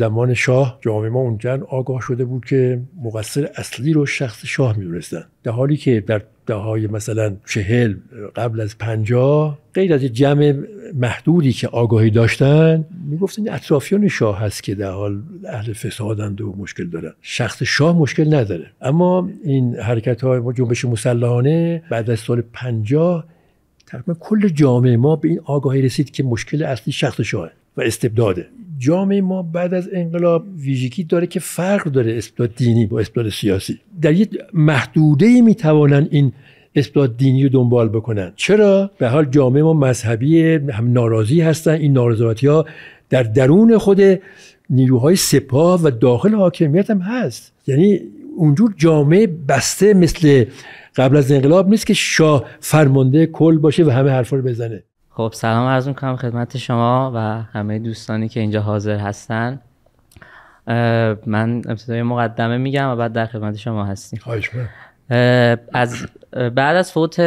زمان شاه جامعه ما اونجا آگاه شده بود که مقصر اصلی رو شخص شاه میدونستن در حالی که در دههای مثلا چهل قبل از پنجاه غیر از جمع محدودی که آگاهی داشتن میگفتن اطرافیان شاه هست که در حال اهل فسادند و مشکل دارن شخص شاه مشکل نداره اما این حرکت های جنبش مسلحانه بعد از سال پنجاه تقریبا کل جامعه ما به این آگاهی رسید که مشکل اصلی شخص شاهه و استبداده جامعه ما بعد از انقلاب ویژگی داره که فرق داره استبداد دینی با استبداد سیاسی در یک محدوده می این استبداد دینی رو دنبال بکنن چرا به حال جامعه ما مذهبی هم ناراضی هستن این نارضایتی ها در درون خود نیروهای سپاه و داخل حاکمیت هم هست یعنی اونجور جامعه بسته مثل قبل از انقلاب نیست که شاه فرمانده کل باشه و همه حرفا رو بزنه خب سلام عرض میکنم خدمت شما و همه دوستانی که اینجا حاضر هستن من ابتدای مقدمه میگم و بعد در خدمت شما هستیم از بعد از فوت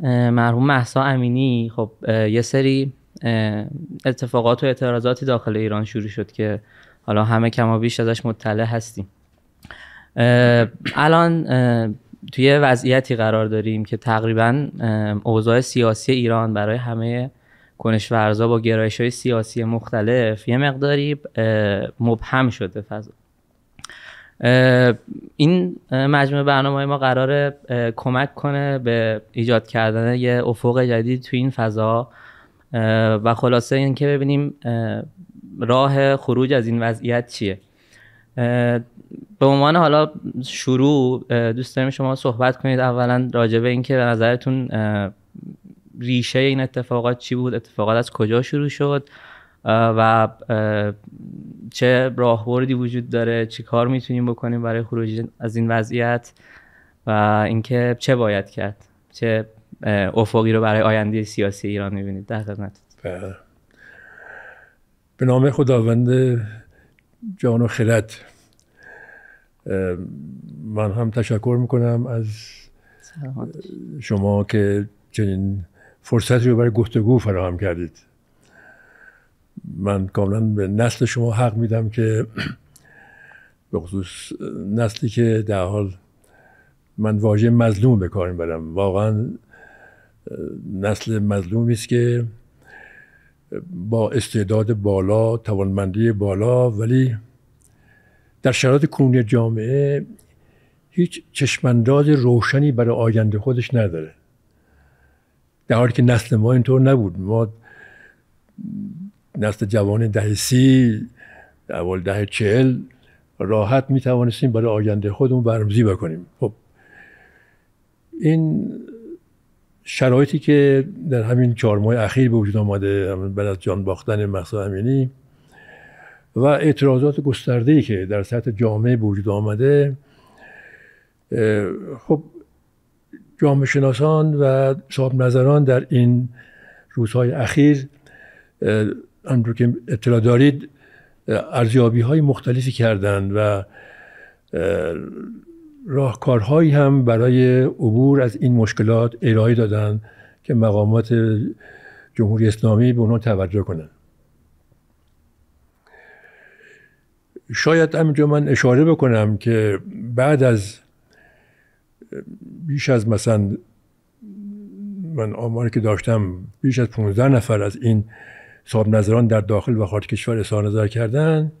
مرحوم محسا امینی خب یه سری اتفاقات و اعتراضاتی داخل ایران شروع شد که حالا همه کما بیش ازش مطلع هستیم الان توی وضعیتی قرار داریم که تقریبا اوضاع سیاسی ایران برای همه ورزا با گرایش های سیاسی مختلف یه مقداری مبهم شده فضا این مجموعه برنامه های ما قرار کمک کنه به ایجاد کردن یه افق جدید تو این فضا و خلاصه اینکه ببینیم راه خروج از این وضعیت چیه به عنوان حالا شروع دوست داریم شما صحبت کنید اولا راجع به اینکه به نظرتون ریشه این اتفاقات چی بود اتفاقات از کجا شروع شد و چه راهبردی وجود داره چه کار میتونیم بکنیم برای خروج از این وضعیت و اینکه چه باید کرد چه افقی رو برای آینده سیاسی ایران میبینید در خدمت بله. به نام خداوند جان و خرد من هم تشکر میکنم از شما که چنین فرصتی رو برای گفتگو فراهم کردید من کاملا به نسل شما حق میدم که به خصوص نسلی که در حال من واژه مظلوم به کار میبرم واقعا نسل مظلومی است که با استعداد بالا توانمندی بالا ولی در شرایط کنونی جامعه هیچ چشمانداز روشنی برای آینده خودش نداره در حالی که نسل ما اینطور نبود ما نسل جوان ده سی اول ده چهل راحت می توانستیم برای آینده خودمون برمزی بکنیم خب این شرایطی که در همین چهار ماه اخیر به وجود آمده بعد از جان باختن امینی و اعتراضات گسترده که در سطح جامعه به وجود آمده خب جامعه شناسان و صاحب نظران در این روزهای اخیر همجور که اطلاع دارید ارزیابی های مختلفی کردند و راهکارهایی هم برای عبور از این مشکلات ارائه دادند که مقامات جمهوری اسلامی به اونها توجه کنند شاید همینجا من اشاره بکنم که بعد از بیش از مثلا من آماری که داشتم بیش از 15 نفر از این صاحب نظران در داخل و خارج کشور اظهار نظر کردن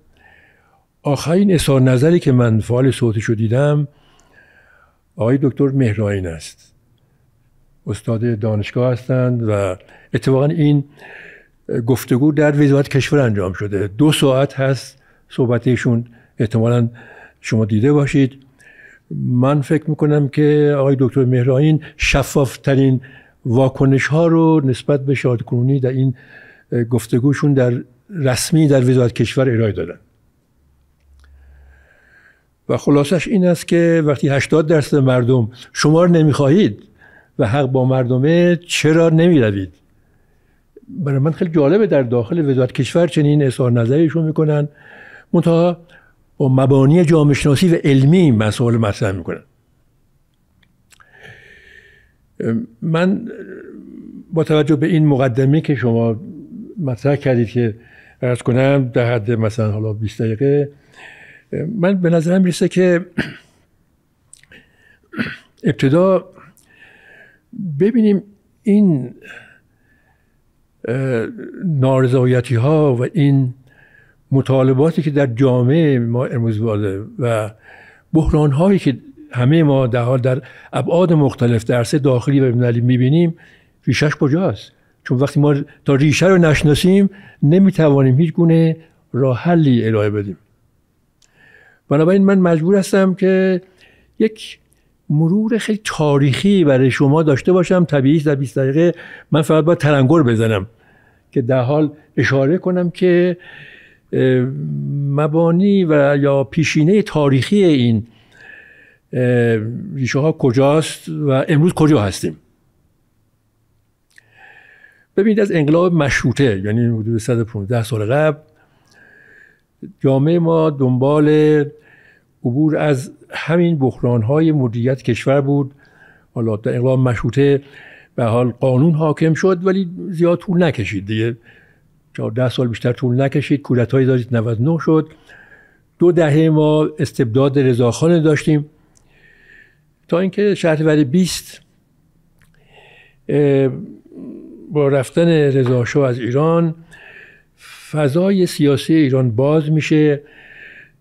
آخرین اظهار نظری که من فعال صوتی رو دیدم آقای دکتر مهراین است استاد دانشگاه هستند و اتفاقا این گفتگو در وزارت کشور انجام شده دو ساعت هست صحبت احتمالا شما دیده باشید من فکر میکنم که آقای دکتر شفاف شفافترین واکنش ها رو نسبت به شهادت کنونی در این گفتگوشون در رسمی در وزارت کشور ارائه دادن و خلاصش این است که وقتی 80 درصد مردم شما رو نمیخواهید و حق با مردمه چرا نمیروید برای من خیلی جالبه در داخل وزارت کشور چنین اظهار نظریشون میکنن منتها با مبانی جامعه شناسی و علمی مسائل مطرح میکنن من با توجه به این مقدمه که شما مطرح کردید که ارز کنم در حد مثلا حالا 20 دقیقه من به نظرم میرسه که ابتدا ببینیم این نارضایتی ها و این مطالباتی که در جامعه ما امروز باده و بحران هایی که همه ما در حال در ابعاد مختلف در سه داخلی و المللی میبینیم ریشش کجاست چون وقتی ما تا ریشه رو نشناسیم نمیتوانیم هیچ گونه راه حلی ارائه بدیم بنابراین من مجبور هستم که یک مرور خیلی تاریخی برای شما داشته باشم طبیعی در 20 دقیقه من فقط باید ترنگور بزنم که در حال اشاره کنم که مبانی و یا پیشینه تاریخی این ریشه ها کجاست و امروز کجا هستیم ببینید از انقلاب مشروطه یعنی حدود 115 سال قبل جامعه ما دنبال عبور از همین بحران های مدیریت کشور بود حالا در انقلاب مشروطه به حال قانون حاکم شد ولی زیاد طول نکشید دیگه ده سال بیشتر طول نکشید کودت های دارید 99 شد دو دهه ما استبداد رضاخان داشتیم تا اینکه شهریور 20 با رفتن رضا از ایران فضای سیاسی ایران باز میشه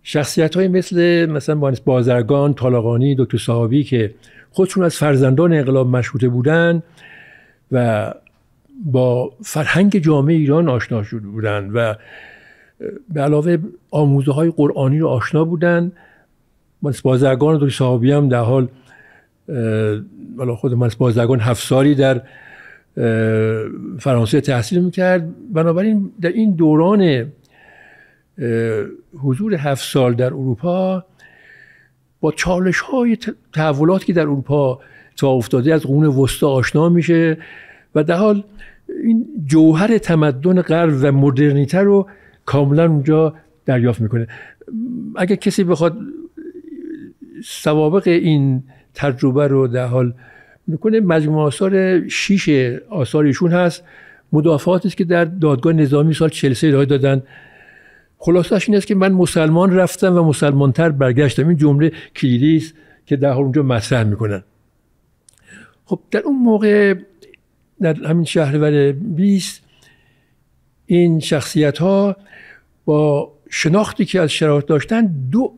شخصیت های مثل مثلا مهندس بازرگان، طالقانی، دکتر صحابی که خودشون از فرزندان انقلاب مشروطه بودن و با فرهنگ جامعه ایران آشنا شده بودند و به علاوه آموزه های قرآنی رو آشنا بودن بازرگان دوری صحابی هم در حال خود من بازرگان هفت سالی در فرانسه تحصیل میکرد بنابراین در این دوران حضور هفت سال در اروپا با چالش های تحولاتی که در اروپا تا افتاده از قرون وسطا آشنا میشه و در حال این جوهر تمدن غرب و مدرنیته رو کاملا اونجا دریافت میکنه اگر کسی بخواد سوابق این تجربه رو در حال میکنه مجموع آثار شیش آثارشون هست مدافعاتی است که در دادگاه نظامی سال 43 ارائه دادن خلاصش این است که من مسلمان رفتم و مسلمانتر برگشتم این جمله کلیدی است که در حال اونجا مطرح میکنن خب در اون موقع در همین شهرور 20 این شخصیت ها با شناختی که از شرایط داشتن دو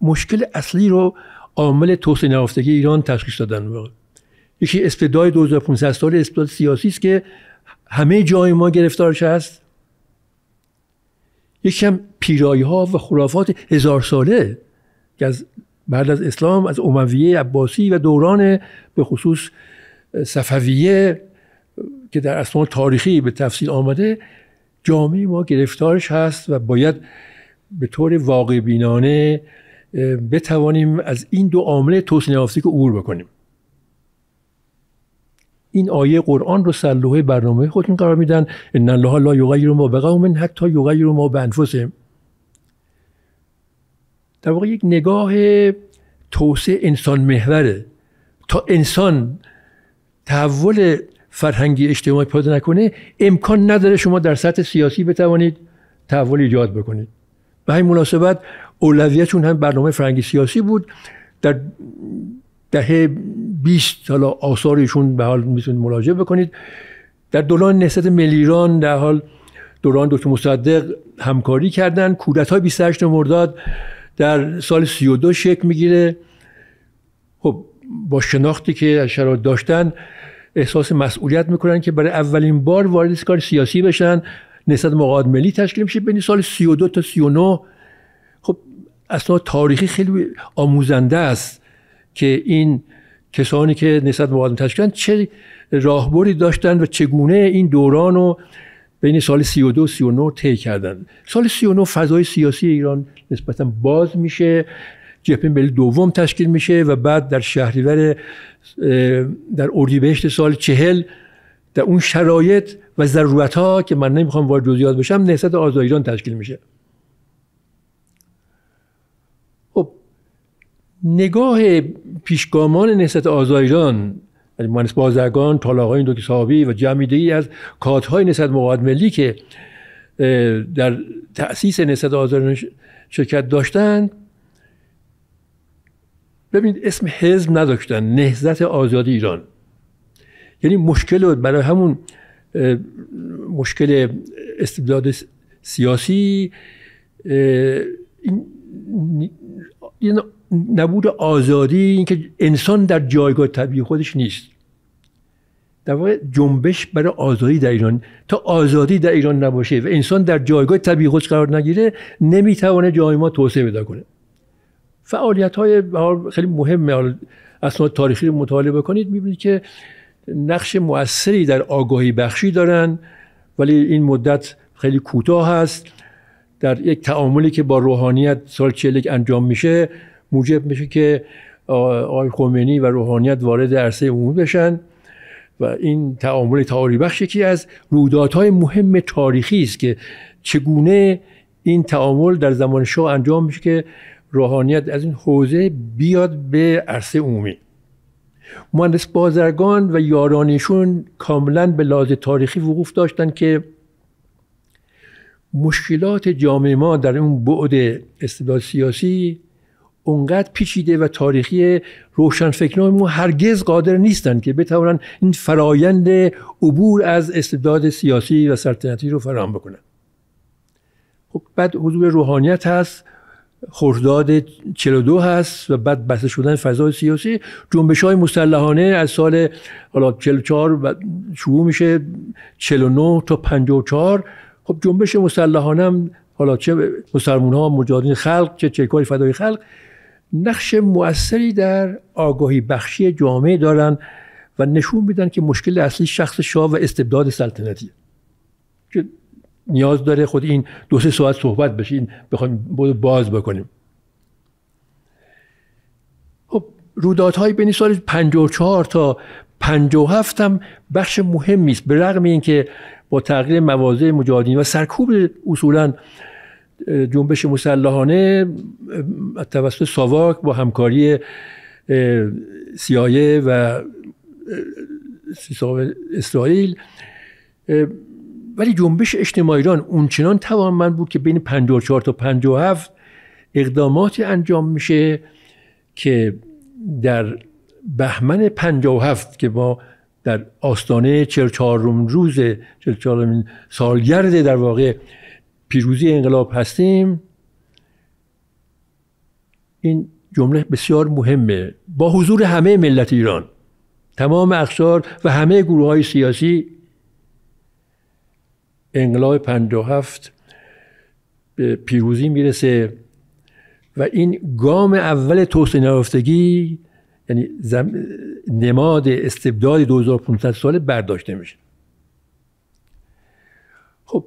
مشکل اصلی رو عامل توسعه نیافتگی ایران تشخیص دادن یکی استبداد 2500 سال استبداد سیاسی است که همه جای ما گرفتارش هست یکی هم پیرایی ها و خرافات هزار ساله که از بعد از اسلام از امویه عباسی و دوران به خصوص صفویه که در اسناد تاریخی به تفصیل آمده جامعه ما گرفتارش هست و باید به طور واقع بینانه بتوانیم از این دو عامل توسعه یافته که عبور بکنیم این آیه قرآن رو سلوه برنامه خودشون قرار میدن ان الله لا یغیر ما بقوم حتی یغیر ما بانفسهم در واقع یک نگاه توسعه انسان محور تا انسان تحول فرهنگی اجتماعی پیدا نکنه امکان نداره شما در سطح سیاسی بتوانید تحول ایجاد بکنید به همین مناسبت اولویتشون هم برنامه فرهنگی سیاسی بود در دهه 20 حالا آثارشون به حال میتونید مراجعه بکنید در دوران نهضت ملی ایران در حال دوران دکتر مصدق همکاری کردن کودتای های 28 مرداد در سال 32 شکل میگیره با شناختی که از داشتن احساس مسئولیت میکنن که برای اولین بار وارد کار سیاسی بشن نسبت مقاعد ملی تشکیل میشه بین سال 32 تا 39 خب اصلا تاریخی خیلی آموزنده است که این کسانی که نهضت مقاعد تشکیل چه راهبری داشتن و چگونه این دوران رو بین سال 32 و 39 طی کردن سال 39 فضای سیاسی ایران نسبتا باز میشه جبهه ملی دوم تشکیل میشه و بعد در شهریور در اردیبهشت سال چهل در اون شرایط و ضرورت ها که من نمیخوام وارد جزئیات بشم نهضت آزادی ایران تشکیل میشه خب نگاه پیشگامان نهضت آزادی ایران یعنی مانس بازرگان، دو دوک صحابی و جمعیده ای از کادهای نهضت مقاعد ملی که در تأسیس نسبت ایران شرکت داشتند ببینید اسم حزب نداشتن نهزت آزادی ایران یعنی مشکل برای همون مشکل استبداد سیاسی نبود آزادی اینکه انسان در جایگاه طبیعی خودش نیست در واقع جنبش برای آزادی در ایران تا آزادی در ایران نباشه و انسان در جایگاه طبیعی خودش قرار نگیره نمیتوانه جای ما توسعه پیدا کنه فعالیت های خیلی مهمه اسناد تاریخی رو مطالعه بکنید میبینید که نقش موثری در آگاهی بخشی دارن ولی این مدت خیلی کوتاه هست در یک تعاملی که با روحانیت سال 41 انجام میشه موجب میشه که آقای خمینی و روحانیت وارد عرصه عمومی بشن و این تعامل تاریخی بخش یکی از رویدادهای مهم تاریخی است که چگونه این تعامل در زمان شاه انجام میشه که روحانیت از این حوزه بیاد به عرصه عمومی مهندس بازرگان و یارانیشون کاملا به لحاظ تاریخی وقوف داشتن که مشکلات جامعه ما در اون بعد استبداد سیاسی اونقدر پیچیده و تاریخی روشنفکران ما هرگز قادر نیستند که بتوانند این فرایند عبور از استبداد سیاسی و سلطنتی رو فرام بکنن خب بعد حضور روحانیت هست خرداد 42 هست و بعد بسته شدن فضای سیاسی جنبش های مسلحانه از سال حالا 44 و شروع میشه 49 تا 54 خب جنبش مسلحانه هم حالا چه مسلمان ها مجادین خلق چه کاری فدای خلق نقش مؤثری در آگاهی بخشی جامعه دارن و نشون میدن که مشکل اصلی شخص شاه و استبداد سلطنتیه نیاز داره خود این دو سه ساعت صحبت بشه این بخوایم باز بکنیم خب های بین سال 54 تا 57 هم بخش مهمی است به رغم اینکه با تغییر مواضع مجاهدین و سرکوب اصولا جنبش مسلحانه توسط ساواک با همکاری سیایه و اسرائیل ولی جنبش اجتماعی ایران اونچنان توانمند بود که بین 54 تا 57 اقداماتی انجام میشه که در بهمن 57 که ما در آستانه 44 روز 44 سالگرد در واقع پیروزی انقلاب هستیم این جمله بسیار مهمه با حضور همه ملت ایران تمام اقشار و همه گروه های سیاسی انقلاب 57 به پیروزی میرسه و این گام اول توسعه نیافتگی یعنی زم... نماد استبداد 2500 ساله برداشته میشه خب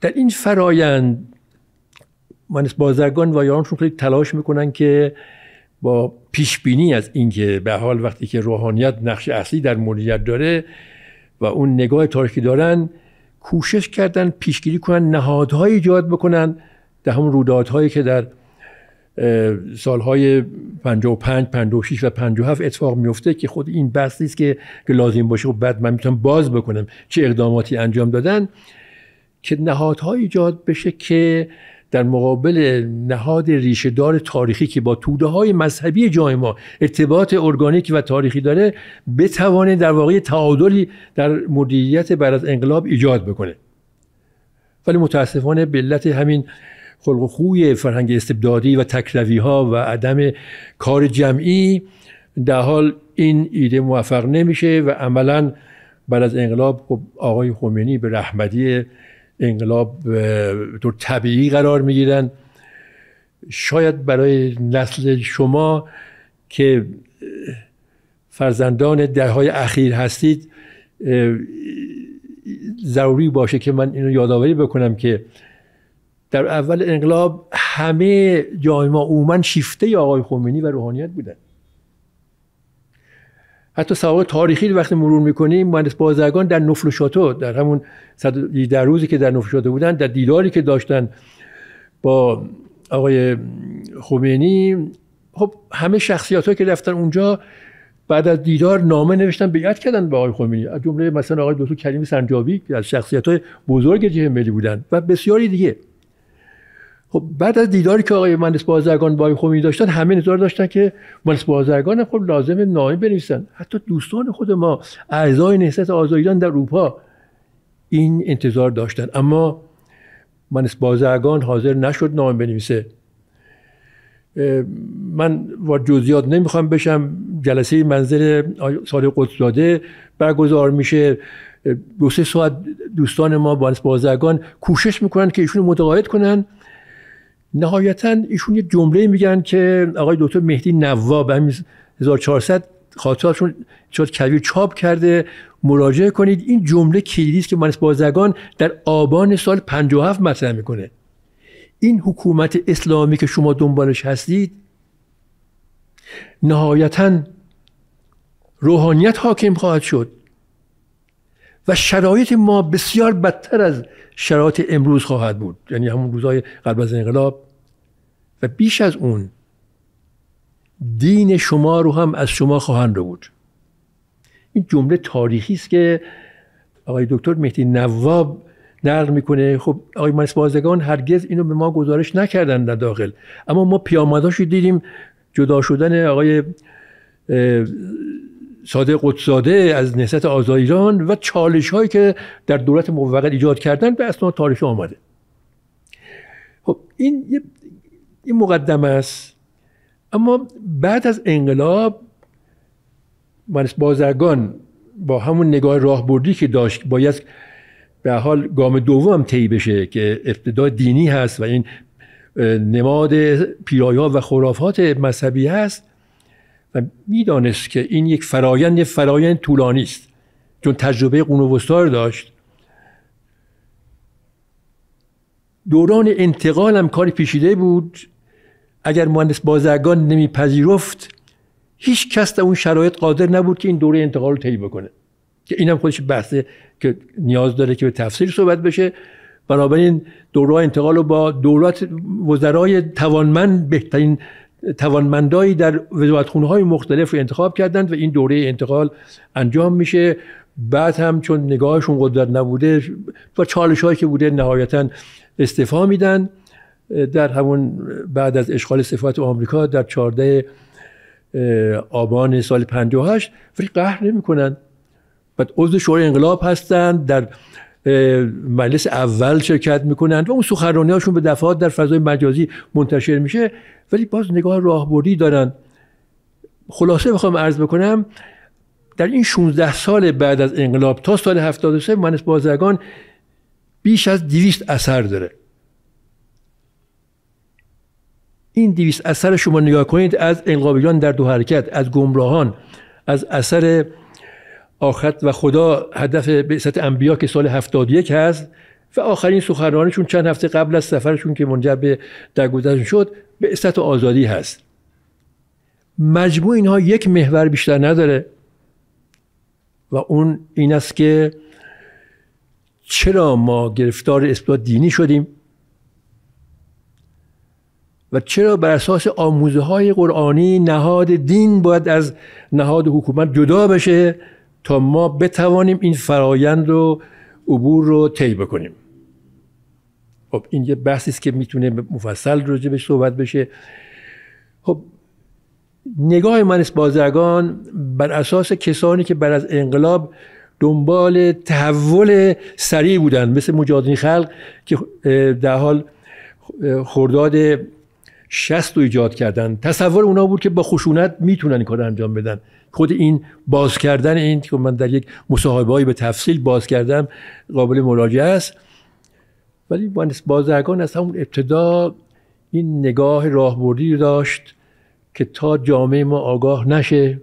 در این فرایند منس بازرگان و یارانشون خیلی تلاش میکنن که با پیش بینی از اینکه به حال وقتی که روحانیت نقش اصلی در مدیریت داره و اون نگاه تاریخی دارن کوشش کردن پیشگیری کنن نهادهای ایجاد بکنن در همون رویدادهایی که در سالهای 55 56 و 57 اتفاق میفته که خود این بحث نیست که لازم باشه و خب بعد من میتونم باز بکنم چه اقداماتی انجام دادن که نهادها ایجاد بشه که در مقابل نهاد دار تاریخی که با توده های مذهبی جای ما ارتباط ارگانیک و تاریخی داره بتوانه در واقع تعادلی در مدیریت بر از انقلاب ایجاد بکنه ولی متاسفانه به علت همین خلق خوی فرهنگ استبدادی و تکروی ها و عدم کار جمعی در حال این ایده موفق نمیشه و عملا بعد از انقلاب خب آقای خمینی به رحمدی انقلاب طبیعی قرار میگیرن شاید برای نسل شما که فرزندان دههای اخیر هستید ضروری باشه که من اینو یادآوری بکنم که در اول انقلاب همه جای ما اومن شیفته آقای خمینی و روحانیت بودن حتی سوابق تاریخی وقتی مرور میکنیم مهندس بازرگان در نفل شاتو در همون در روزی که در نفل شاتو بودن در دیداری که داشتن با آقای خمینی خب همه شخصیت که رفتن اونجا بعد از دیدار نامه نوشتن بیعت کردن به آقای خمینی از جمله مثلا آقای دکتر کریم سنجابی که از شخصیت های بزرگ جبهه ملی بودن و بسیاری دیگه خب بعد از دیداری که آقای مهندس بازرگان با خمینی داشتن همه انتظار داشتن که مهندس بازرگان خب لازم نامه بنویسن حتی دوستان خود ما اعضای نهضت آزادیان در اروپا این انتظار داشتن اما مهندس بازرگان حاضر نشد نامه بنویسه من وارد جزئیات نمیخوام بشم جلسه منزل قدس داده برگزار میشه دو سه ساعت دوستان ما با بازرگان کوشش میکنن که ایشون متقاعد کنن نهایتا ایشون یه جمله میگن که آقای دکتر مهدی نواب همین 1400 خاطراتشون چاد کبیر چاپ کرده مراجعه کنید این جمله کلیدی است که مانس بازگان در آبان سال 57 مطرح میکنه این حکومت اسلامی که شما دنبالش هستید نهایتا روحانیت حاکم خواهد شد و شرایط ما بسیار بدتر از شرایط امروز خواهد بود یعنی همون روزهای قبل از انقلاب و بیش از اون دین شما رو هم از شما خواهند رو بود این جمله تاریخی است که آقای دکتر مهدی نواب نقل میکنه خب آقای بازگان هرگز اینو به ما گزارش نکردن در داخل اما ما پیامداش دیدیم جدا شدن آقای ساده قدساده از نهست آزای ایران و چالش هایی که در دولت موقت ایجاد کردن به اسناد تاریخ آمده خب این این مقدمه است اما بعد از انقلاب منس بازرگان با همون نگاه راهبردی که داشت باید به حال گام دوم طی بشه که ابتدا دینی هست و این نماد پیرایه و خرافات مذهبی هست و میدانست که این یک فرایند فرایند طولانی است چون تجربه قرون داشت دوران انتقال هم کار پیشیده بود اگر مهندس بازرگان نمیپذیرفت هیچ کس در اون شرایط قادر نبود که این دوره انتقال رو طی بکنه که اینم خودش بحثه که نیاز داره که به تفسیر صحبت بشه بنابراین دوره انتقال رو با دولت وزرای توانمند بهترین توانمندایی در وزارت های مختلف رو انتخاب کردند و این دوره انتقال انجام میشه بعد هم چون نگاهشون قدرت نبوده و چالش هایی که بوده نهایتا استفا میدن در همون بعد از اشغال سفارت آمریکا در 14 آبان سال 58 ولی قهر نمیکنن بعد عضو شورای انقلاب هستند در مجلس اول شرکت میکنند و اون سخرانی هاشون به دفعات در فضای مجازی منتشر میشه ولی باز نگاه راهبردی دارن خلاصه بخوام عرض بکنم در این 16 سال بعد از انقلاب تا سال 73 منس بازرگان بیش از 200 اثر داره این 200 اثر شما نگاه کنید از انقلابیان در دو حرکت از گمراهان از اثر آخرت و خدا هدف بعثت انبیا که سال 71 هست و آخرین سخنرانیشون چند هفته قبل از سفرشون که منجر به درگذشتشون شد به و آزادی هست مجموع اینها یک محور بیشتر نداره و اون این است که چرا ما گرفتار اصلاح دینی شدیم و چرا بر اساس آموزه های قرآنی نهاد دین باید از نهاد حکومت جدا بشه تا ما بتوانیم این فرایند رو عبور رو طی بکنیم خب این یه بحثی است که میتونه مفصل بهش صحبت بشه خب نگاه من از بازرگان بر اساس کسانی که بر از انقلاب دنبال تحول سریع بودن مثل مجاهدین خلق که در حال خرداد شست رو ایجاد کردن تصور اونا بود که با خشونت میتونن این کار انجام بدن خود این باز کردن این که من در یک مصاحبه به تفصیل باز کردم قابل مراجعه است ولی بازرگان از همون ابتدا این نگاه راهبردی داشت که تا جامعه ما آگاه نشه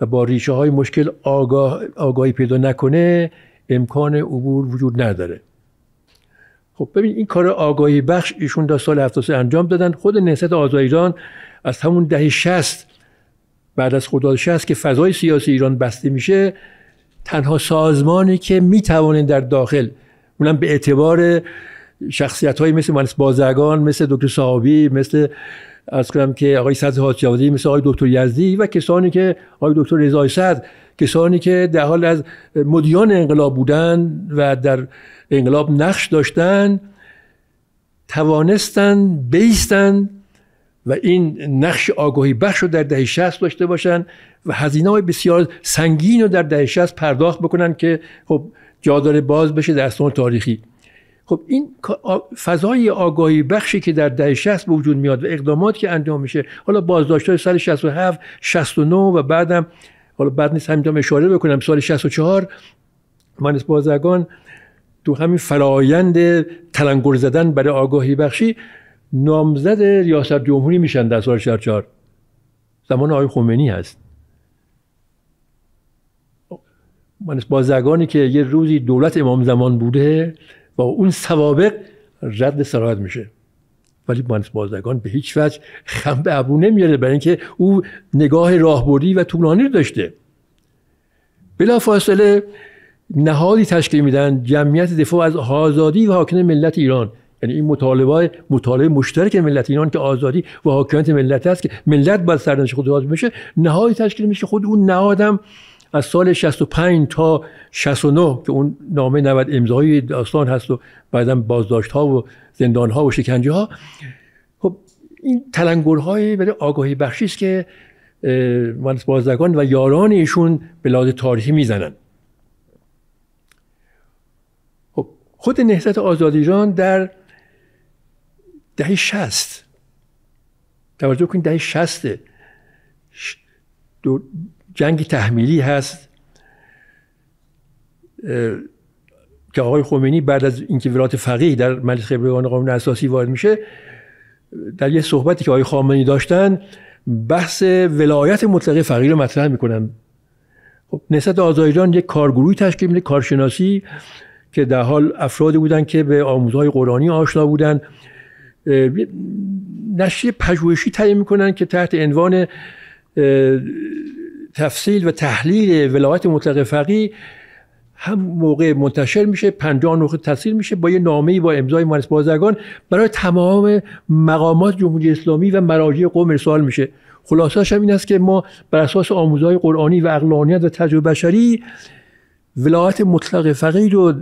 و با ریشه های مشکل آگاه، آگاهی پیدا نکنه امکان عبور وجود نداره خب ببین این کار آگاهی بخش ایشون تا سال 73 انجام دادن خود نهضت آزایران از همون دهه 60 بعد از خرداد است که فضای سیاسی ایران بسته میشه تنها سازمانی که میتوانه در داخل اونم به اعتبار شخصیت های مثل مانس بازرگان مثل دکتر صحابی مثل از کنم که آقای صدر حاجی مثل آقای دکتر یزدی و کسانی که آقای دکتر رضای صدر کسانی که در حال از مدیان انقلاب بودن و در انقلاب نقش داشتن توانستن بیستن و این نقش آگاهی بخش رو در دهه 60 داشته باشن و هزینه های بسیار سنگین رو در دهه 60 پرداخت بکنن که خب جا باز بشه در تاریخی خب این فضای آگاهی بخشی که در دهه 60 به وجود میاد و اقدامات که انجام میشه حالا بازداشت های سال 67 69 و بعدم حالا بعد نیست همینجا اشاره بکنم سال 64 مانس بازرگان تو همین فرایند تلنگر زدن برای آگاهی بخشی نامزد ریاست جمهوری میشن در سال 44 زمان آقای خمینی هست بازرگانی که یه روزی دولت امام زمان بوده و اون سوابق رد سرایت میشه ولی من به هیچ وجه خم به ابو نمیاره برای اینکه او نگاه راهبردی و طولانی رو داشته بلا فاصله نهادی تشکیل میدن جمعیت دفاع از آزادی و حاکم ملت ایران یعنی این مطالبه مطالبه مشترک ملت اینان که آزادی و حاکمیت ملت است که ملت باید سرنوشت خود راضی بشه نهایی تشکیل میشه خود اون نهادم از سال 65 تا 69 که اون نامه 90 امضای داستان هست و بعدا بازداشت ها و زندان ها و شکنجه ها خب این های برای آگاهی بخشی است که مانس بازدگان و یاران ایشون به تاریخی میزنن خب، خود نهضت آزادی جان در دهی شست توجه کنید دهی شست جنگ تحمیلی هست که آقای خمینی بعد از اینکه ولایت فقیه در مجلس خبرگان قانون اساسی وارد میشه در یه صحبتی که آقای خامنی داشتن بحث ولایت مطلق فقیه رو مطرح میکنن خب نسبت آذربایجان یک کارگروهی تشکیل میده کارشناسی که در حال افرادی بودند که به آموزهای قرآنی آشنا بودن نشریه پژوهشی تهیه میکنن که تحت عنوان تفصیل و تحلیل ولایت مطلق فقی هم موقع منتشر میشه پنجاه نقطه تصویر میشه با یه نامه‌ای با امضای مهندس بازرگان برای تمام مقامات جمهوری اسلامی و مراجع قوم ارسال میشه خلاصاش هم این است که ما بر اساس آموزهای قرآنی و اقلانیت و تجربه بشری ولایت مطلق رو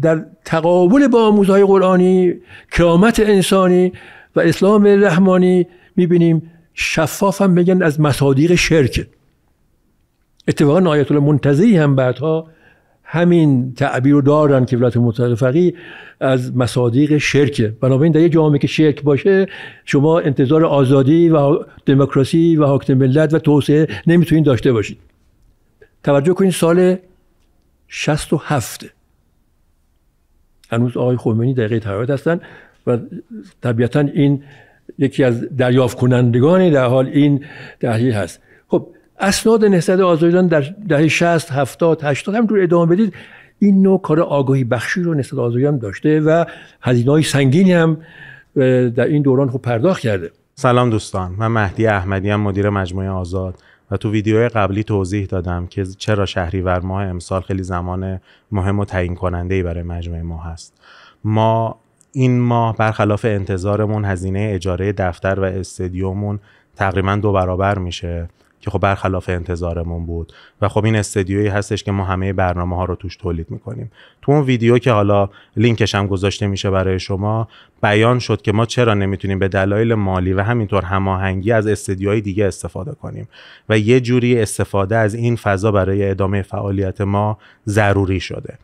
در تقابل با آموزهای قرآنی کرامت انسانی و اسلام رحمانی میبینیم شفاف هم بگن از مصادیق شرک اتفاقا آیت الله منتظری هم بعدها همین تعبیر رو دارن که ولایت متفقی از مصادیق شرکه بنابراین در یه جامعه که شرک باشه شما انتظار آزادی و دموکراسی و حاکم ملت و توسعه نمیتونید داشته باشید توجه کنید سال 67 هنوز آقای خمینی دقیقه تحایت هستن و طبیعتا این یکی از دریافت کنندگانی در حال این تحلیل هست خب اسناد نهضت آزادیان در دهه 60 70 80 دور ادامه بدید این نوع کار آگاهی بخشی رو نهضت آزادیان داشته و هزینه سنگینی هم در این دوران خب پرداخت کرده سلام دوستان من مهدی احمدی هم مدیر مجموعه آزاد و تو ویدیوهای قبلی توضیح دادم که چرا شهریور ماه امسال خیلی زمان مهم و تعیین کننده ای برای مجموعه ما هست ما این ماه برخلاف انتظارمون هزینه اجاره دفتر و استدیومون تقریبا دو برابر میشه که خب برخلاف انتظارمون بود و خب این استدیویی هستش که ما همه برنامه ها رو توش تولید میکنیم تو اون ویدیو که حالا لینکش هم گذاشته میشه برای شما بیان شد که ما چرا نمیتونیم به دلایل مالی و همینطور هماهنگی از استدیوهای دیگه استفاده کنیم و یه جوری استفاده از این فضا برای ادامه فعالیت ما ضروری شده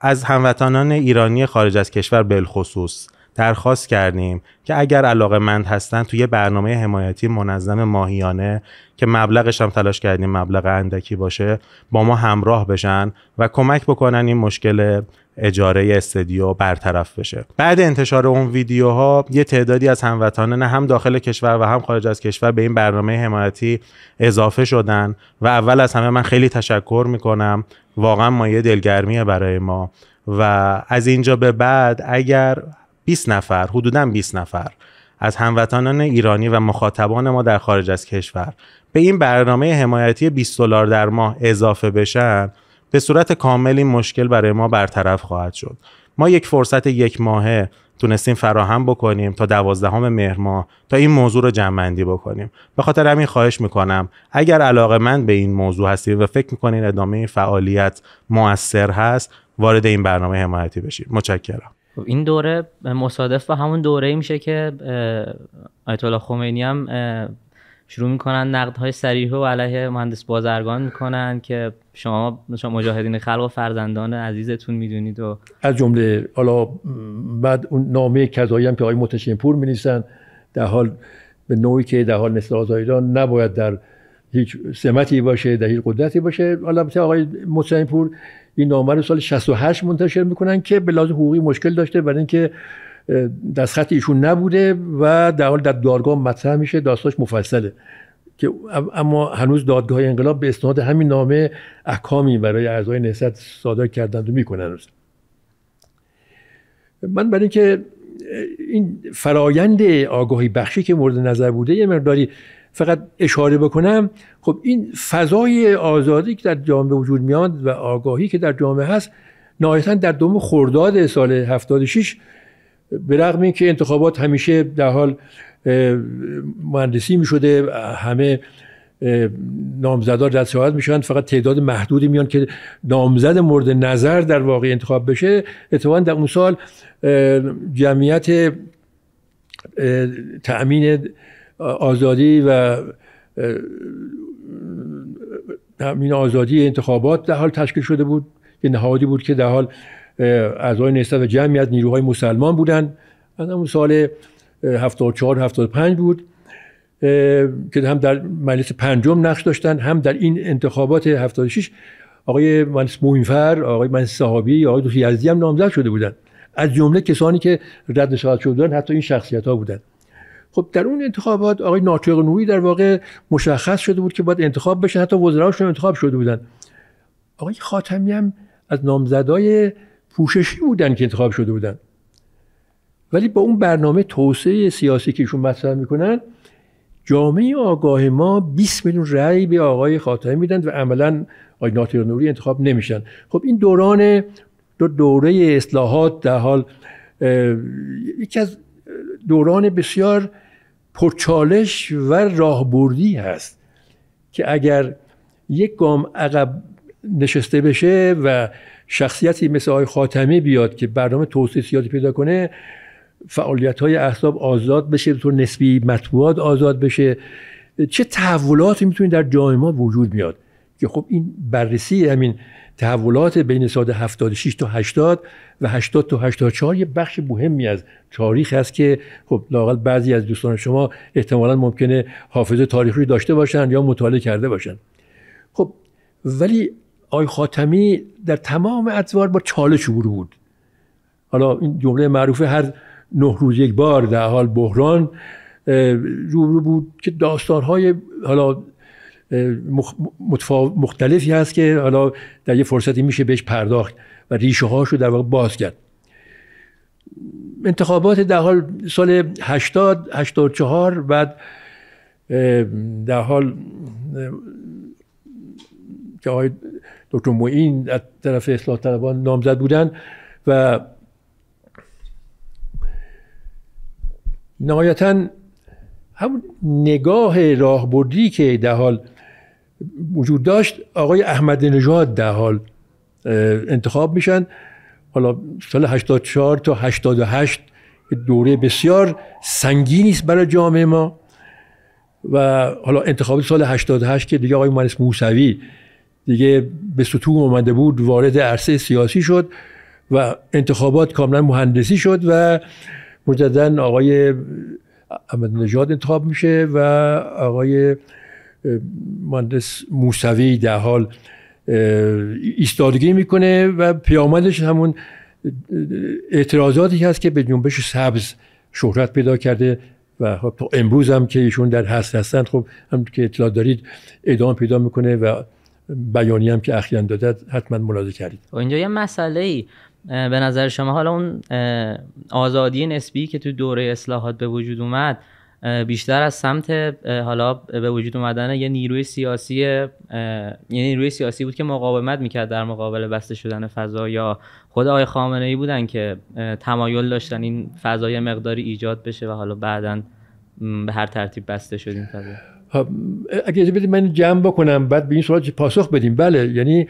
از هموطنان ایرانی خارج از کشور بالخصوص درخواست کردیم که اگر علاقه مند هستن توی یه برنامه حمایتی منظم ماهیانه که مبلغش هم تلاش کردیم مبلغ اندکی باشه با ما همراه بشن و کمک بکنن این مشکل اجاره استدیو برطرف بشه بعد انتشار اون ویدیوها یه تعدادی از هموطنان هم داخل کشور و هم خارج از کشور به این برنامه حمایتی اضافه شدن و اول از همه من خیلی تشکر میکنم واقعا مایه دلگرمیه برای ما و از اینجا به بعد اگر 20 نفر حدوداً 20 نفر از هموطنان ایرانی و مخاطبان ما در خارج از کشور به این برنامه حمایتی 20 دلار در ماه اضافه بشن به صورت کامل این مشکل برای ما برطرف خواهد شد ما یک فرصت یک ماهه تونستیم فراهم بکنیم تا دوازدهم مهر ماه تا این موضوع رو جمعندی بکنیم به خاطر همین خواهش میکنم اگر علاقه من به این موضوع هستید و فکر میکنین ادامه این فعالیت موثر هست وارد این برنامه حمایتی بشید متشکرم این دوره مصادف با همون دوره میشه که آیت الله خمینی هم شروع میکنن نقد های صریح و علیه مهندس بازرگان میکنن که شما شما مجاهدین خلق و فرزندان عزیزتون میدونید و از جمله حالا بعد اون نامه کذایی هم که آقای متشین پور می در حال به نوعی که در حال مثل آزایدان نباید در هیچ سمتی باشه در هیچ قدرتی باشه حالا آقای متشین پور این نامه رو سال 68 منتشر میکنن که به لحاظ حقوقی مشکل داشته برای اینکه دستخط ایشون نبوده و در حال در دادگاه مطرح میشه داستانش مفصله که اما هنوز دادگاه انقلاب به استناد همین نامه احکامی برای اعضای نهضت صادر کردند و میکنن من برای اینکه این فرایند آگاهی بخشی که مورد نظر بوده یه مقداری فقط اشاره بکنم خب این فضای آزادی که در جامعه وجود میاد و آگاهی که در جامعه هست نهایتا در دوم خرداد سال 76 به رغم اینکه انتخابات همیشه در حال مهندسی میشده همه نامزدار در میشوند میشن فقط تعداد محدودی میان که نامزد مورد نظر در واقع انتخاب بشه اتفاقا در اون سال جمعیت تأمین آزادی و همین آزادی انتخابات در حال تشکیل شده بود یه نهادی بود که در حال اعضای نهضت و جمعی از نیروهای مسلمان بودند از همون سال 74 75 بود که هم در مجلس پنجم نقش داشتن هم در این انتخابات 76 آقای مجلس موینفر آقای من صحابی آقای دوست یزدی هم نامزد شده بودند. از جمله کسانی که رد شده شدن حتی این شخصیت ها بودند خب در اون انتخابات آقای ناطق نوری در واقع مشخص شده بود که باید انتخاب بشه حتی وزراشون انتخاب شده بودن آقای خاتمی هم از نامزدای پوششی بودن که انتخاب شده بودن ولی با اون برنامه توسعه سیاسی که ایشون مطرح میکنن جامعه آگاه ما 20 میلیون رأی به آقای خاتمی میدن و عملا آقای ناطق نوری انتخاب نمیشن خب این دوران دو دوره اصلاحات در حال یکی از دوران بسیار پرچالش و راهبردی هست که اگر یک گام عقب نشسته بشه و شخصیتی مثل آقای خاتمی بیاد که برنامه توسعه سیاسی پیدا کنه فعالیت های احزاب آزاد بشه به نسبی مطبوعات آزاد بشه چه تحولاتی میتونه در جامعه ما وجود میاد که خب این بررسی همین تحولات بین سال 76 تا 80 و 80 تا 84 یه بخش مهمی از تاریخ هست که خب لاقل بعضی از دوستان شما احتمالا ممکنه حافظه تاریخی داشته باشن یا مطالعه کرده باشن خب ولی آی خاتمی در تمام ادوار با چالش روبرو بود حالا این جمله معروفه هر نه روز یک بار در حال بحران روبرو بود که داستانهای حالا مختلفی هست که حالا در یه فرصتی میشه بهش پرداخت و ریشه رو در واقع باز کرد انتخابات در حال سال 80 84 بعد در حال که آقای دکتر معین از طرف اصلاح طلبان نامزد بودن و نهایتا همون نگاه راهبردی که در حال وجود داشت آقای احمد نژاد در حال انتخاب میشن حالا سال 84 تا 88 دوره بسیار سنگینی است برای جامعه ما و حالا انتخاب سال 88 که دیگه آقای مهندس موسوی دیگه به ستون اومده بود وارد عرصه سیاسی شد و انتخابات کاملا مهندسی شد و مجددا آقای احمد نژاد انتخاب میشه و آقای مهندس موسوی در حال ایستادگی میکنه و پیامدش همون اعتراضاتی هست که به جنبش سبز شهرت پیدا کرده و خب امروز هم که ایشون در هست هستند خب هم که اطلاع دارید ادامه پیدا میکنه و بیانی هم که اخیرا داده حتما ملاحظه کردید خب اینجا یه مسئله ای به نظر شما حالا اون آزادی نسبی که تو دوره اصلاحات به وجود اومد بیشتر از سمت حالا به وجود اومدن یه نیروی سیاسی یه نیروی سیاسی بود که مقاومت میکرد در مقابل بسته شدن فضا یا خود آقای خامنه ای بودن که تمایل داشتن این فضای مقداری ایجاد بشه و حالا بعدا به هر ترتیب بسته شد این فضا خب، اگه اجازه بدید من جمع بکنم بعد به این سوال پاسخ بدیم بله یعنی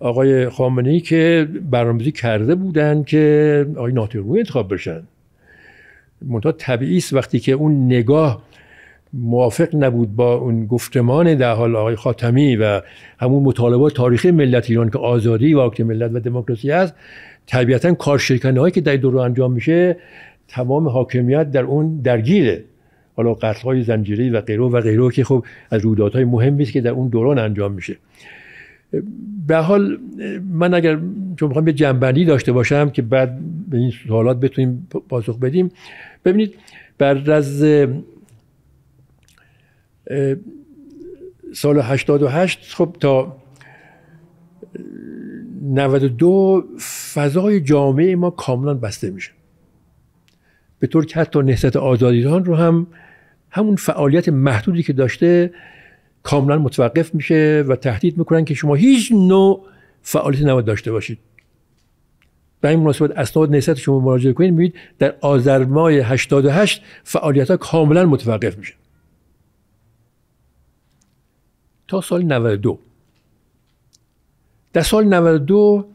آقای خامنه ای که برنامه‌ریزی کرده بودن که آقای ناتوی انتخاب بشن منتها طبیعی است وقتی که اون نگاه موافق نبود با اون گفتمان در حال آقای خاتمی و همون مطالبات تاریخی ملت ایران که آزادی و حاکم ملت و دموکراسی است طبیعتا کارشکنه هایی که در دور انجام میشه تمام حاکمیت در اون درگیره حالا قتل های زنجیری و غیره و غیره که خب از رویدادهای مهم است که در اون دوران انجام میشه به حال من اگر چون میخوام یه جنبندی داشته باشم که بعد به این سوالات بتونیم پاسخ بدیم ببینید بر از سال 88 خب تا 92 فضای جامعه ما کاملا بسته میشه به طور که حتی نهضت آزادی رو هم همون فعالیت محدودی که داشته کاملا متوقف میشه و تهدید میکنن که شما هیچ نوع فعالیت نباید داشته باشید به این مناسبت اسناد نسبت شما مراجعه کنید میبینید در آذر ماه 88 فعالیت ها کاملا متوقف میشه تا سال 92 در سال 92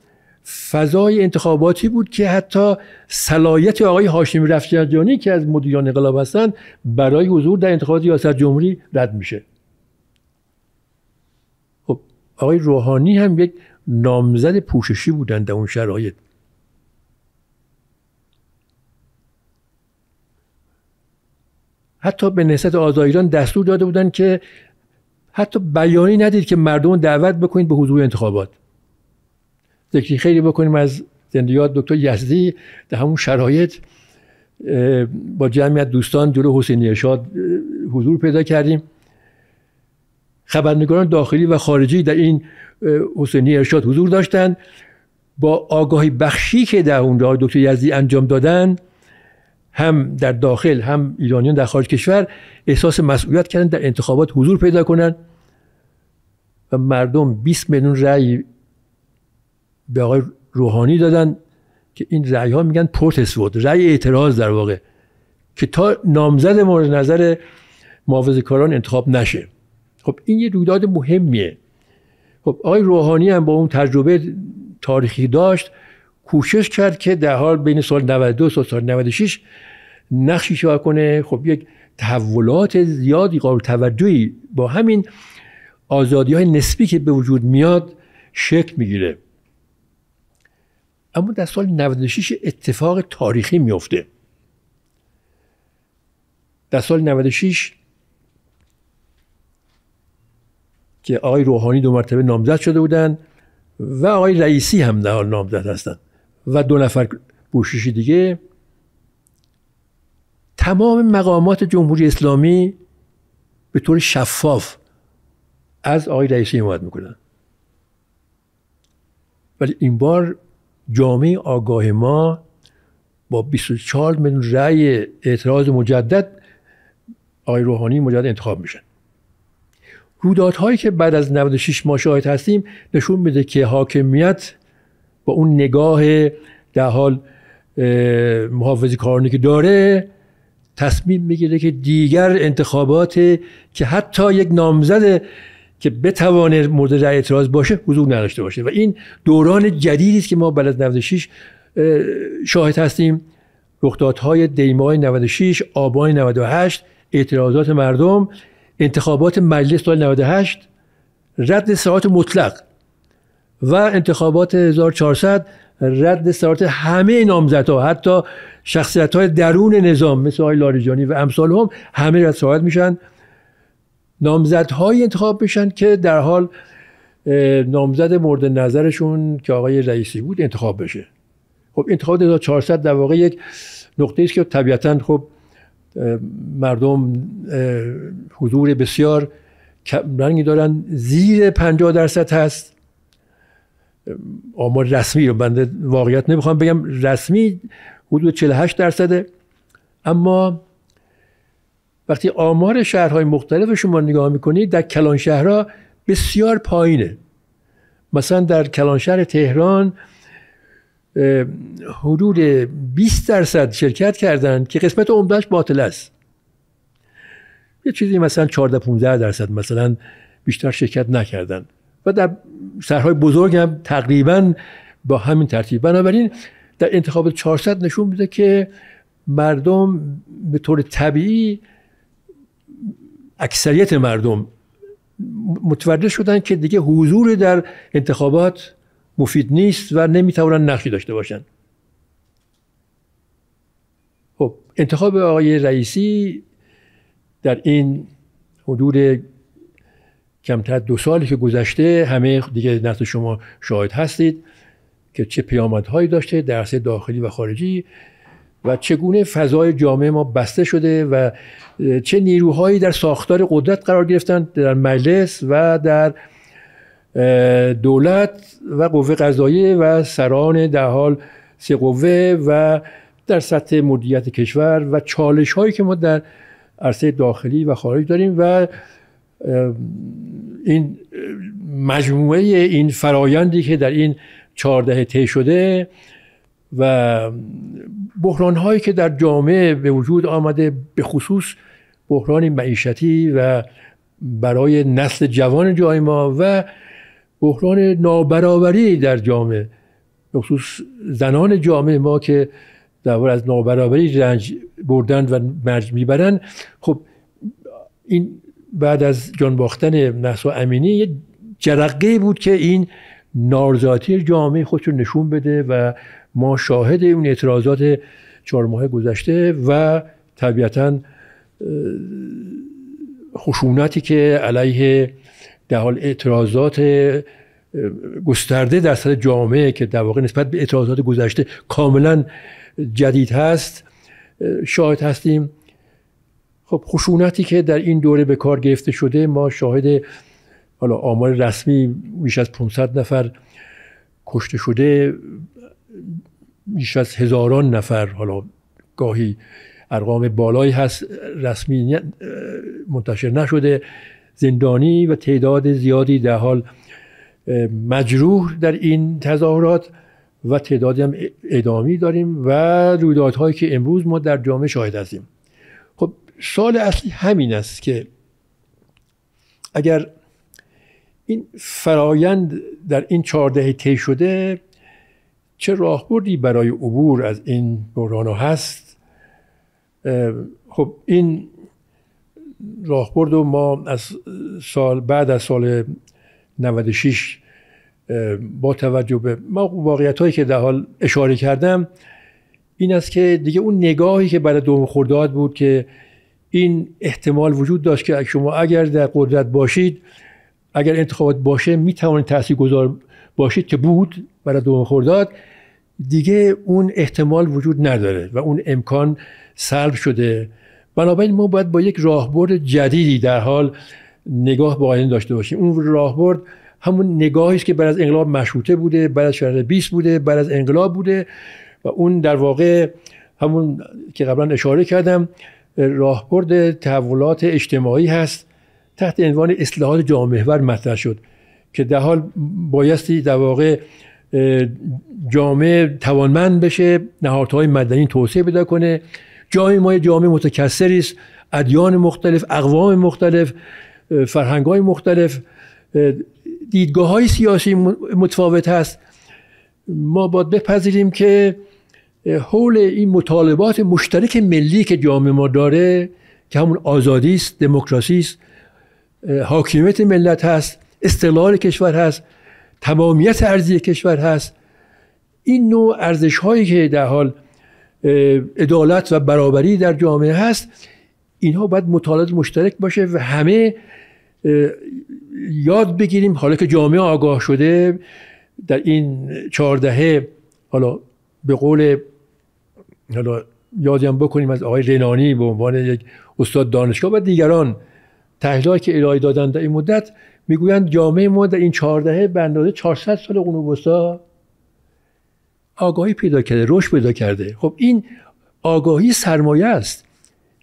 فضای انتخاباتی بود که حتی صلاحیت آقای هاشمی رفسنجانی که از مدیران انقلاب هستند برای حضور در انتخابات ریاست جمهوری رد میشه خب آقای روحانی هم یک نامزد پوششی بودن در اون شرایط حتی به نسبت ایران دستور داده بودند که حتی بیانی ندید که مردم دعوت بکنید به حضور انتخابات ذکری خیلی بکنیم از زندیات دکتر یزدی در همون شرایط با جمعیت دوستان جلو حسینی ارشاد حضور پیدا کردیم خبرنگاران داخلی و خارجی در این حسینی ارشاد حضور داشتند با آگاهی بخشی که در اونجا دکتر یزدی انجام دادن هم در داخل هم ایرانیان در خارج کشور احساس مسئولیت کردن در انتخابات حضور پیدا کنند و مردم 20 میلیون رأی به آقای روحانی دادن که این رأی ها میگن پروتست رأی اعتراض در واقع که تا نامزد مورد نظر محافظ کاران انتخاب نشه خب این یه رویداد مهمیه خب آقای روحانی هم با اون تجربه تاریخی داشت کوشش کرد که در حال بین سال 92 تا سال 96 نقشی شاه کنه خب یک تحولات زیادی قابل توجهی با همین آزادی های نسبی که به وجود میاد شکل میگیره اما در سال 96 اتفاق تاریخی میفته در سال 96 که آقای روحانی دو مرتبه نامزد شده بودن و آقای رئیسی هم در حال نامزد هستند و دو نفر بوشیشی دیگه تمام مقامات جمهوری اسلامی به طور شفاف از آقای رئیسی حمایت میکنن ولی این بار جامعه آگاه ما با 24 میلیون رأی اعتراض مجدد آقای روحانی مجدد انتخاب میشن رویدادهایی که بعد از 96 ماه شاهد هستیم نشون میده که حاکمیت با اون نگاه در حال محافظی کارانی که داره تصمیم میگیره که دیگر انتخابات که حتی یک نامزد که بتوانه مورد رأی اعتراض باشه حضور نداشته باشه و این دوران جدیدی است که ما بعد از 96 شاهد هستیم رخدادهای دیمای 96 آبان 98 اعتراضات مردم انتخابات مجلس سال 98 رد ساعت مطلق و انتخابات 1400 رد سرات همه نامزدها حتی شخصیت های درون نظام مثل آقای لاریجانی و امثال هم همه رد سرات میشن نامزدهایی انتخاب بشن که در حال نامزد مورد نظرشون که آقای رئیسی بود انتخاب بشه خب انتخاب 1400 در واقع یک نقطه است که طبیعتا خب مردم حضور بسیار رنگی دارن زیر 50 درصد هست آمار رسمی رو بنده واقعیت نمیخوام بگم رسمی حدود 48 درصده اما وقتی آمار شهرهای مختلف شما نگاه میکنید در کلان شهرها بسیار پایینه مثلا در کلان شهر تهران حدود 20 درصد شرکت کردند که قسمت عمدهش باطل است یه چیزی مثلا 14 15 درصد مثلا بیشتر شرکت نکردند و در سرهای بزرگ هم تقریبا با همین ترتیب بنابراین در انتخاب 400 نشون میده که مردم به طور طبیعی اکثریت مردم متوجه شدن که دیگه حضور در انتخابات مفید نیست و نمیتوانن نقشی داشته باشند خب انتخاب آقای رئیسی در این حدود کمتر دو سالی که گذشته همه دیگه نسل شما شاهد هستید که چه پیامدهایی داشته در داخلی و خارجی و چگونه فضای جامعه ما بسته شده و چه نیروهایی در ساختار قدرت قرار گرفتن در مجلس و در دولت و قوه قضایی و سران در حال سه قوه و در سطح مدیریت کشور و چالش هایی که ما در عرصه داخلی و خارج داریم و این مجموعه این فرایندی که در این چهارده ته شده و بحران هایی که در جامعه به وجود آمده به خصوص بحران معیشتی و برای نسل جوان جای ما و بحران نابرابری در جامعه به خصوص زنان جامعه ما که در از نابرابری رنج بردن و مرج میبرن خب این بعد از جان باختن امینی یه جرقه بود که این نارضایتی جامعه خودش رو نشون بده و ما شاهد اون اعتراضات چهار ماه گذشته و طبیعتا خشونتی که علیه در حال اعتراضات گسترده در سطح جامعه که در واقع نسبت به اعتراضات گذشته کاملا جدید هست شاهد هستیم خب خشونتی که در این دوره به کار گرفته شده ما شاهد حالا آمار رسمی بیش از 500 نفر کشته شده بیش از هزاران نفر حالا گاهی ارقام بالایی هست رسمی منتشر نشده زندانی و تعداد زیادی در حال مجروح در این تظاهرات و تعدادی هم اعدامی داریم و رویدادهایی که امروز ما در جامعه شاهد هستیم سوال اصلی همین است که اگر این فرایند در این چهارده طی شده چه راهبردی برای عبور از این بحران هست خب این راهبرد رو ما از سال بعد از سال 96 با توجه به ما واقعیت هایی که در حال اشاره کردم این است که دیگه اون نگاهی که برای دوم خورداد بود که این احتمال وجود داشت که شما اگر در قدرت باشید اگر انتخابات باشه می توانید گذار باشید که بود برای دوم خرداد دیگه اون احتمال وجود نداره و اون امکان سلب شده بنابراین ما باید با یک راهبرد جدیدی در حال نگاه به داشته باشیم اون راهبرد همون نگاهی است که بعد از انقلاب مشروطه بوده بعد از شهر 20 بوده بعد از انقلاب بوده و اون در واقع همون که قبلا اشاره کردم راهبرد تحولات اجتماعی هست تحت عنوان اصلاحات جامعهور مطرح شد که در حال بایستی در واقع جامعه توانمند بشه نهادهای مدنی توسعه پیدا کنه جامعه ما جامعه متکثری است ادیان مختلف اقوام مختلف فرهنگ های مختلف دیدگاه های سیاسی متفاوت هست ما باید بپذیریم که حول این مطالبات مشترک ملی که جامعه ما داره که همون آزادی است دموکراسی است حاکمیت ملت هست استقلال کشور هست تمامیت ارزی کشور هست این نوع ارزش هایی که در حال عدالت و برابری در جامعه هست اینها باید مطالعات مشترک باشه و همه یاد بگیریم حالا که جامعه آگاه شده در این چهاردهه حالا به قول حالا یادیم بکنیم از آقای رنانی به عنوان یک استاد دانشگاه و دیگران تحلیل که ارائه دادن در این مدت میگویند جامعه ما در این چهاردهه به اندازه 400 سال قرون وسطا آگاهی پیدا کرده رشد پیدا کرده خب این آگاهی سرمایه است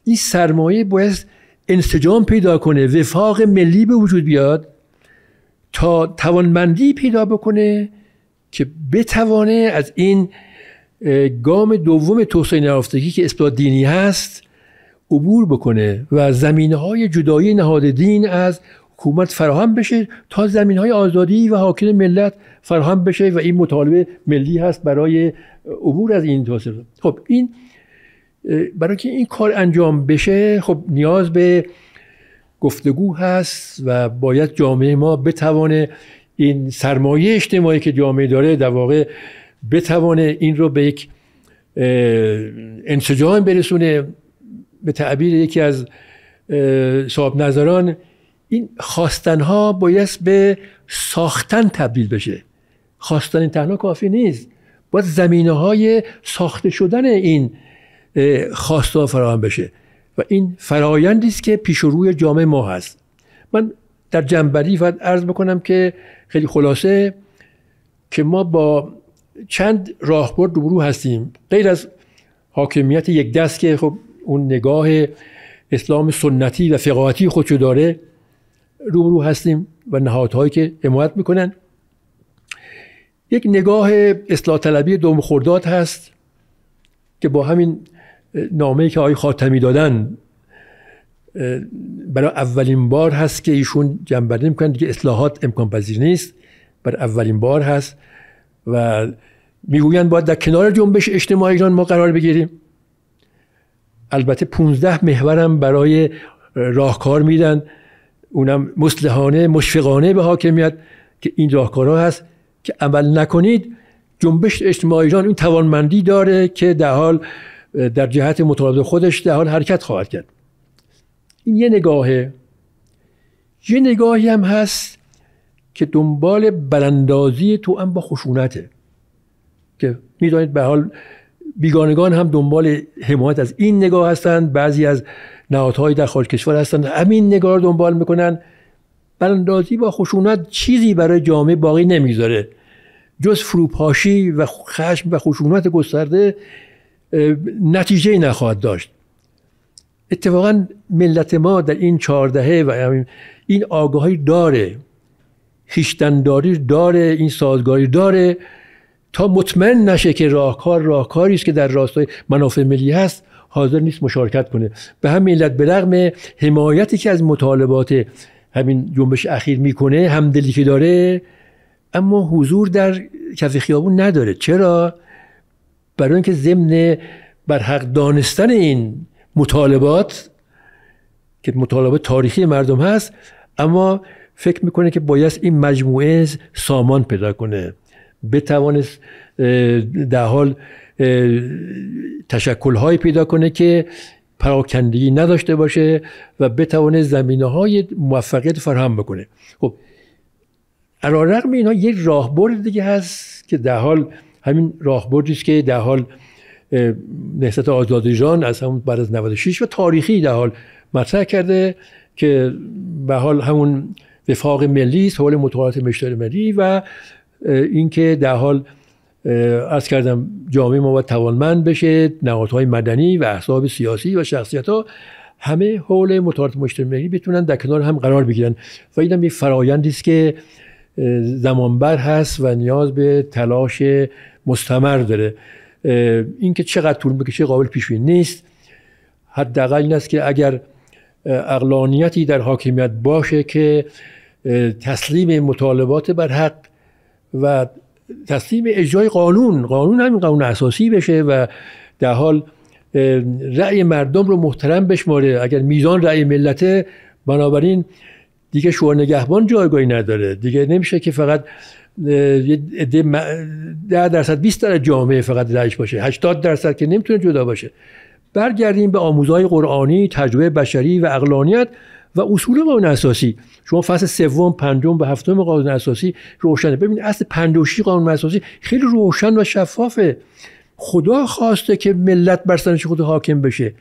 این سرمایه باید انسجام پیدا کنه وفاق ملی به وجود بیاد تا توانمندی پیدا بکنه که بتوانه از این گام دوم توسعه نرافتگی که اثبات دینی هست عبور بکنه و زمینه های جدایی نهاد دین از حکومت فراهم بشه تا زمین های آزادی و حاکم ملت فراهم بشه و این مطالبه ملی هست برای عبور از این توسعه خب این برای که این کار انجام بشه خب نیاز به گفتگو هست و باید جامعه ما بتوانه این سرمایه اجتماعی که جامعه داره در واقع بتوانه این رو به یک انسجام برسونه به تعبیر یکی از صاحب نظران این ها باید به ساختن تبدیل بشه خواستن این تنها کافی نیست باید زمینه های ساخته شدن این ها فراهم بشه و این فرایندی است که پیش روی جامعه ما هست من در جنبری فقط عرض بکنم که خیلی خلاصه که ما با چند راهبرد روبرو هستیم غیر از حاکمیت یک دست که خب اون نگاه اسلام سنتی و فقاهتی خودشو داره روبرو هستیم و نهادهایی که حمایت میکنن یک نگاه اصلاح طلبی دوم خرداد هست که با همین نامه که آقای خاتمی دادن برای اولین بار هست که ایشون جنبنده میکنن که اصلاحات امکان پذیر نیست برای اولین بار هست و میگویند باید در کنار جنبش اجتماعی ایران ما قرار بگیریم البته 15 محورم برای راهکار میدن اونم مسلحانه مشفقانه به حاکمیت که این راهکارها هست که عمل نکنید جنبش اجتماعی ایران این توانمندی داره که در حال در جهت مطالبه خودش در حال حرکت خواهد کرد این یه نگاهه یه نگاهی هم هست که دنبال براندازی تو هم با خشونته که میدانید به حال بیگانگان هم دنبال حمایت از این نگاه هستند بعضی از نهادهای در خارج کشور هستند همین نگاه رو دنبال میکنن براندازی با خشونت چیزی برای جامعه باقی نمیذاره جز فروپاشی و خشم و خشونت گسترده نتیجه نخواهد داشت اتفاقا ملت ما در این چهاردهه و این آگاهی داره خیشتنداری داره این سازگاری داره تا مطمئن نشه که راهکار راهکاری است که در راستای منافع ملی هست حاضر نیست مشارکت کنه به همین علت بلغم حمایتی که از مطالبات همین جنبش اخیر میکنه همدلی که داره اما حضور در کف خیابون نداره چرا برای اینکه ضمن بر حق دانستن این مطالبات که مطالبه تاریخی مردم هست اما فکر میکنه که باید این مجموعه سامان پیدا کنه بتوانست در حال تشکلهایی پیدا کنه که پراکندگی نداشته باشه و بتوانه زمینه های موفقیت فراهم بکنه خب رقم اینا یک راهبرد دیگه هست که در حال همین راهبردی است که در حال آزادی آزادیجان از همون بعد از 96 و تاریخی در حال مطرح کرده که به حال همون وفاق ملی است حول مطالعات مشتر ملی و اینکه در حال از کردم جامعه ما باید توانمند بشه نهادهای مدنی و احزاب سیاسی و شخصیت ها همه حول مطالعات مشتر ملی بتونن در کنار هم قرار بگیرن و این هم یک فرایندی است که زمانبر هست و نیاز به تلاش مستمر داره اینکه چقدر طول بکشه قابل پیش نیست حداقل این است که اگر اقلانیتی در حاکمیت باشه که تسلیم مطالبات بر حق و تسلیم اجرای قانون قانون همین قانون اساسی بشه و در حال رأی مردم رو محترم بشماره اگر میزان رأی ملت بنابراین دیگه شور نگهبان جایگاهی نداره دیگه نمیشه که فقط ده درصد 20 درصد جامعه فقط رأیش باشه 80 درصد که نمیتونه جدا باشه برگردیم به آموزهای قرآنی تجربه بشری و اقلانیت و اصول قانون اساسی شما فصل سوم پنجم و هفتم قانون اساسی روشنه ببین اصل پندوشی قانون اساسی خیلی روشن و شفافه خدا خواسته که ملت بر سرش خود حاکم بشه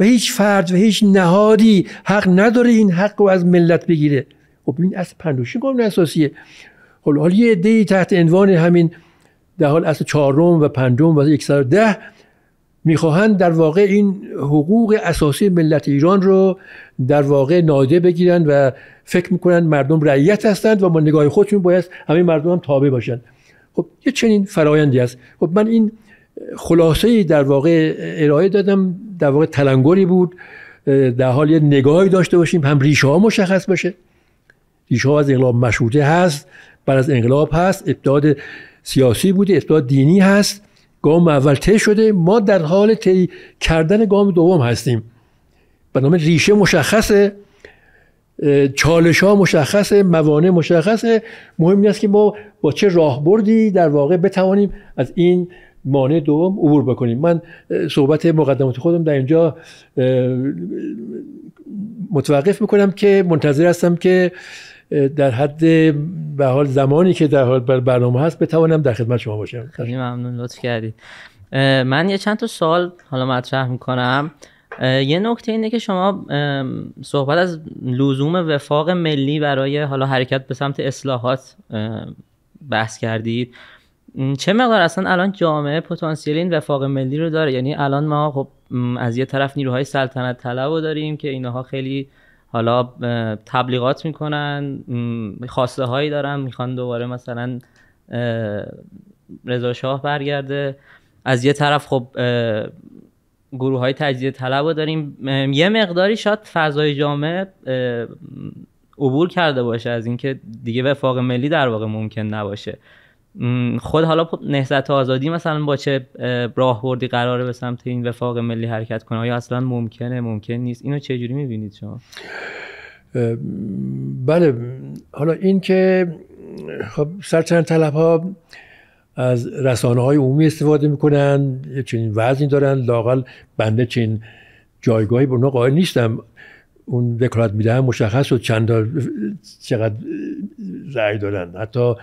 و هیچ فرد و هیچ نهادی حق نداره این حق رو از ملت بگیره خب ببین اصل پندوشی قانون اساسیه حالا یه عده‌ای تحت عنوان همین در حال اصل چهارم و پنجم و یکصد ده میخواهند در واقع این حقوق اساسی ملت ایران رو در واقع نادیده بگیرند و فکر میکنند مردم رعیت هستند و ما نگاه خودشون باید همه مردم هم تابع باشند خب یه چنین فرایندی است خب من این خلاصه در واقع ارائه دادم در واقع تلنگری بود در حال یه نگاهی داشته باشیم هم ریشه ها مشخص باشه ریشه ها از انقلاب مشروطه هست بعد از انقلاب هست ابتداد سیاسی بوده ابتداد دینی هست گام اول ته شده ما در حال طی کردن گام دوم هستیم نام ریشه مشخصه چالش ها مشخصه موانع مشخصه مهم است که ما با چه راهبردی در واقع بتوانیم از این مانع دوم عبور بکنیم من صحبت مقدمات خودم در اینجا متوقف میکنم که منتظر هستم که در حد به حال زمانی که در حال بر برنامه هست بتوانم در خدمت شما باشم خیلی ممنون لطف کردید من یه چند تا سوال حالا مطرح میکنم یه نکته اینه که شما صحبت از لزوم وفاق ملی برای حالا حرکت به سمت اصلاحات بحث کردید چه مقدار اصلا الان جامعه پتانسیل این وفاق ملی رو داره یعنی الان ما خب از یه طرف نیروهای سلطنت طلب رو داریم که اینها خیلی حالا تبلیغات میکنن خواسته هایی دارن میخوان دوباره مثلا رضا شاه برگرده از یه طرف خب گروه های تجزیه طلب رو داریم یه مقداری شاید فضای جامعه عبور کرده باشه از اینکه دیگه وفاق ملی در واقع ممکن نباشه خود حالا خب نهضت آزادی مثلا با چه راهبردی قراره به سمت این وفاق ملی حرکت کنه یا اصلا ممکنه ممکن نیست اینو چه جوری میبینید شما بله حالا این که خب سرچند طلب ها از رسانه های عمومی استفاده میکنن یه چنین وزنی دارن لاقل بنده چنین جایگاهی به اونها قائل نیستم اون وکالت میدهن مشخص و چند چقدر رأی دارن حتی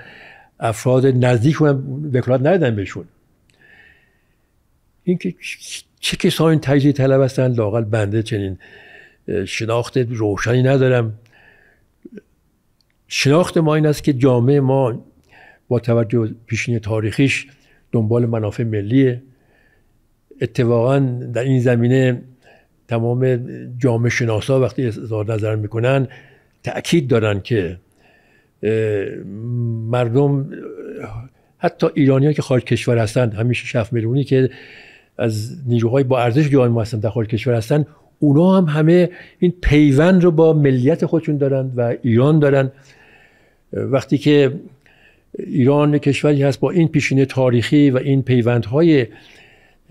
افراد نزدیک من وکالت ندادن بهشون اینکه چه کسانی تجزیه طلب هستن لاقل بنده چنین شناخت روشنی ندارم شناخت ما این است که جامعه ما با توجه پیشین تاریخیش دنبال منافع ملی اتفاقا در این زمینه تمام جامعه شناسا وقتی اظهار نظر میکنن تأکید دارن که مردم حتی ایرانی ها که خارج کشور هستند همیشه شف میلیونی که از نیروهای با ارزش ما هستند در خارج کشور هستند اونا هم همه این پیوند رو با ملیت خودشون دارند و ایران دارند وقتی که ایران کشوری هست با این پیشینه تاریخی و این پیوندهای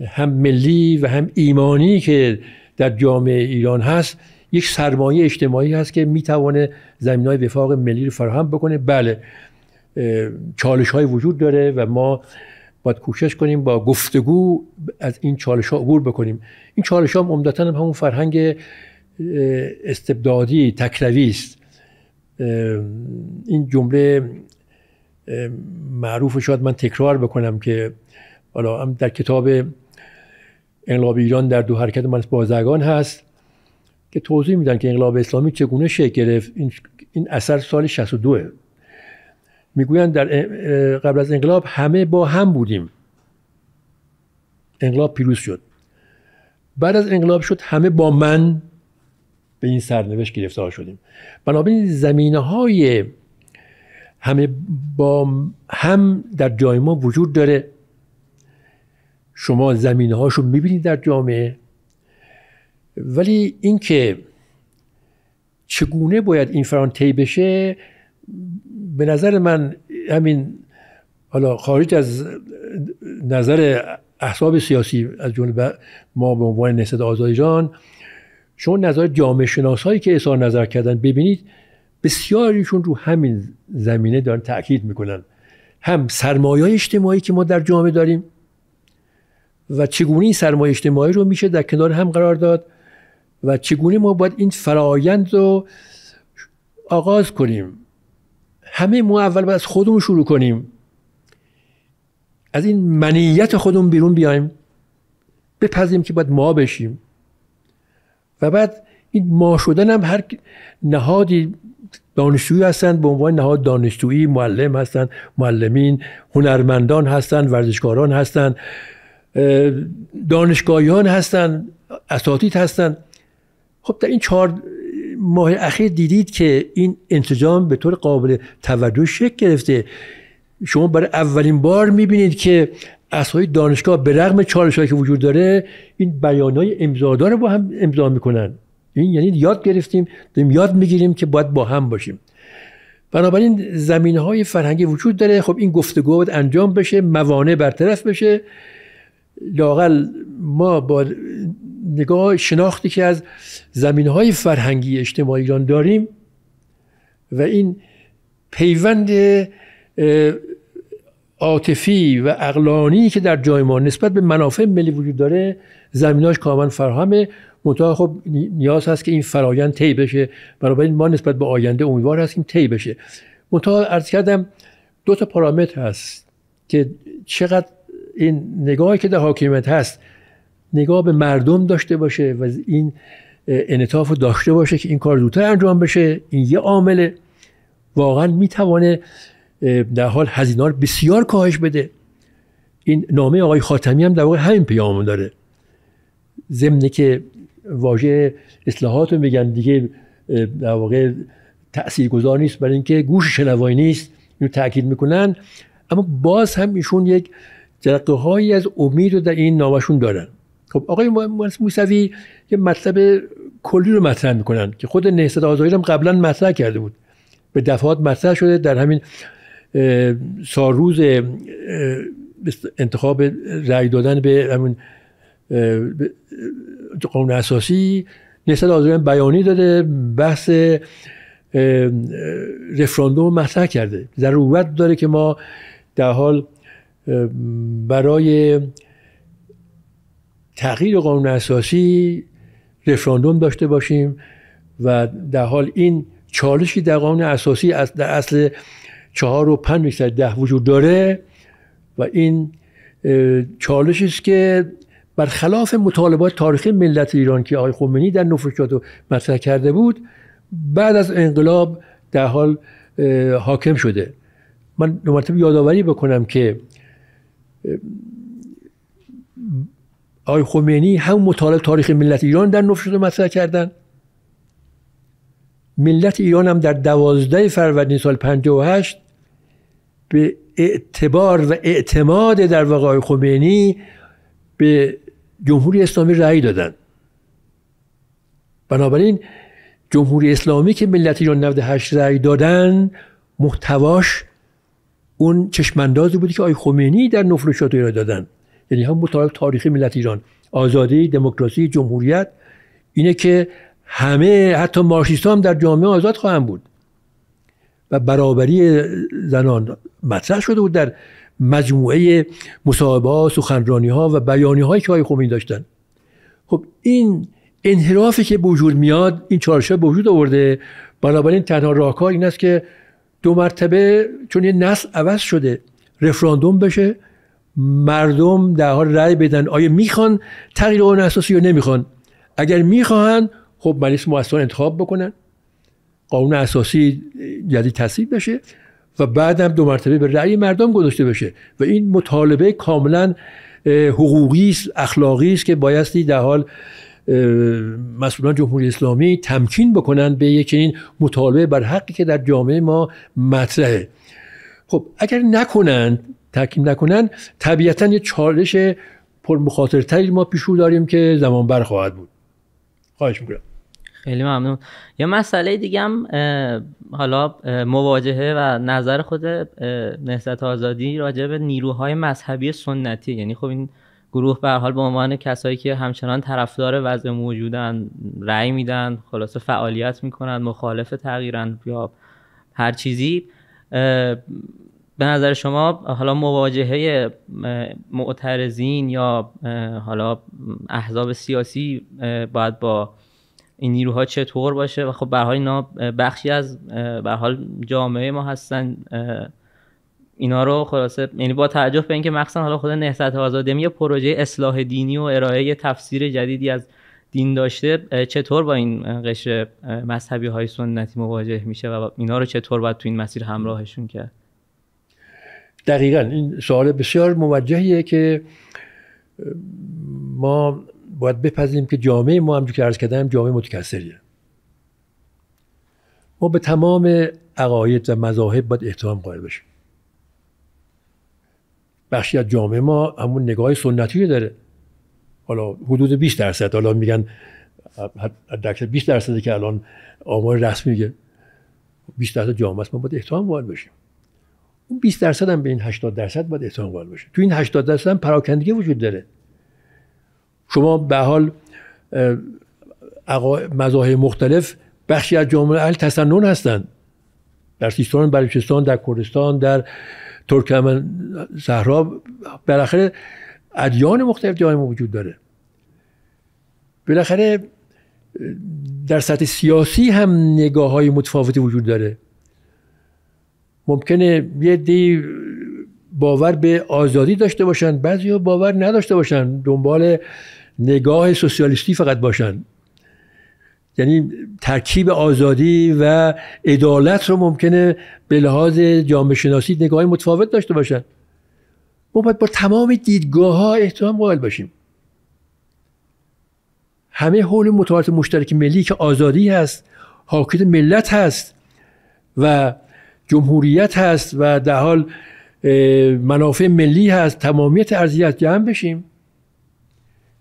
هم ملی و هم ایمانی که در جامعه ایران هست یک سرمایه اجتماعی هست که میتوانه زمین های وفاق ملی رو فراهم بکنه بله چالش های وجود داره و ما باید کوشش کنیم با گفتگو از این چالش ها عبور بکنیم این چالش ها عمدتا همون فرهنگ استبدادی تکروی است این جمله معروف شاید من تکرار بکنم که حالا هم در کتاب انقلاب ایران در دو حرکت من بازگان هست که توضیح میدن که انقلاب اسلامی چگونه شکل گرفت این, اثر سال 62 میگویند در قبل از انقلاب همه با هم بودیم انقلاب پیروز شد بعد از انقلاب شد همه با من به این سرنوشت گرفتار شدیم بنابراین زمینه های همه با هم در جای ما وجود داره شما زمینه هاشو میبینید در جامعه ولی اینکه چگونه باید این فران طی بشه به نظر من همین حالا خارج از نظر احساب سیاسی از جمله ما به عنوان نسد آزادی جان شما نظر جامعه شناس هایی که اظهار نظر کردن ببینید بسیاریشون رو همین زمینه دارن تاکید میکنن هم سرمایه اجتماعی که ما در جامعه داریم و چگونه این سرمایه اجتماعی رو میشه در کنار هم قرار داد و چگونه ما باید این فرایند رو آغاز کنیم همه ما اول باید از خودمون شروع کنیم از این منیت خودمون بیرون بیایم بپذیم که باید ما بشیم و بعد این ما شدن هم هر نهادی دانشجویی هستند به عنوان نهاد دانشجویی معلم هستند معلمین هنرمندان هستند ورزشکاران هستند دانشگاهیان هستند اساتید هستند خب در این چهار ماه اخیر دیدید که این انتظام به طور قابل توجه شکل گرفته شما برای اولین بار میبینید که اصلاحی دانشگاه به رغم چالش که وجود داره این بیان های امزادار رو با هم امضا میکنن این یعنی یاد گرفتیم داریم یاد میگیریم که باید با هم باشیم بنابراین زمین های فرهنگی وجود داره خب این گفتگو باید انجام بشه موانع برطرف بشه لاقل ما با نگاه شناختی که از زمین های فرهنگی اجتماعی ایران داریم و این پیوند عاطفی و اقلانی که در جای ما نسبت به منافع ملی وجود داره زمیناش کاملا فراهمه منتها خب نیاز هست که این فرایند طی بشه بنابراین ما نسبت به آینده امیدوار هستیم طی بشه منتها عرض کردم دو تا پارامتر هست که چقدر این نگاهی که در حاکمیت هست نگاه به مردم داشته باشه و این انطاف رو داشته باشه که این کار زودتر انجام بشه این یه عامل واقعا میتوانه در حال هزینه بسیار کاهش بده این نامه آقای خاتمی هم در واقع همین پیامو داره ضمن که واژه اصلاحات رو میگن دیگه در واقع تاثیرگذار نیست برای اینکه گوش شنوایی نیست اینو تاکید میکنن اما باز هم ایشون یک جرقه از امید رو در این نامشون دارن خب آقای موسوی یه مطلب کلی رو مطرح میکنن که خود نهضت آزادی هم قبلا مطرح کرده بود به دفعات مطرح شده در همین ساروز انتخاب رأی دادن به همون قانون اساسی نهضت آزادی بیانی داده بحث رفراندوم مطرح کرده ضرورت داره که ما در حال برای تغییر قانون اساسی رفراندوم داشته باشیم و در حال این چالشی در قانون اساسی در اصل چهار و پنج بیشتر ده وجود داره و این چالشی است که برخلاف مطالبات تاریخی ملت ایران که آقای خمینی در رو مطرح کرده بود بعد از انقلاب در حال حاکم شده من مرتبه یادآوری بکنم که آقای خمینی هم مطالب تاریخ ملت ایران در نفر شده مطرح کردن ملت ایران هم در دوازده فروردین سال 58 به اعتبار و اعتماد در واقع آقای خمینی به جمهوری اسلامی رأی دادن بنابراین جمهوری اسلامی که ملت ایران 98 رأی دادن محتواش اون چشماندازی بودی که آقای خمینی در نفر شده ایران دادن یعنی هم مطالب تاریخی ملت ایران آزادی دموکراسی جمهوریت اینه که همه حتی مارکسیست‌ها هم در جامعه آزاد خواهند بود و برابری زنان مطرح شده بود در مجموعه مصاحبه ها سخنرانی ها و بیانی هایی که های خمینی داشتن خب این انحرافی که به وجود میاد این چارچوب به وجود آورده بنابراین تنها راهکار این است که دو مرتبه چون یه نسل عوض شده رفراندوم بشه مردم در حال رأی بدن آیا میخوان تغییر قانون اساسی یا نمیخوان اگر میخوان خب مجلس مؤسسان انتخاب بکنن قانون اساسی جدید تصویب بشه و بعدم دو مرتبه به رأی مردم گذاشته بشه و این مطالبه کاملا حقوقی است اخلاقی است که بایستی در حال مسئولان جمهوری اسلامی تمکین بکنن به یک این مطالبه بر حقی که در جامعه ما مطرحه خب اگر نکنند تحکیم نکنن طبیعتا یه چالش پر تری ما پیشو داریم که زمان بر خواهد بود خواهش میکنم خیلی ممنون یه مسئله دیگه هم حالا مواجهه و نظر خود نهضت آزادی راجع به نیروهای مذهبی سنتی یعنی خب این گروه به حال به عنوان کسایی که همچنان طرفدار وضع موجودن رأی میدن خلاصه فعالیت میکنن مخالف تغییرن یا هر چیزی به نظر شما حالا مواجهه معترضین یا حالا احزاب سیاسی باید با این نیروها چطور باشه و خب برهای اینا بخشی از به حال جامعه ما هستن اینا رو خلاصه یعنی با توجه به اینکه مخصوصا حالا خود نهضت می یه پروژه اصلاح دینی و ارائه تفسیر جدیدی از دین داشته چطور با این قشر مذهبی های سنتی مواجه میشه و اینا رو چطور باید تو این مسیر همراهشون کرد دقیقا این سوال بسیار موجهیه که ما باید بپذیریم که جامعه ما همجور که عرض کردم جامعه متکثریه ما به تمام عقاید و مذاهب باید احترام قائل بشیم بخشی از جامعه ما همون نگاه سنتی داره حالا حدود 20 درصد حالا میگن حداکثر 20 درصدی که الان آمار رسمی میگه 20 درصد جامعه است ما باید احترام قائل بشیم اون 20 درصد هم به این 80 درصد باید احتمال قائل باشه تو این 80 درصد هم پراکندگی وجود داره شما به حال مذاهب مختلف بخشی از جامعه اهل تسنن هستند در سیستان بلوچستان در کردستان در ترکمن صحرا بالاخره ادیان مختلف جای وجود داره بالاخره در سطح سیاسی هم نگاه های متفاوتی وجود داره ممکنه یه دی باور به آزادی داشته باشن بعضی ها باور نداشته باشن دنبال نگاه سوسیالیستی فقط باشن یعنی ترکیب آزادی و عدالت رو ممکنه به لحاظ جامعه شناسی نگاه متفاوت داشته باشن ما باید با تمام دیدگاه ها احترام قائل باشیم همه حول متعارف مشترک ملی که آزادی هست حاکت ملت هست و جمهوریت هست و در حال منافع ملی هست تمامیت ارضی جمع بشیم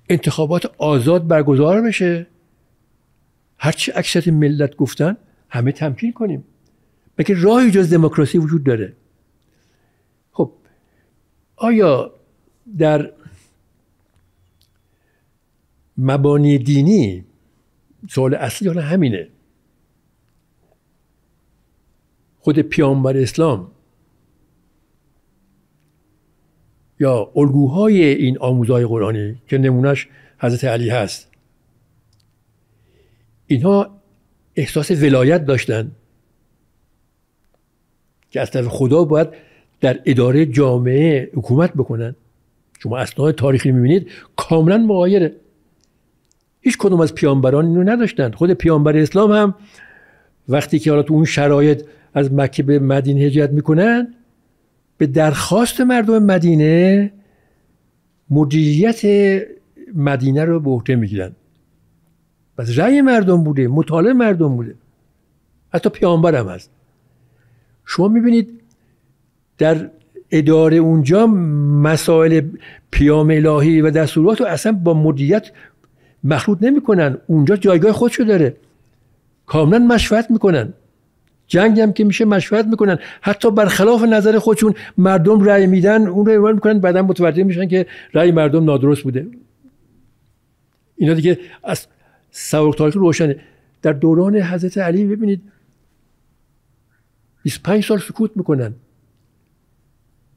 انتخابات آزاد برگزار بشه هرچی اکثریت ملت گفتن همه تمکین کنیم بلکه راهی جز دموکراسی وجود داره خب آیا در مبانی دینی سوال اصلی حالا همینه خود پیامبر اسلام یا الگوهای این آموزهای قرآنی که نمونهش حضرت علی هست اینها احساس ولایت داشتن که از طرف خدا باید در اداره جامعه حکومت بکنن شما اسناد تاریخی میبینید کاملا معایره هیچ کدوم از پیامبران اینو نداشتند خود پیامبر اسلام هم وقتی که حالا تو اون شرایط از مکه به مدینه هجرت میکنن به درخواست مردم مدینه مدیریت مدینه رو به عهده میگیرن پس رأی مردم بوده مطالعه مردم بوده حتی پیامبر هم هست شما میبینید در اداره اونجا مسائل پیام الهی و دستورات رو اصلا با مدیریت مخلوط نمیکنن اونجا جایگاه خودشو داره کاملا مشورت میکنن جنگ هم که میشه مشورت میکنن حتی برخلاف نظر خودشون مردم رأی میدن اون رو اعمال میکنن بعدا متوجه میشن که رأی مردم نادرست بوده اینا دیگه از سوارق تاریخ روشنه در دوران حضرت علی ببینید 25 سال سکوت میکنن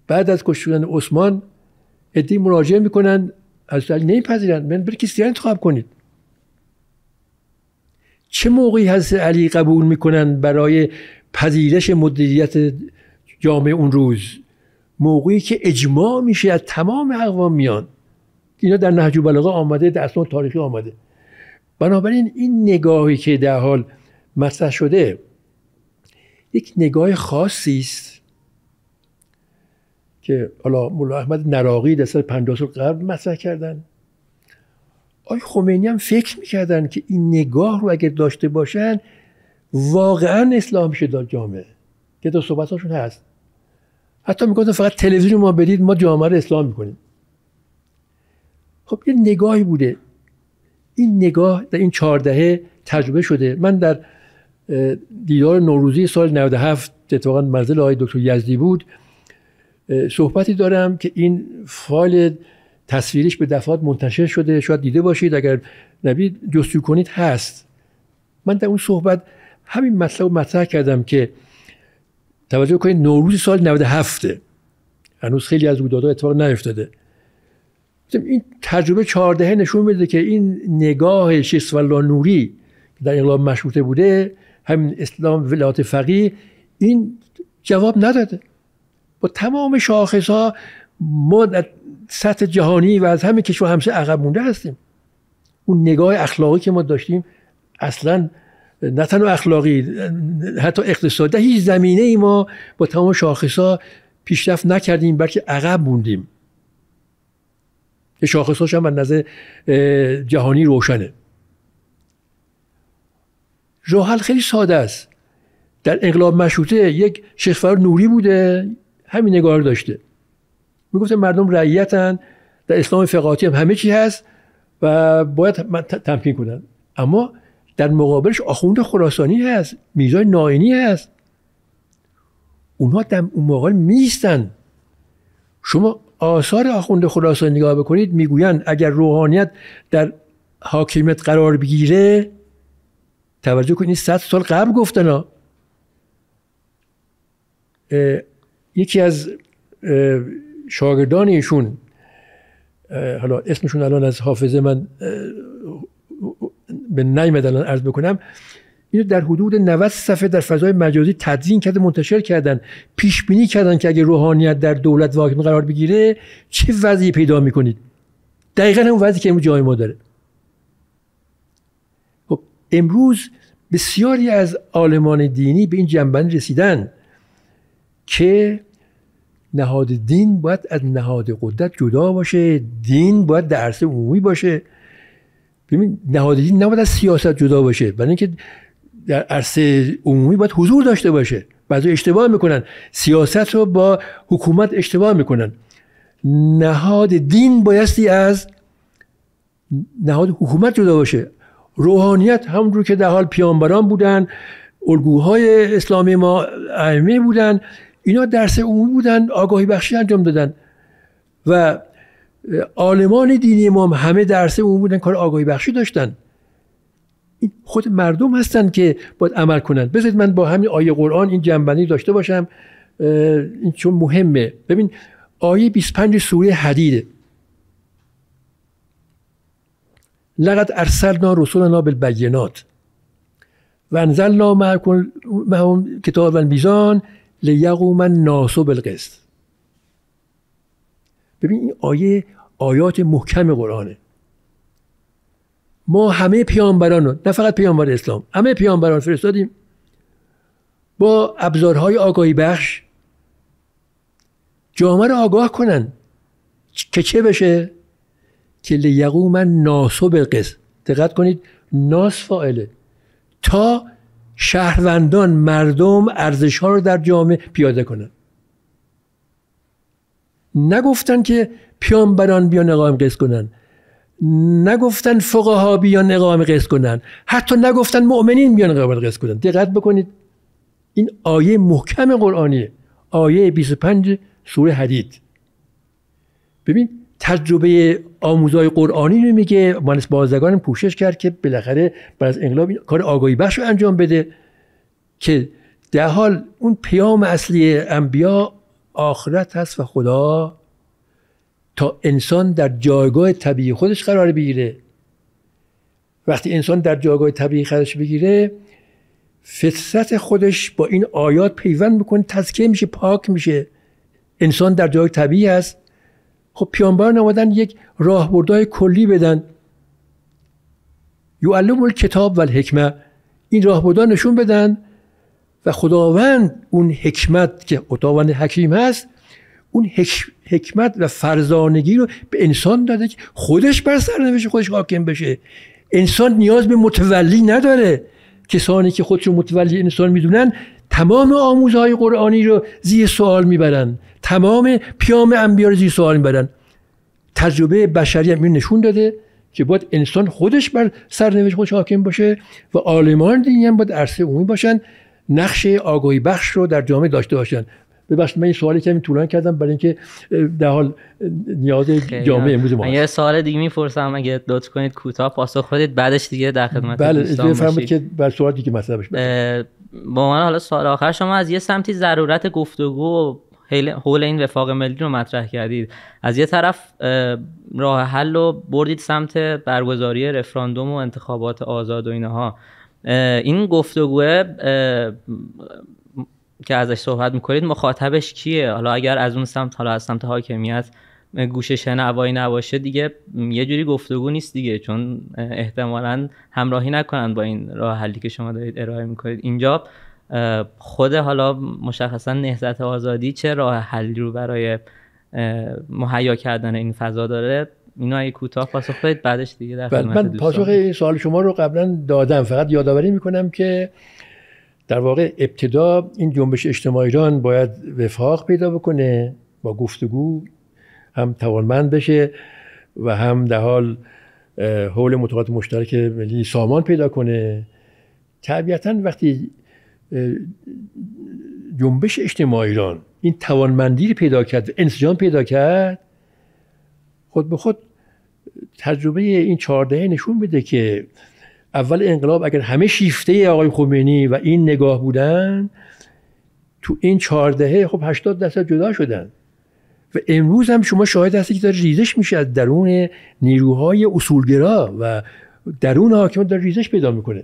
بعد از کشتن عثمان ادی مراجعه میکنن از علی نمیپذیرن من بر کسی انتخاب کنید چه موقعی حضرت علی قبول میکنن برای پذیرش مدیریت جامعه اون روز موقعی که اجماع میشه از تمام اقوام میان اینا در نهج البلاغه آمده در اسناد تاریخی آمده بنابراین این نگاهی که در حال مطرح شده یک نگاه خاصی است که حالا مولا احمد نراقی در سال 50 قبل مطرح کردن آی خمینی هم فکر میکردن که این نگاه رو اگر داشته باشن واقعا اصلاح میشه در جامعه که در هاشون هست حتی میگفتن فقط تلویزیون ما بدید ما جامعه رو اصلاح میکنیم خب یه نگاهی بوده این نگاه در این چهاردهه تجربه شده من در دیدار نوروزی سال 97 اتفاقا منزل آقای دکتر یزدی بود صحبتی دارم که این فایل تصویرش به دفعات منتشر شده شاید دیده باشید اگر نبی جستجو کنید هست من در اون صحبت همین مسئله رو مطرح کردم که توجه کنید نوروز سال 97 هنوز خیلی از رویدادها اتفاق نیفتاده این تجربه چهاردهه نشون میده که این نگاه شیخ نوری که در انقلاب مشروطه بوده همین اسلام ولایت فقیه این جواب نداده با تمام شاخص ها ما سطح جهانی و از همه کشور همشه عقب مونده هستیم اون نگاه اخلاقی که ما داشتیم اصلا نه تنها اخلاقی حتی اقتصادی هیچ زمینه ای ما با تمام شاخص ها پیشرفت نکردیم بلکه عقب موندیم که شاخص هم از نظر جهانی روشنه روحل خیلی ساده است در انقلاب مشروطه یک شخفر نوری بوده همین نگاه داشته میگفتن مردم رعیتن در اسلام فقاهی هم همه چی هست و باید تمکین کنن اما در مقابلش آخوند خراسانی هست میزای ناینی هست اونها در اون موقع میستن شما آثار آخوند خراسانی نگاه بکنید میگویند اگر روحانیت در حاکمیت قرار بگیره توجه کنید صد سال قبل گفتن یکی از شاگردان ایشون حالا اسمشون الان از حافظه من به نیمد الان عرض بکنم اینو در حدود 90 صفحه در فضای مجازی تدوین کرده منتشر کردن پیش بینی کردن که اگه روحانیت در دولت واکن قرار بگیره چه وضعی پیدا میکنید دقیقا اون وضعی که امروز جای ما داره خب امروز بسیاری از عالمان دینی به این جنبند رسیدن که نهاد دین باید از نهاد قدرت جدا باشه دین باید درس عمومی باشه ببین نهاد دین نباید از سیاست جدا باشه برای اینکه در عرصه عمومی باید حضور داشته باشه بعضی اشتباه میکنن سیاست رو با حکومت اشتباه میکنن نهاد دین بایستی از نهاد حکومت جدا باشه روحانیت همونجور که در حال پیانبران بودن الگوهای اسلامی ما ائمه بودن اینا درس عمومی بودن آگاهی بخشی انجام دادن و آلمان دینی ما هم همه درس عمومی بودن کار آگاهی بخشی داشتن این خود مردم هستن که باید عمل کنند. بذارید من با همین آیه قرآن این جنبندی داشته باشم این چون مهمه ببین آیه 25 سوره حدیده لقد ارسلنا رسولنا بالبینات و انزلنا کتاب و بیزان لیقوم الناس بالقسط ببین این آیه آیات محکم قرآنه ما همه پیامبران رو نه فقط پیامبر اسلام همه پیامبران فرستادیم با ابزارهای آگاهی بخش جامعه رو آگاه کنن که چه بشه که لیقوم ناسو بالقسط دقت کنید ناس فاعله تا شهروندان مردم ارزش ها رو در جامعه پیاده کنن نگفتن که پیانبران بیان اقام قیس کنن نگفتن فقها بیان اقام قیس کنن حتی نگفتن مؤمنین بیان اقام قیس کنن دقت بکنید این آیه محکم قرآنیه آیه 25 سوره حدید ببین تجربه آموزهای قرآنی رو میگه از بازگان پوشش کرد که بالاخره بعد از انقلاب کار آگاهی بخش رو انجام بده که در حال اون پیام اصلی انبیا آخرت هست و خدا تا انسان در جایگاه طبیعی خودش قرار بگیره وقتی انسان در جایگاه طبیعی خودش بگیره فطرت خودش با این آیات پیوند میکنه تزکیه میشه پاک میشه انسان در جای طبیعی است خب پیانبران آمدن یک راهبردهای کلی بدن یعلم کتاب و الحکمه این راهبردها نشون بدن و خداوند اون حکمت که خداوند حکیم هست اون حکمت و فرزانگی رو به انسان داده که خودش بر سرنوشت خودش حاکم بشه انسان نیاز به متولی نداره کسانی که خودشون متولی انسان میدونن تمام آموزهای قرآنی رو زیر سوال میبرن تمام پیام انبیا رو زیر سوال میبرن تجربه بشری هم نشون داده که باید انسان خودش بر سرنوشت خودش حاکم باشه و آلمان دینی هم باید عرصه عمومی باشن نقش آگاهی بخش رو در جامعه داشته باشن ببخشید من این سوالی کمی طولانی کردم برای اینکه در حال نیاز جامعه امروز ما یه سوال دیگه میپرسم اگه لطف کنید کوتاه پاسخ بدید بعدش دیگه در خدمت بله فرمایید که بر سوال دیگه مطلبش با من حالا سوال آخر شما از یه سمتی ضرورت گفتگو حول این وفاق ملی رو مطرح کردید از یه طرف راه حل رو بردید سمت برگزاری رفراندوم و انتخابات آزاد و اینها این گفتگوه که ازش صحبت میکنید مخاطبش کیه حالا اگر از اون سمت حالا از سمت حاکمیت گوش شنوایی نباشه دیگه یه جوری گفتگو نیست دیگه چون احتمالا همراهی نکنن با این راه حلی که شما دارید ارائه میکنید اینجا خود حالا مشخصا نهضت آزادی چه راه حلی رو برای مهیا کردن این فضا داره اینا اگه کوتاه پاسخ بدید بعدش دیگه در بله، خدمت من پاسخ این سوال شما رو قبلا دادم فقط یادآوری میکنم که در واقع ابتدا این جنبش اجتماعی ایران باید وفاق پیدا بکنه با گفتگو هم توانمند بشه و هم در حال حول مطالعات مشترک ملی سامان پیدا کنه طبیعتا وقتی جنبش اجتماعی ایران این توانمندی رو پیدا کرد و انسجام پیدا کرد خود به خود تجربه این چهارده نشون میده که اول انقلاب اگر همه شیفته آقای خمینی و این نگاه بودن تو این چهارده خب 80 درصد جدا شدن و امروز هم شما شاهد هستی که داره ریزش میشه از درون نیروهای اصولگرا و درون حاکمیت داره ریزش پیدا میکنه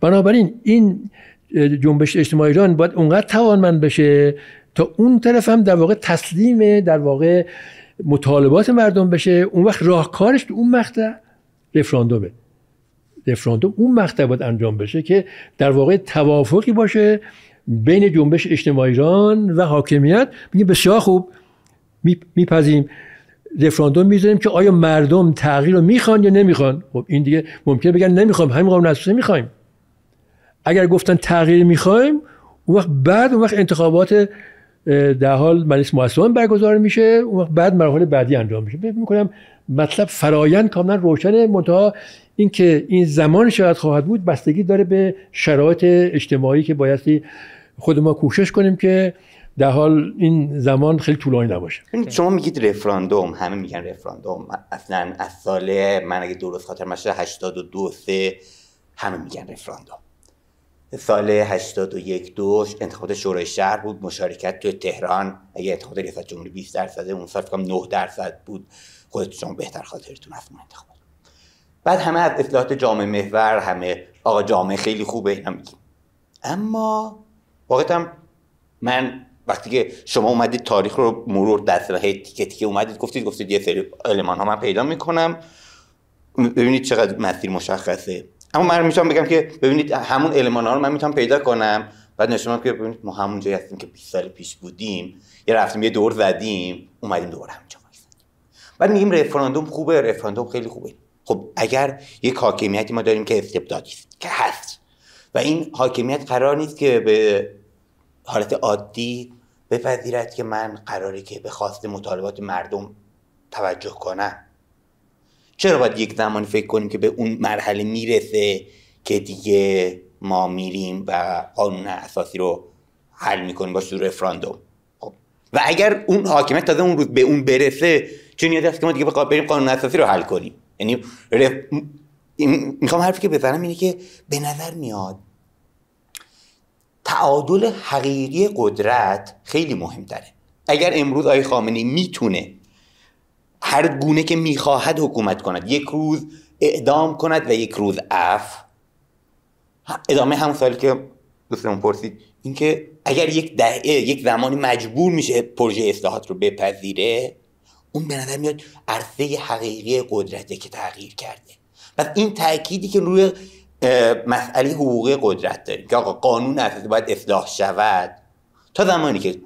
بنابراین این جنبش اجتماعی ایران باید اونقدر توانمند بشه تا اون طرف هم در واقع تسلیم در واقع مطالبات مردم بشه اون وقت راهکارش تو اون مقطع رفراندومه رفراندوم اون مقطع باید انجام بشه که در واقع توافقی باشه بین جنبش اجتماعی ایران و حاکمیت میگه بسیار خوب میپذیم رفراندوم میذاریم که آیا مردم تغییر رو میخوان یا نمیخوان خب این دیگه ممکنه بگن نمیخوام همین قانون اساسی میخوایم اگر گفتن تغییر میخوایم اون وقت بعد اون وقت انتخابات در حال مجلس مؤسسان برگزار میشه اون وقت بعد مراحل بعدی انجام میشه فکر میکنم مطلب فرایند کاملا روشن منتها اینکه این زمان شاید خواهد بود بستگی داره به شرایط اجتماعی که بایستی خود ما کوشش کنیم که در حال این زمان خیلی طولانی نباشه شما میگید رفراندوم همه میگن رفراندوم اصلا از سال من اگه درست خاطر باشه 82 همه میگن رفراندوم سال 81 دوش انتخابات شورای شهر بود مشارکت تو تهران اگه انتخابات ریاست جمهوری 20 درصد اون سال فکرم 9 درصد بود خودتون بهتر خاطرتون این انتخابات بعد همه از اصلاحات جامعه محور همه آقا جامعه خیلی خوبه اینا میگیم اما واقعا من وقتی که شما اومدید تاریخ رو مرور دست و تیکه تیکه اومدید گفتید گفتید یه سری المان ها من پیدا میکنم ببینید چقدر مسیر مشخصه اما من میتونم بگم که ببینید همون المان ها رو من میتونم پیدا کنم بعد نشونم که ببینید ما همون جایی هستیم که 20 سال پیش بودیم یه رفتیم یه دور زدیم اومدیم دوباره همینجا وایسادیم بعد میگیم رفراندوم خوبه رفراندوم خیلی خوبه خب اگر یک حاکمیتی ما داریم که استبدادی است که هست و این حاکمیت قرار نیست که به حالت عادی بپذیرد که من قراری که به خواست مطالبات مردم توجه کنم چرا باید یک زمانی فکر کنیم که به اون مرحله میرسه که دیگه ما میریم و قانون اساسی رو حل میکنیم با شروع رفراندوم خب. و اگر اون حاکمیت تازه اون روز به اون برسه چه نیازی هست که ما دیگه بریم قانون اساسی رو حل کنیم یعنی رف... میخوام حرفی که بزنم اینه که به نظر میاد تعادل حقیقی قدرت خیلی مهم داره. اگر امروز آقای خامنه میتونه هر گونه که میخواهد حکومت کند یک روز اعدام کند و یک روز اف ادامه همون سالی که دوستمون پرسید اینکه اگر یک دهه یک زمانی مجبور میشه پروژه اصلاحات رو بپذیره اون به نظر میاد عرصه حقیقی قدرته که تغییر کرده پس این تأکیدی که روی مسئله حقوق قدرت داریم که آقا قانون اساسی باید اصلاح شود تا زمانی که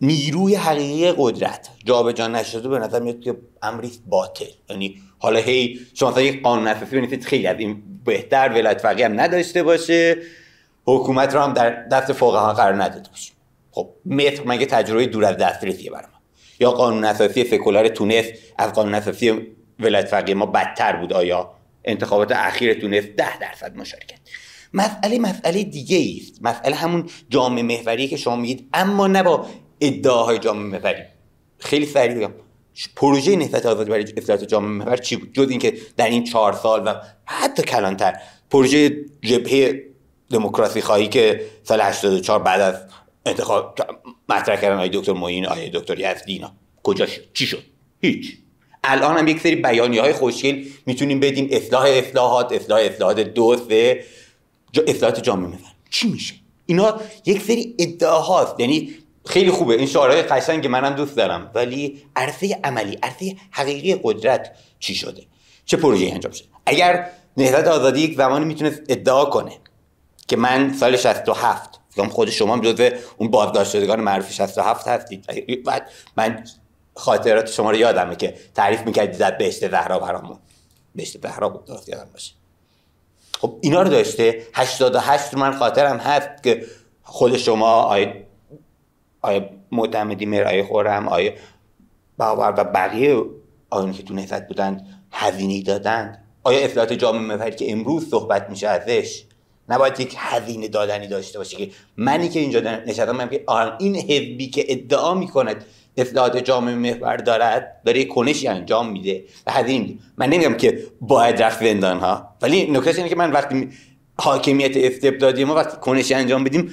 نیروی حقیقی قدرت جابجا نشده به نظر میاد که امری باطل یعنی حالا هی شما یک قانون اساسی بنویسید خیلی از این بهتر ولایت فقیه هم نداشته باشه حکومت رو هم در دست فقها قرار نداده باشه خب متر مگه تجربه دور از دسترسیه برای یا قانون اساسی سکولار تونس از قانون اساسی ولایت فقیه ما بدتر بود آیا انتخابات اخیر تونس ده درصد مشارکت مسئله مسئله دیگه است مسئله همون جامعه محوری که شما میگید اما نه ادعاهای جامعه محوری خیلی سریع بگم پروژه نهضت آزادی برای اصلاحات جامعه محور چی بود جز اینکه در این چهار سال و حتی کلانتر پروژه جبهه دموکراسی خواهی که سال 84 بعد از انتخاب مطرح کردن آقای دکتر معین آقای دکتر یزدی اینا کجا چی شد هیچ الان هم یک سری بیانی های خوشگل میتونیم بدیم اصلاح اصلاحات اصلاح اصلاحات دو سه اصلاحات جامعه محور چی میشه اینا یک سری ادعاهاست یعنی خیلی خوبه این شعارهای قشنگ منم دوست دارم ولی عرصه عملی عرصه حقیقی قدرت چی شده چه پروژه انجام شده اگر نهضت آزادی یک زمانی میتونست ادعا کنه که من سال 67 فکرم خود شما هم جزو اون بازداشت شدگان معروف 67 هستید من خاطرات شما رو یادمه که تعریف میکردید زد بهشت زهرا برامون بهشت زهرا بود درست یادم باشه خب اینا رو داشته 88 من خاطرم هست که خود شما آید آیا معتمدی مرای آیا خورم آیا باور و بقیه آن که تو نهزت بودند هزینی دادند آیا اصلاحات جامعه مفرد که امروز صحبت میشه ازش نباید یک هزینه دادنی داشته باشه که منی که اینجا نشستم که این حزبی که ادعا میکند اصلاحات جامعه محور دارد داره کنشی انجام میده و هزینه من نمیگم که باید رفت زندان ها ولی نکته اینه که من وقتی حاکمیت استبدادی ما وقتی کنشی انجام بدیم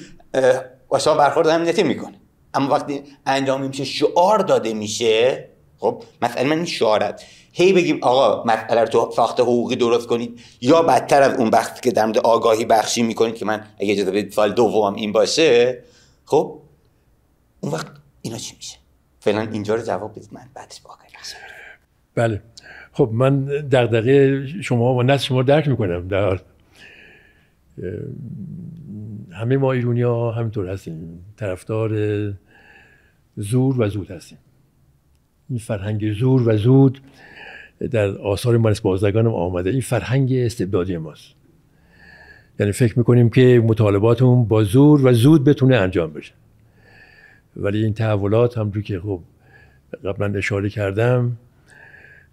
و شما برخورد هم میکنه اما وقتی انجام میشه شعار داده میشه خب مثلا من این شعارت هی بگیم آقا مسئله رو تو ساخت حقوقی درست کنید یا بدتر از اون وقت که در مورد آگاهی بخشی میکنید که من اگه اجازه بدید سال دوم این باشه خب اون وقت اینا چی میشه فعلا اینجا رو جواب بدید من بعدش با بله خب من دغدغه شما و نه شما درک میکنم در همه ما ایرونی ها همینطور هستیم طرفدار زور و زود هستیم این فرهنگ زور و زود در آثار مارس بازدگان آمده این فرهنگ استبدادی ماست یعنی فکر میکنیم که مطالباتمون با زور و زود بتونه انجام بشه ولی این تحولات رو که خب قبلا اشاره کردم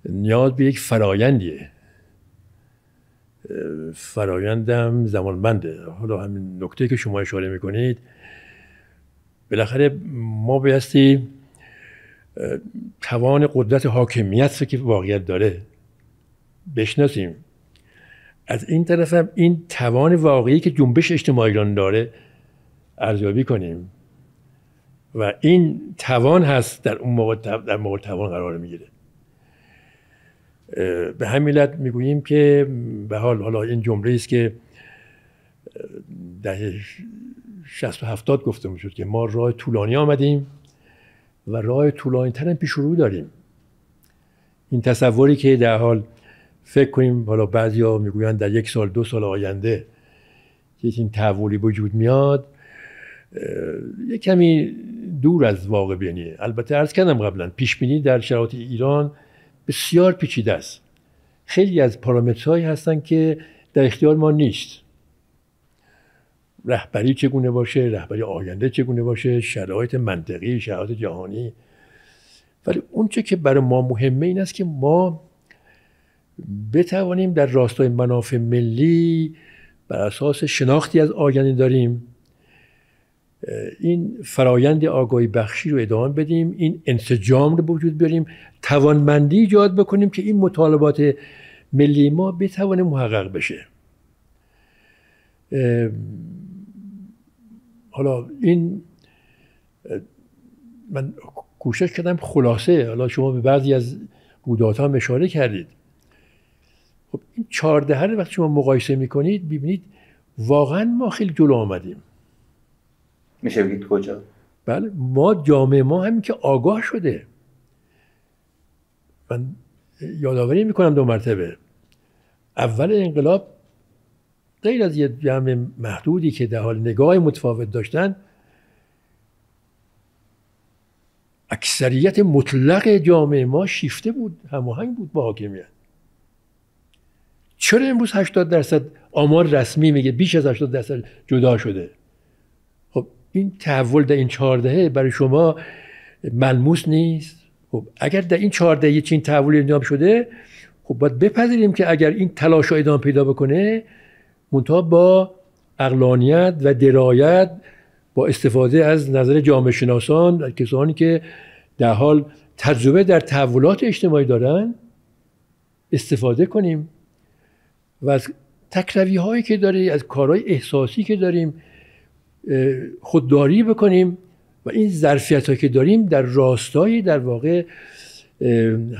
نیاز به یک فرایندیه فرایندم زمانبنده حالا همین نکته که شما اشاره میکنید بالاخره ما بایستی توان قدرت حاکمیت رو که واقعیت داره بشناسیم از این طرف هم این توان واقعی که جنبش اجتماعی داره ارزیابی کنیم و این توان هست در اون موقع در موقع توان قرار میگیره به همین علت میگوییم که به حال حالا این جمله است که دهه 60 و 70 گفته میشد که ما راه طولانی آمدیم و راه طولانی تر پیش رو داریم این تصوری که در حال فکر کنیم حالا بعضیا میگویند در یک سال دو سال آینده که این تحولی وجود میاد یه کمی دور از واقع بینیه البته عرض کردم قبلا پیش بینی در شرایط ایران بسیار پیچیده است خیلی از پارامترهایی هستن که در اختیار ما نیست رهبری چگونه باشه رهبری آینده چگونه باشه شرایط منطقی شرایط جهانی ولی اونچه که برای ما مهمه این است که ما بتوانیم در راستای منافع ملی بر اساس شناختی از آینده داریم این فرایند آگاهی بخشی رو ادامه بدیم این انسجام رو وجود بیاریم توانمندی ایجاد بکنیم که این مطالبات ملی ما بتوانه محقق بشه حالا این من کوشش کردم خلاصه حالا شما به بعضی از رویدادها هم اشاره کردید خب این چهارده رو وقتی شما مقایسه میکنید ببینید واقعا ما خیلی جلو آمدیم میشه بگید کجا بله ما جامعه ما همین که آگاه شده من یادآوری میکنم دو مرتبه اول انقلاب غیر از یه جمع محدودی که در حال نگاه متفاوت داشتن اکثریت مطلق جامعه ما شیفته بود هماهنگ بود با حاکمیت چرا امروز 80 درصد آمار رسمی میگه بیش از 80 درصد جدا شده خب این تحول در این چهاردهه برای شما ملموس نیست خب اگر در این چهاردهه چین تحولی انجام شده خب باید بپذیریم که اگر این تلاش پیدا بکنه منتها با اقلانیت و درایت با استفاده از نظر جامعه شناسان و کسانی که در حال تجربه در تحولات اجتماعی دارن استفاده کنیم و از تکروی هایی که داره از کارهای احساسی که داریم خودداری بکنیم و این ظرفیت هایی که داریم در راستای در واقع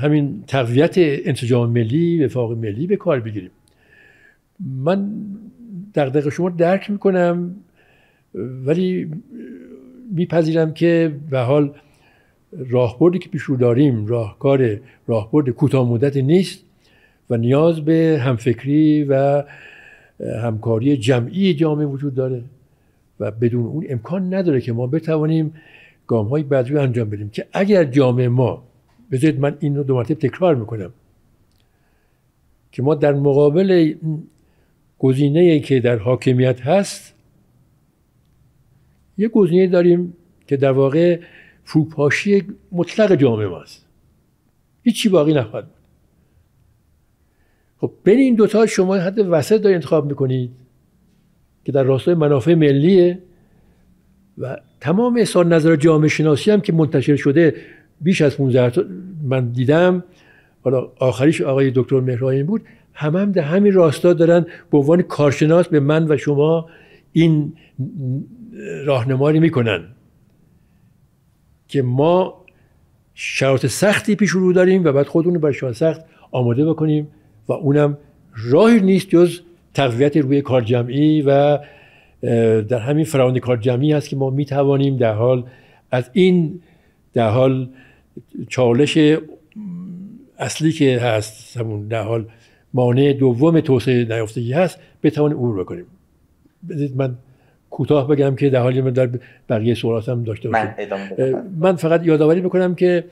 همین تقویت انسجام ملی وفاق ملی به کار بگیریم من دقدق شما درک میکنم ولی میپذیرم که به حال راهبردی که پیش رو داریم راهکار راهبرد کوتاه مدت نیست و نیاز به همفکری و همکاری جمعی جامعه وجود داره و بدون اون امکان نداره که ما بتوانیم گام های رو انجام بدیم که اگر جامعه ما بذارید من این رو دو مرتب تکرار میکنم که ما در مقابل گزینه که در حاکمیت هست یه گزینه داریم که در واقع فروپاشی مطلق جامعه ماست هیچی باقی نخواهد بود خب بین این دوتا شما حد وسط دارید انتخاب میکنید که در راستای منافع ملیه و تمام احسان نظر جامعه شناسی هم که منتشر شده بیش از 15 من دیدم حالا آخریش آقای دکتر مهرایین بود هم هم در همین راستا دارن به عنوان کارشناس به من و شما این راهنمایی میکنن که ما شرایط سختی پیش رو داریم و بعد خودمون برای شرایط سخت آماده بکنیم و اونم راهی نیست جز تقویت روی کار جمعی و در همین فراند کار جمعی هست که ما میتوانیم در حال از این در حال چالش اصلی که هست همون در حال مانع دوم توسعه نیافتگی هست اون رو بکنیم من کوتاه بگم که در حالی من در بقیه سوالاتم داشته باشم من, من فقط یادآوری میکنم که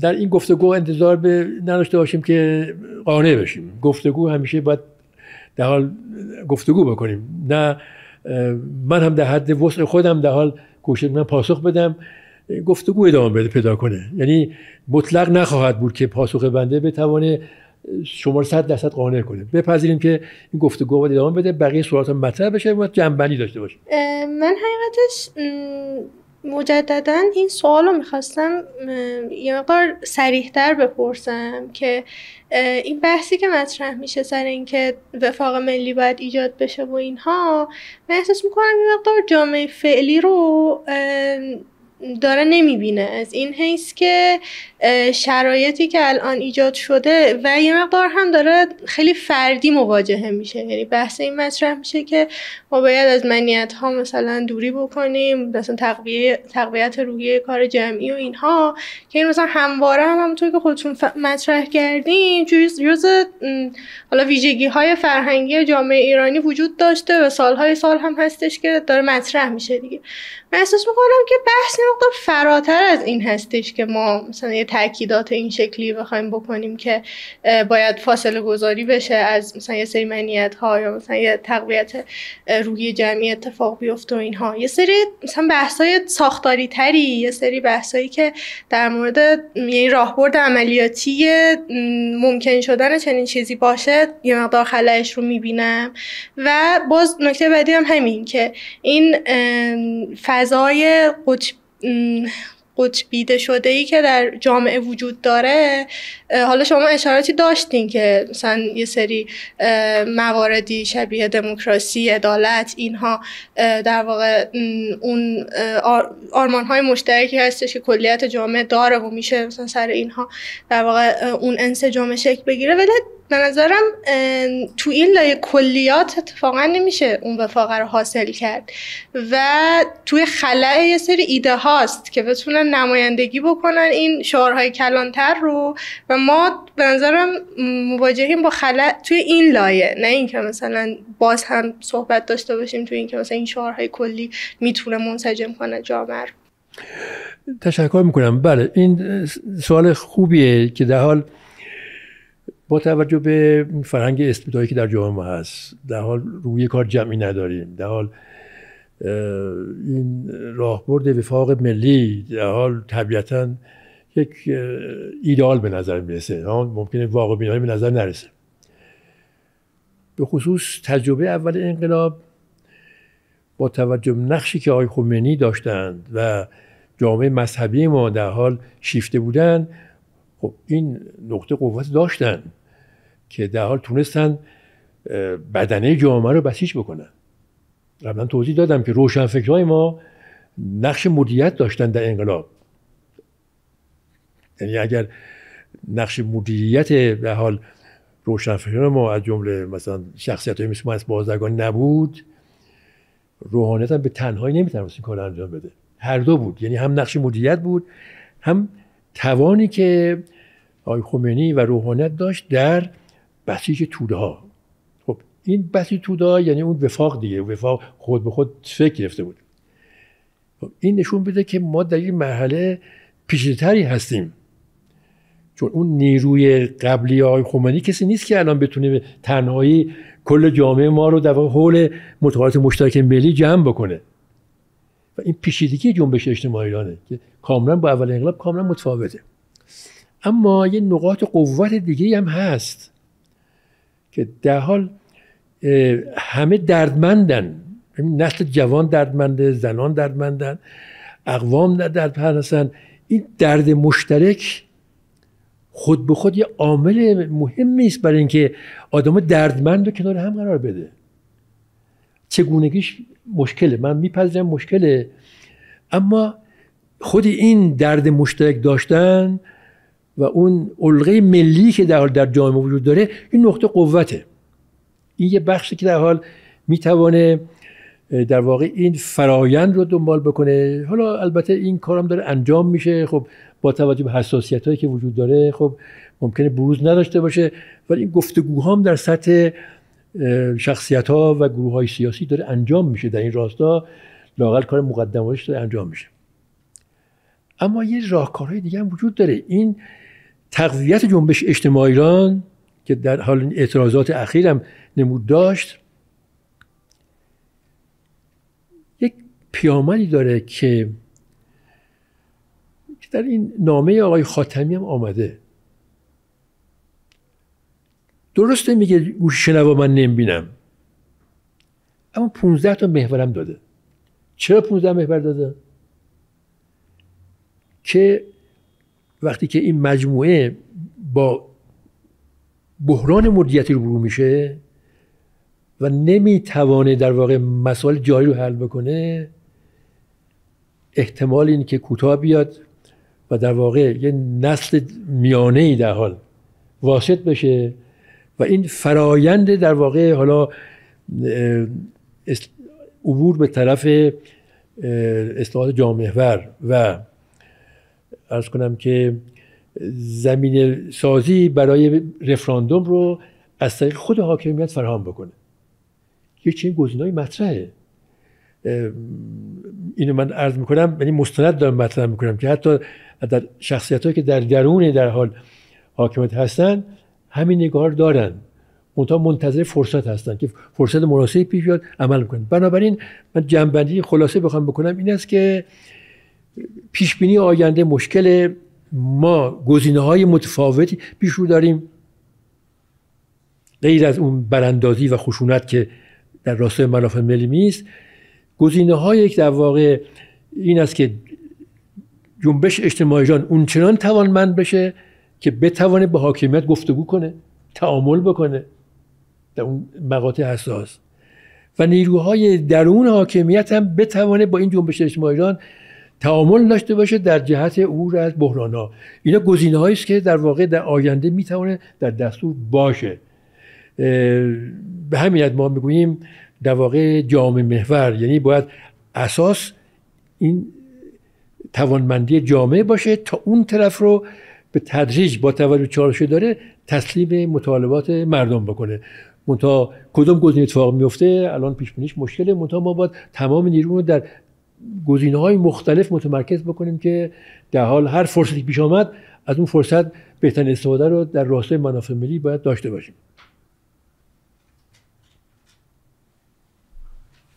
در این گفتگو انتظار به نداشته باشیم که قانع بشیم گفتگو همیشه باید در حال گفتگو بکنیم نه من هم در حد وسع خودم در حال کوشش من پاسخ بدم گفتگو ادامه بده پیدا کنه یعنی مطلق نخواهد بود که پاسخ بنده بتوانه شما رو صد درصد قانع کنه بپذیریم که این گفتگو باید ادامه بده بقیه سوالات مطرح بشه و جنبندی داشته باشه من حقیقتش مجددا این سوال رو میخواستم یه مقدار سریحتر بپرسم که این بحثی که مطرح میشه سر اینکه وفاق ملی باید ایجاد بشه و اینها من احساس میکنم این مقدار جامعه فعلی رو داره نمیبینه از این حیث که شرایطی که الان ایجاد شده و یه مقدار هم داره خیلی فردی مواجهه میشه یعنی بحث این مطرح میشه که ما باید از منیت ها مثلا دوری بکنیم مثلا تقویت تقویت روحیه کار جمعی و اینها که این مثلا همواره هم همونطور که خودتون مطرح کردین جز, حالا ویژگی های فرهنگی جامعه ایرانی وجود داشته و های سال هم هستش که داره مطرح میشه دیگه من احساس میکنم که بحث مقدار فراتر از این هستش که ما مثلا تاکیدات این شکلی بخوایم بکنیم که باید فاصله گذاری بشه از مثلا یه سری منیت ها یا مثلا یه تقویت روحی جمعی اتفاق بیفته و اینها یه سری مثلا بحث های ساختاری تری یه سری بحثایی که در مورد یعنی راهبرد عملیاتی ممکن شدن چنین چیزی باشه یه مقدار خلاش رو میبینم و باز نکته بعدی هم همین که این فضای قطب قطبیده شده ای که در جامعه وجود داره حالا شما اشاراتی داشتین که مثلا یه سری مواردی شبیه دموکراسی عدالت اینها در واقع اون آرمان های مشترکی هستش که کلیت جامعه داره و میشه مثلا سر اینها در واقع اون انسجام شکل بگیره ولی به نظرم تو این لایه کلیات اتفاقا نمیشه اون وفاقه رو حاصل کرد و توی خلعه یه سری ایده هاست که بتونن نمایندگی بکنن این شعارهای کلانتر رو و ما به نظرم مواجهیم با خلع توی این لایه نه اینکه مثلا باز هم صحبت داشته باشیم توی اینکه مثلا این شعارهای کلی میتونه منسجم کنه جامعه رو تشکر میکنم بله این سوال خوبیه که در حال با توجه به فرهنگ استبدادی که در جامعه هست در حال روی کار جمعی نداریم در حال این راهبرد وفاق ملی در حال طبیعتا یک ایدال به نظر میرسه ممکنه واقع بینانه به نظر نرسه به خصوص تجربه اول انقلاب با توجه به نقشی که آقای خمینی داشتند و جامعه مذهبی ما در حال شیفته بودن خب، این نقطه قوت داشتن که در حال تونستن بدنه جامعه رو بسیج بکنن قبلا توضیح دادم که روشنفکرهای ما نقش مدیریت داشتن در انقلاب یعنی اگر نقش مدیریت به حال روشنفکران ما از جمله مثلا شخصیت های مثل از بازرگان نبود روحانیت هم به تنهایی نمیتونست این کار انجام بده هر دو بود یعنی هم نقش مدیریت بود هم توانی که آقای خمینی و روحانیت داشت در بسیج توده ها خب این بسیج توده ها یعنی اون وفاق دیگه وفاق خود به خود فکر گرفته بود خب این نشون بده که ما در این مرحله پیشتری هستیم چون اون نیروی قبلی آقای خمینی کسی نیست که الان بتونه تنهایی کل جامعه ما رو در حول متقاعدات مشترک ملی جمع بکنه و این پیچیدگی جنبش اجتماعی که کاملا با اول انقلاب کاملا متفاوته اما یه نقاط قوت دیگه هم هست که در حال همه دردمندن نسل جوان دردمنده زنان دردمندن اقوام دردمند هستن این درد مشترک خود به خود یه عامل مهمی است برای اینکه آدم دردمند رو کنار هم قرار بده چگونگیش مشکله من میپذیرم مشکله اما خود این درد مشترک داشتن و اون علقه ملی که در حال در جامعه وجود داره این نقطه قوته این یه بخشی که در حال میتوانه در واقع این فرایند رو دنبال بکنه حالا البته این کارم داره انجام میشه خب با توجه به حساسیت که وجود داره خب ممکنه بروز نداشته باشه ولی این هم در سطح شخصیت ها و گروه های سیاسی داره انجام میشه در این راستا لاقل کار مقدماتش داره انجام میشه اما یه راهکارهای دیگه هم وجود داره این تقویت جنبش اجتماعی ایران که در حال اعتراضات اخیرم نمود داشت یک پیامدی داره که در این نامه آقای خاتمی هم آمده درسته میگه گوش شنوا من نمیبینم اما 15 تا محورم داده چرا 15 محور داده که وقتی که این مجموعه با بحران مدیریتی برو میشه و نمیتوانه در واقع مسائل جاری رو حل بکنه احتمال این که کوتاه بیاد و در واقع یه نسل میانه ای در حال واسط بشه و این فرایند در واقع حالا عبور به طرف اصلاحات جامعه و ارز کنم که زمین سازی برای رفراندوم رو از طریق خود حاکمیت فراهم بکنه یه چنین های مطرحه اینو من عرض میکنم یعنی مستند دارم مطرح میکنم که حتی در شخصیت هایی که در درون در حال حاکمیت هستن همین نگاه دارن اونتا منتظر فرصت هستن که فرصت مناسبی پیش بیاد عمل میکنن بنابراین من جنبندی خلاصه بخوام بکنم این است که پیش بینی آینده مشکل ما گزینه های متفاوتی پیش رو داریم غیر از اون براندازی و خشونت که در راستای منافع ملی میست، گزینه های در واقع این است که جنبش اجتماعی جان اونچنان توانمند بشه که بتوانه با حاکمیت گفتگو کنه تعامل بکنه در اون مقاطع حساس و نیروهای درون حاکمیت هم بتوانه با این جنبش اجتماعی تعامل داشته باشه در جهت عبور از بحرانها اینا گزینه است که در واقع در آینده میتوانه در دستور باشه به همین ما میگوییم در واقع جامعه محور یعنی باید اساس این توانمندی جامعه باشه تا اون طرف رو به تدریج با توجه چالش داره تسلیم مطالبات مردم بکنه منتها کدوم گزینه اتفاق میفته الان پیش مشکله منتها ما باید تمام نیرو رو در گزینه های مختلف متمرکز بکنیم که در حال هر فرصتی پیش آمد از اون فرصت بهترین استفاده رو در راستای منافع ملی باید داشته باشیم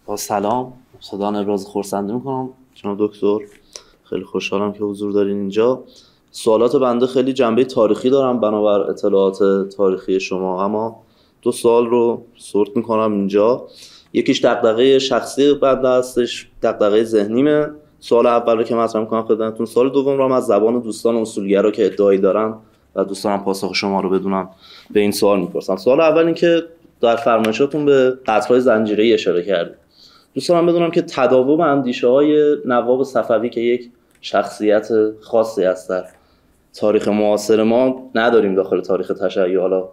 با سلام صدان ابراز خورسنده میکنم جناب دکتر خیلی خوشحالم که حضور دارین اینجا سوالات بنده خیلی جنبه تاریخی دارم بنابر اطلاعات تاریخی شما اما دو سال رو سورت میکنم اینجا یکیش دقدقه شخصی بنده هستش دغدغه ذهنیمه سوال اول رو که مطرح میکنم خدمتتون سوال دوم رو از زبان دوستان اصولگرا که ادعایی دارن و دوستانم پاسخ شما رو بدونم به این سوال میپرسم سوال اول این که در فرمایشاتون به قطرهای زنجیره اشاره کردید دوستان بدونم که تداوم اندیشه های نواب صفوی که یک شخصیت خاصی است. در تاریخ معاصر ما نداریم داخل تاریخ تشیع حالا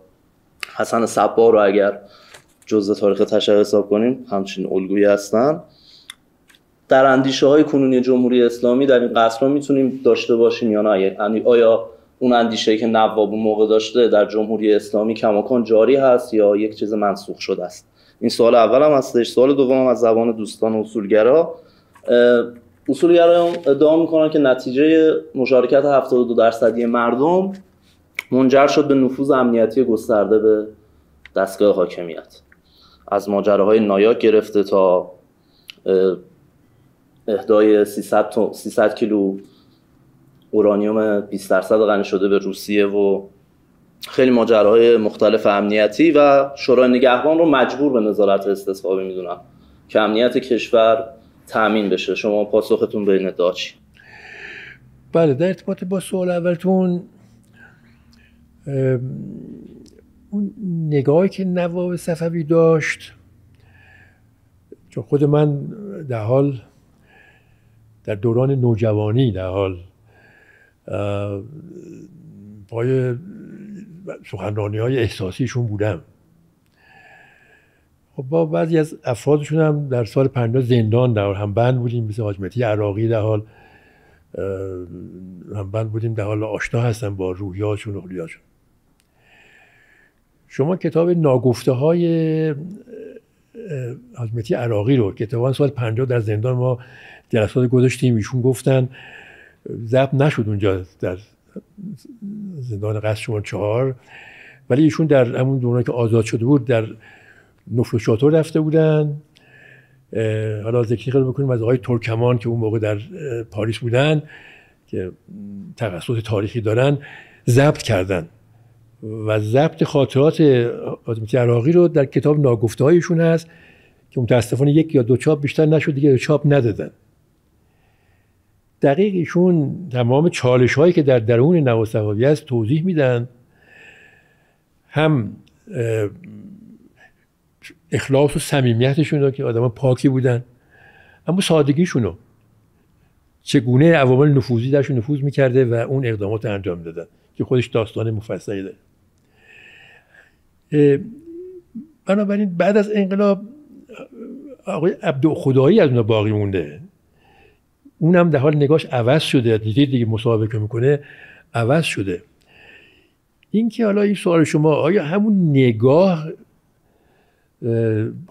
حسن صبا رو اگر جزء تاریخ تشر حساب کنیم همچین الگویی هستن در اندیشه های کنونی جمهوری اسلامی در این قصر میتونیم داشته باشیم یا نه یعنی آیا اون اندیشه که نواب اون موقع داشته در جمهوری اسلامی کماکان جاری هست یا یک چیز منسوخ شده است این سوال اول هم هستش سوال دوم هم از زبان دوستان اصولگرا اصولگرا ادعا میکنن که نتیجه مشارکت 72 درصدی مردم منجر شد به نفوذ امنیتی گسترده به دستگاه حاکمیت از ماجراهای نایاک گرفته تا اهدای 300, 300 کیلو اورانیوم 20 درصد غنی شده به روسیه و خیلی ماجراهای مختلف امنیتی و شورای نگهبان رو مجبور به نظارت استصوابی میدونم که امنیت کشور تامین بشه شما پاسختون به این ادعا بله در ارتباط با سوال اولتون اون نگاهی که نواب صفوی داشت چون خود من در حال در دوران نوجوانی در حال پای سخنرانی های احساسیشون بودم خب با بعضی از افرادشون هم در سال 50 زندان در حال هم بند بودیم مثل حاجمتی عراقی در حال هم بند بودیم در حال آشنا هستم با روحیاتشون و خلیاتشون شما کتاب ناگفته های حضمتی عراقی رو که سال 50 در زندان ما جلسات گذاشتیم ایشون گفتن ضبط نشد اونجا در زندان قصد شما چهار ولی ایشون در همون دوران که آزاد شده بود در نفل رفته بودن حالا ذکری خیلی بکنیم از آقای ترکمان که اون موقع در پاریس بودن که تخصص تاریخی دارن ضبط کردن و ضبط خاطرات جراقی رو در کتاب ناگفته هایشون هست که متاسفانه یک یا دو چاپ بیشتر نشد دیگه چاپ ندادن دقیق ایشون تمام چالش هایی که در درون نواسفاوی هست توضیح میدن هم اخلاص و صمیمیتشون رو که آدم پاکی بودن اما سادگیشون رو چگونه عوامل نفوذی درشون نفوذ میکرده و اون اقدامات انجام دادن که خودش داستان مفصلی داره بنابراین بعد از انقلاب آقای عبد از اون باقی مونده اونم در حال نگاش عوض شده دیگه دیگه مسابقه میکنه عوض شده اینکه حالا این سوال شما آیا همون نگاه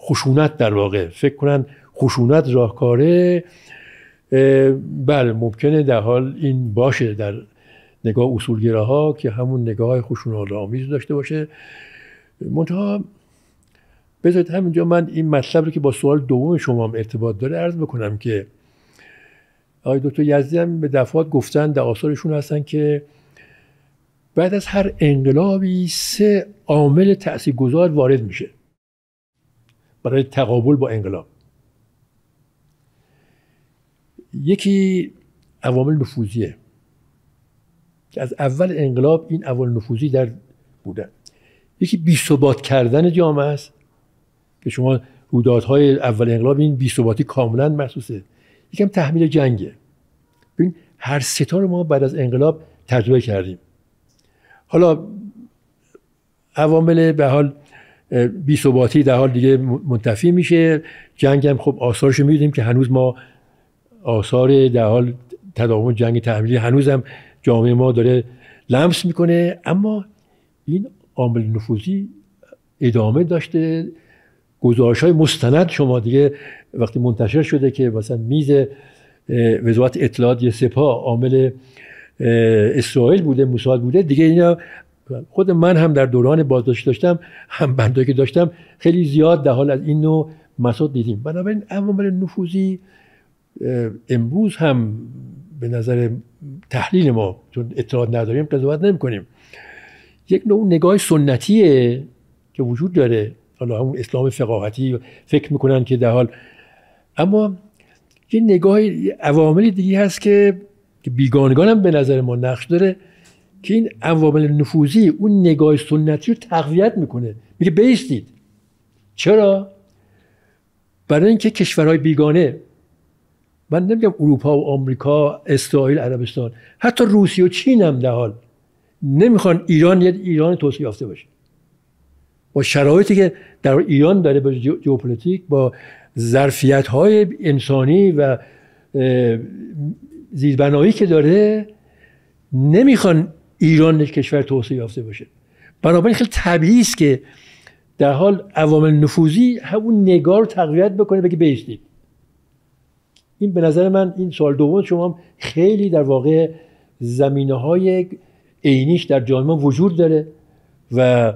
خشونت در واقع فکر کنن خشونت راهکاره بله ممکنه در حال این باشه در نگاه ها که همون نگاه خشونت آمیز داشته باشه منتها بذارید همینجا من این مطلب رو که با سوال دوم شما هم ارتباط داره عرض بکنم که آقای دکتر یزدی هم به دفعات گفتن در آثارشون هستن که بعد از هر انقلابی سه عامل گذار وارد میشه برای تقابل با انقلاب یکی عوامل نفوذیه که از اول انقلاب این اول نفوذی در بودن یکی بیثبات کردن جامعه است که شما رویدادهای اول انقلاب این بیثباتی کاملا محسوسه یکم تحمیل جنگه ببین هر ستا رو ما بعد از انقلاب تجربه کردیم حالا عوامل به حال ثباتی در حال دیگه منتفی میشه جنگ هم خب آثارش میدیم که هنوز ما آثار در حال تداوم جنگ تحمیلی هنوز هم جامعه ما داره لمس میکنه اما این عامل نفوذی ادامه داشته گزارش های مستند شما دیگه وقتی منتشر شده که مثلا میز وزارت اطلاعات سپاه عامل اسرائیل بوده موساد بوده دیگه اینا خود من هم در دوران بازداشت داشتم هم بندایی که داشتم خیلی زیاد در حال از این نوع مساد دیدیم بنابراین عوامل نفوذی امروز هم به نظر تحلیل ما چون اطلاعات نداریم قضاوت نمی کنیم یک نوع نگاه سنتیه که وجود داره حالا همون اسلام فقاهتی فکر میکنن که در حال اما یه نگاه عوامل دیگه هست که بیگانگان هم به نظر ما نقش داره که این عوامل نفوذی اون نگاه سنتی رو تقویت میکنه میگه بیستید چرا برای اینکه کشورهای بیگانه من نمیگم اروپا و آمریکا اسرائیل عربستان حتی روسیه و چین هم در حال نمیخوان ایران یه ایران توسعه یافته باشه با شرایطی که در ایران داره با جیوپولیتیک با ظرفیت های انسانی و زیربنایی که داره نمیخوان ایران کشور توسعه یافته باشه بنابراین خیلی طبیعی است که در حال عوامل نفوذی همون نگار رو تقویت بکنه بگه بیستید این به نظر من این سال دوم شما خیلی در واقع زمینه های عینیش در جامعه وجود داره و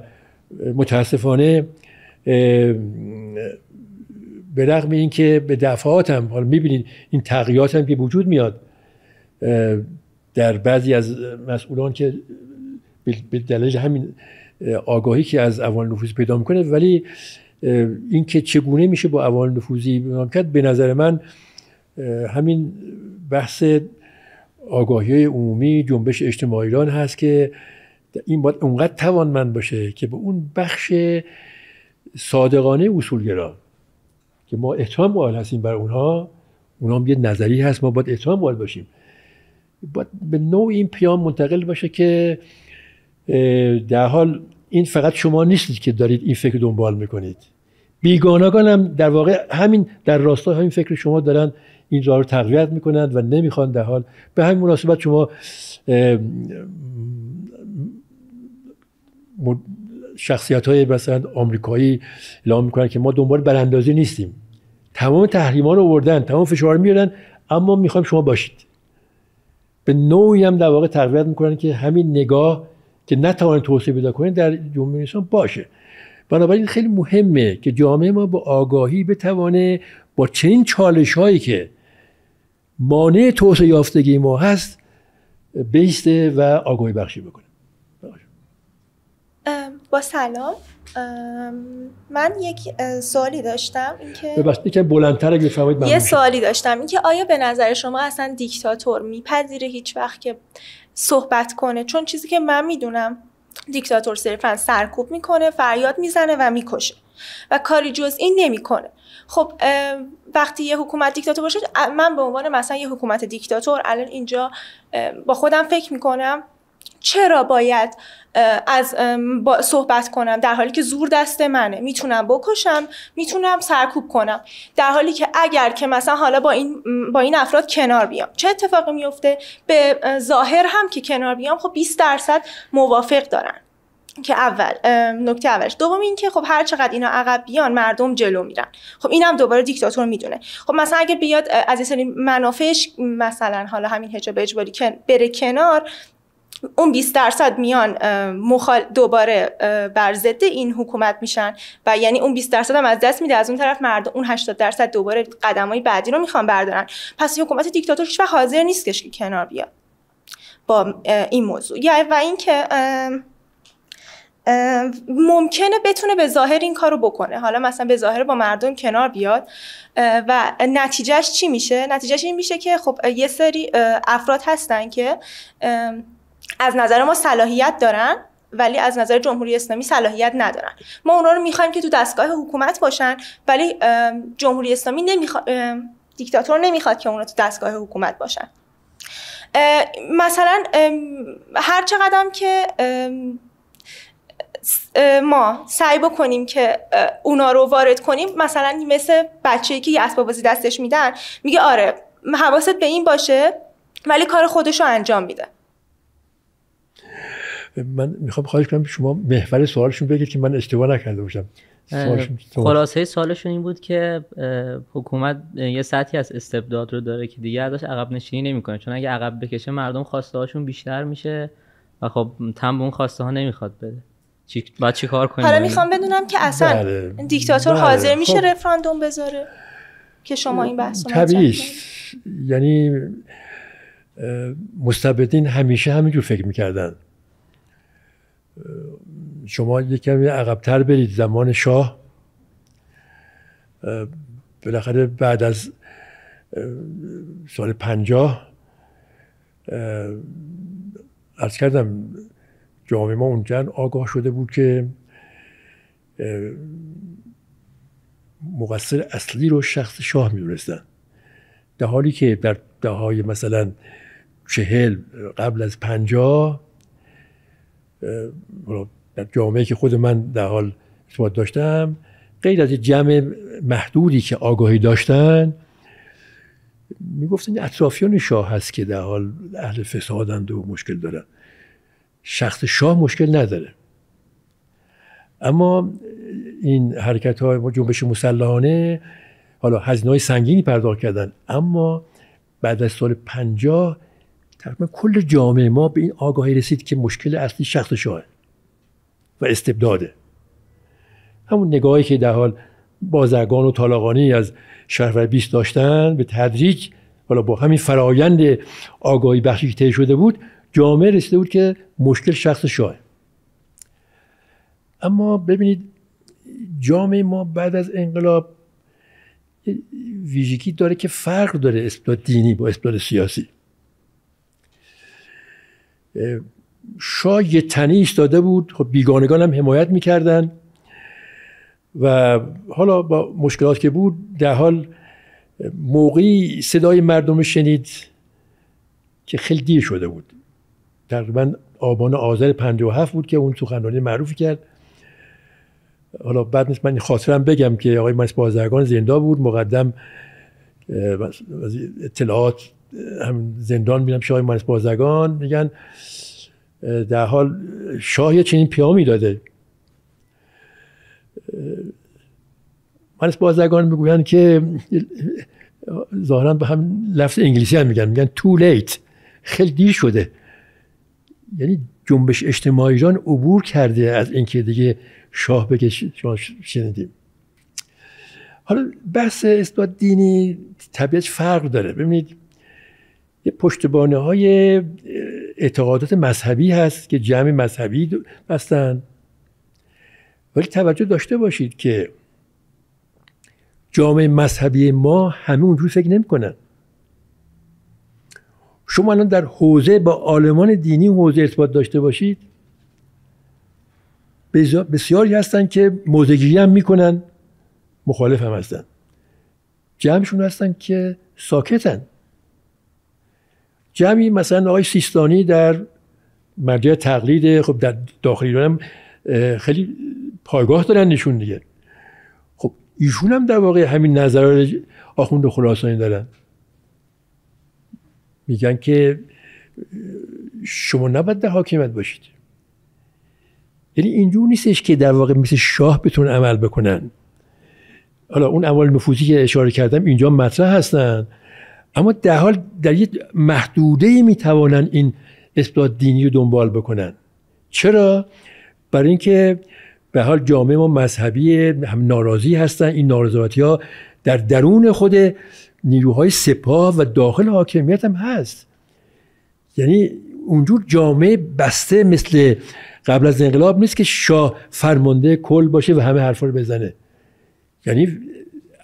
متاسفانه به رغم اینکه به دفعات هم حالا میبینید این تغییرات هم که وجود میاد در بعضی از مسئولان که به دلیل همین آگاهی که از اول نفوذ پیدا میکنه ولی اینکه چگونه میشه با اول نفوذی کرد به نظر من همین بحث آگاهی عمومی جنبش اجتماعی ایران هست که این باید اونقدر توانمند باشه که به اون بخش صادقانه اصولگرا که ما احترام قائل هستیم بر اونها اونها هم یه نظری هست ما باید احترام قائل باشیم باید به نوع این پیام منتقل باشه که در حال این فقط شما نیستید که دارید این فکر دنبال میکنید بیگانگان هم در واقع همین در راستای همین فکر شما دارن اینجا رو تقویت میکنند و نمیخوان در حال به همین مناسبت شما شخصیت های مثلا آمریکایی اعلام میکنن که ما دنبال براندازی نیستیم تمام تحریما رو آوردن تمام فشار میارن اما میخوایم شما باشید به نوعی هم در واقع تقویت میکنن که همین نگاه که نتوانید توسعه پیدا کنید در جمهوری انسان باشه بنابراین خیلی مهمه که جامعه ما با آگاهی بتوانه با چنین چالش هایی که مانع توسعه یافتگی ما هست بیسته و آگاهی بخشی بکنه با سلام من یک سوالی داشتم اینکه که بلندتر اگه یه سوالی داشتم اینکه آیا به نظر شما اصلا دیکتاتور میپذیره هیچ وقت که صحبت کنه چون چیزی که من میدونم دیکتاتور صرفا سرکوب میکنه فریاد میزنه و میکشه و کاری جز این نمیکنه خب وقتی یه حکومت دیکتاتور باشه من به عنوان مثلا یه حکومت دیکتاتور الان اینجا با خودم فکر میکنم چرا باید از با صحبت کنم در حالی که زور دست منه میتونم بکشم میتونم سرکوب کنم در حالی که اگر که مثلا حالا با این با این افراد کنار بیام چه اتفاقی میفته به ظاهر هم که کنار بیام خب 20 درصد موافق دارن که اول نکته اولش دوم این که خب هر چقدر اینا عقب بیان مردم جلو میرن خب اینم دوباره دیکتاتور میدونه خب مثلا اگر بیاد از یه منافعش مثلا حالا همین حجاب اجباری که بره کنار اون 20 درصد میان مخال دوباره بر ضد این حکومت میشن و یعنی اون 20 درصد هم از دست میده از اون طرف مردم اون 80 درصد دوباره قدمای بعدی رو میخوان بردارن پس حکومت دیکتاتور هیچ حاضر نیست که کنار بیاد با این موضوع و اینکه ممکنه بتونه به ظاهر این کارو بکنه حالا مثلا به ظاهر با مردم کنار بیاد و نتیجهش چی میشه نتیجهش این میشه که خب یه سری افراد هستن که از نظر ما صلاحیت دارن ولی از نظر جمهوری اسلامی صلاحیت ندارن ما اونا رو میخوایم که تو دستگاه حکومت باشن ولی جمهوری اسلامی نمیخوا... دیکتاتور نمیخواد که اونا تو دستگاه حکومت باشن مثلا هر چقدرم که ما سعی بکنیم که اونا رو وارد کنیم مثلا مثل بچه‌ای که یه اسباب بازی دستش میدن میگه آره حواست به این باشه ولی کار خودش رو انجام میده من میخوام خواهش کنم شما محور سوالشون بگید که من اشتباه نکرده باشم خلاصه سوالشون این بود که حکومت یه سطحی از استبداد رو داره که دیگه ازش عقب نشینی نمیکنه چون اگه عقب بکشه مردم خواسته هاشون بیشتر میشه و خب تم به اون خواسته ها نمیخواد بده چی بعد چی کار کنیم حالا میخوام بدونم که اصلا بله. دیکتاتور بله، حاضر میشه خب. رفراندوم بذاره که شما این بحث طبیعی یعنی مستبدین همیشه همینجور فکر میکردن شما یک کمی عقبتر برید زمان شاه بالاخره بعد از سال پنجاه ارز کردم جامعه ما اونجا آگاه شده بود که مقصر اصلی رو شخص شاه میدونستن در حالی که در دههای مثلا چهل قبل از پنجاه در جامعه که خود من در حال اثبات داشتم غیر از جمع محدودی که آگاهی داشتن میگفتن اطرافیان شاه هست که در حال اهل فسادند و مشکل دارند شخص شاه مشکل نداره اما این حرکت های جنبش مسلحانه حالا هزینه های سنگینی پرداخت کردن اما بعد از سال پنجاه تقریبا کل جامعه ما به این آگاهی رسید که مشکل اصلی شخص شاه و استبداده همون نگاهی که در حال بازرگان و طالاقانی از شهر بیست داشتن به تدریج حالا با همین فرایند آگاهی بخشی که شده بود جامعه رسیده بود که مشکل شخص شاه اما ببینید جامعه ما بعد از انقلاب ویژگی داره که فرق داره اسپلات دینی با اسپلات سیاسی شاه یه تنی ایستاده بود خب بیگانگان هم حمایت میکردن و حالا با مشکلات که بود در حال موقعی صدای مردم شنید که خیلی دیر شده بود تقریبا آبان آذر 57 بود که اون سخنرانی معروفی کرد حالا بعد نیست من خاطرم بگم که آقای مجلس بازرگان زنده بود مقدم اطلاعات هم زندان میرم شاه مجلس بازرگان میگن در حال شاه چنین پیامی داده مجلس بازرگان میگویند که ظاهرا به هم لفظ انگلیسی هم میگن میگن too late خیلی دیر شده یعنی جنبش اجتماعی ایران عبور کرده از اینکه دیگه شاه بکشید شما شنیدیم حالا بحث اثبات دینی طبیعت فرق داره ببینید یه پشتبانه های اعتقادات مذهبی هست که جمع مذهبی هستن ولی توجه داشته باشید که جامعه مذهبی ما همه اونجور فکر نمیکنن شما الان در حوزه با عالمان دینی حوزه ارتباط داشته باشید بسیاری هستن که موزگیری هم میکنن مخالف هم هستن جمعشون هستن که ساکتن جمعی مثلا آقای سیستانی در مرجع تقلید خب در داخل ایران هم خیلی پایگاه دارن نشون دیگه خب ایشون هم در واقع همین نظرات آخوند خراسانی دارن میگن که شما نباید در حاکمت باشید یعنی اینجور نیستش که در واقع مثل شاه بتون عمل بکنن حالا اون اول نفوذی که اشاره کردم اینجا مطرح هستن. اما در حال در یک محدوده میتوانن این اثبات دینی رو دنبال بکنن چرا برای اینکه به حال جامعه ما مذهبی هم ناراضی هستن این نارضایتی ها در درون خود نیروهای سپاه و داخل حاکمیت هم هست یعنی اونجور جامعه بسته مثل قبل از انقلاب نیست که شاه فرمانده کل باشه و همه حرفا رو بزنه یعنی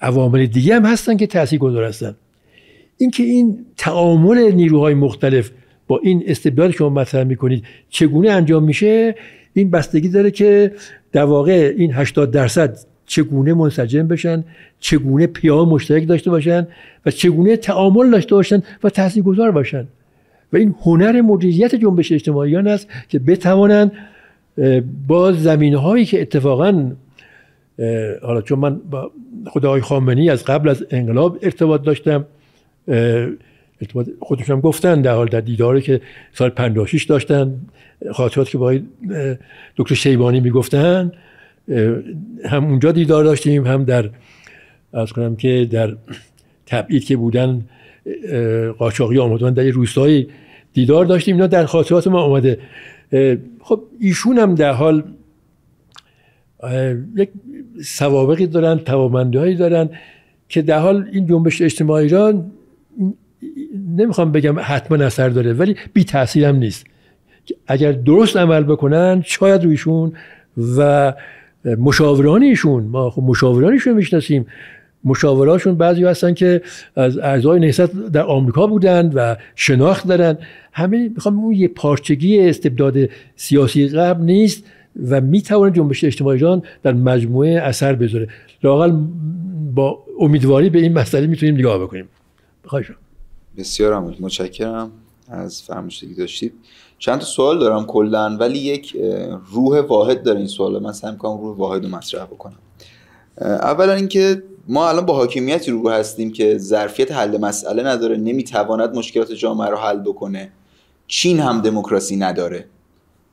عوامل دیگه هم هستن که تاثیر گذار هستن اینکه این تعامل نیروهای مختلف با این که شما مطرح میکنید چگونه انجام میشه این بستگی داره که در واقع این 80 درصد چگونه منسجم بشن چگونه پیام مشترک داشته باشن و چگونه تعامل داشته باشن و تاثیرگذار باشن و این هنر مدیریت جنبش اجتماعیان است که بتوانند با زمین هایی که اتفاقا حالا چون من با خدای خامنی از قبل از انقلاب ارتباط داشتم ارتباط هم گفتن در حال در دیداری که سال 56 داشتن خاطرات که با دکتر شیبانی میگفتن هم اونجا دیدار داشتیم هم در از کنم که در تبعید که بودن قاچاقی آمدون در روستایی دیدار داشتیم اینا در خاطرات ما آمده خب ایشون هم در حال یک سوابقی دارن هایی دارن که در حال این جنبش اجتماعی ایران نمیخوام بگم حتما اثر داره ولی بی تاثیر هم نیست اگر درست عمل بکنن شاید رویشون و ایشون ما خب ایشون میشناسیم مشاوراشون بعضی هستن که از اعضای نهضت در آمریکا بودند و شناخت دارن همه میخوام اون یه پارچگی استبداد سیاسی قبل نیست و میتواند جنبش اجتماعی ایران در مجموعه اثر بذاره لاقل با امیدواری به این مسئله میتونیم نگاه بکنیم شما بسیار متشکرم از فرمایشی داشتید چند تا سوال دارم کلا ولی یک روح واحد داره این سوال من سعی میکنم روح واحد رو مطرح بکنم اولا اینکه ما الان با حاکمیتی رو هستیم که ظرفیت حل مسئله نداره نمیتواند مشکلات جامعه رو حل بکنه چین هم دموکراسی نداره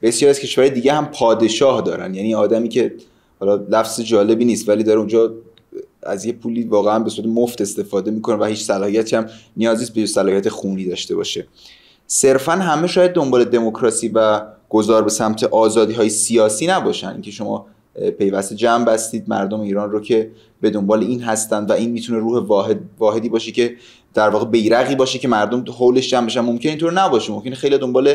بسیار از کشورهای دیگه هم پادشاه دارن یعنی آدمی که حالا لفظ جالبی نیست ولی داره اونجا از یه پولی واقعا به صورت مفت استفاده میکنه و هیچ صلاحیتی هم نیازی به صلاحیت خونی داشته باشه صرفا همه شاید دنبال دموکراسی و گذار به سمت آزادی های سیاسی نباشن که شما پیوسته جمع بستید مردم ایران رو که به دنبال این هستند و این میتونه روح واحد واحدی باشه که در واقع بیرقی باشه که مردم حولش جمع بشن ممکن اینطور نباشه ممکنه خیلی دنبال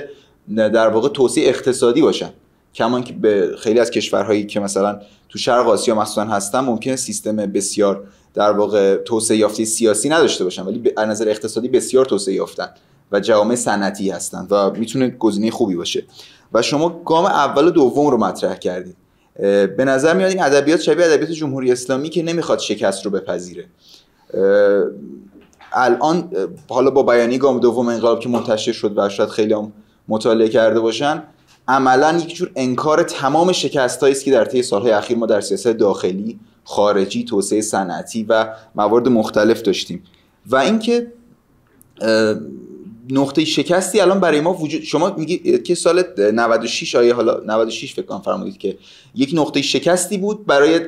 در واقع توسعه اقتصادی باشن کمان که به خیلی از کشورهایی که مثلا تو شرق آسیا مثلا هستن ممکن سیستم بسیار در واقع توسعه یافته سیاسی نداشته باشن ولی از نظر اقتصادی بسیار توسعه یافتن و جامعه سنتی هستند و میتونه گزینه خوبی باشه و شما گام اول و دوم رو مطرح کردید به نظر میاد این ادبیات شبیه ادبیات جمهوری اسلامی که نمیخواد شکست رو بپذیره الان حالا با بیانی گام دوم انقلاب که منتشر شد و شاید خیلی هم مطالعه کرده باشن عملا یک جور انکار تمام شکست است که در طی سالهای اخیر ما در سیاست داخلی خارجی توسعه صنعتی و موارد مختلف داشتیم و اینکه نقطه شکستی الان برای ما وجود شما میگی که سال 96 آیه حالا 96 فکر کنم فرمودید که یک نقطه شکستی بود برای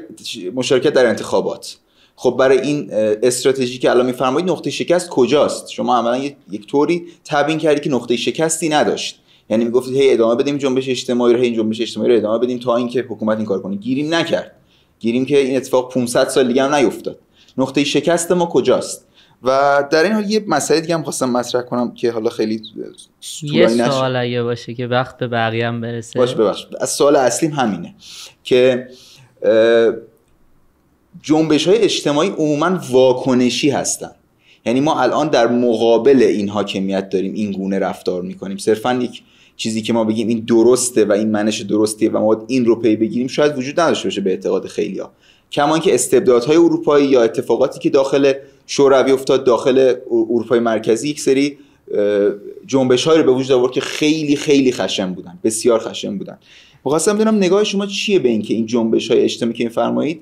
مشارکت در انتخابات خب برای این استراتژی که الان میفرمایید نقطه شکست کجاست شما عملا یک طوری تبیین کردی که نقطه شکستی نداشت یعنی میگفتید هی ادامه بدیم جنبش اجتماعی رو هی جنبش اجتماعی رو ادامه بدیم تا اینکه حکومت این کار کنه گیریم نکرد گیریم که این اتفاق 500 سال دیگه هم نیفتاد نقطه شکست ما کجاست و در این حال یه مسئله دیگه هم خواستم مطرح کنم که حالا خیلی یه سوال اگه باشه که وقت به بقیه هم برسه ببخش از سوال اصلیم همینه که جنبش های اجتماعی عموما واکنشی هستن یعنی ما الان در مقابل این حاکمیت داریم این گونه رفتار میکنیم صرفا یک چیزی که ما بگیم این درسته و این منش درسته و ما این رو پی بگیریم شاید وجود نداشته باشه به اعتقاد خیلیا کما که استبدادهای اروپایی یا اتفاقاتی که داخل شوروی افتاد داخل اروپای مرکزی یک سری جنبش های رو به وجود آورد که خیلی خیلی خشم بودن بسیار خشم بودن میخواستم بدونم نگاه شما چیه به اینکه این جنبش های اجتماعی که این فرمایید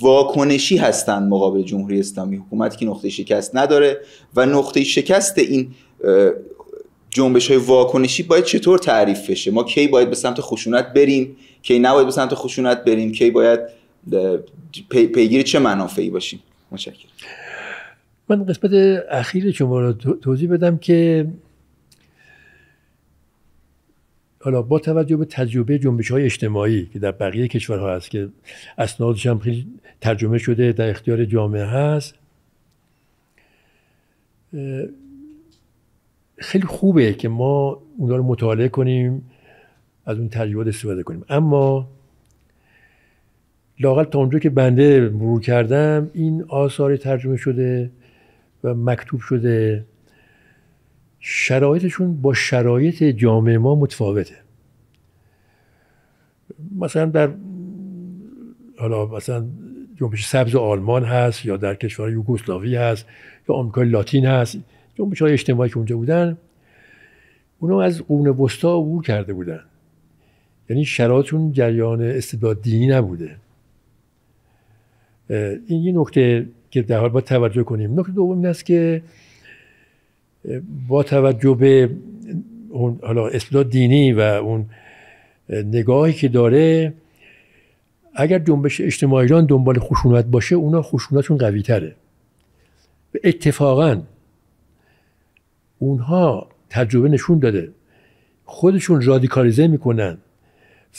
واکنشی هستند مقابل جمهوری اسلامی حکومت که نقطه شکست نداره و نقطه شکست این جنبش های واکنشی باید چطور تعریف بشه ما کی باید به سمت خشونت بریم کی نباید به سمت خشونت بریم کی باید پیگیر چه منافعی باشیم متشکرم من قسمت اخیر شما رو توضیح بدم که حالا با توجه به تجربه جنبش های اجتماعی که در بقیه کشورها هست که اسنادش هم خیلی ترجمه شده در اختیار جامعه هست خیلی خوبه که ما اونا رو مطالعه کنیم از اون تجربه استفاده کنیم اما لاقل تا اونجا که بنده مرور کردم این آثار ترجمه شده و مکتوب شده شرایطشون با شرایط جامعه ما متفاوته مثلا در حالا مثلا جنبش سبز آلمان هست یا در کشور یوگسلاوی هست یا آمریکای لاتین هست جنبش های اجتماعی که اونجا بودن اونو از قرون وسطا عبور کرده بودن یعنی شرایطشون جریان استبداد دینی نبوده این یه نکته که در حال باید توجه کنیم نکته دوم این است که با توجه به اون حالا اصطلاح دینی و اون نگاهی که داره اگر جنبش اجتماعی ایران دنبال خشونت باشه اونا خشونتشون قوی تره اتفاقا اونها تجربه نشون داده خودشون رادیکالیزه میکنن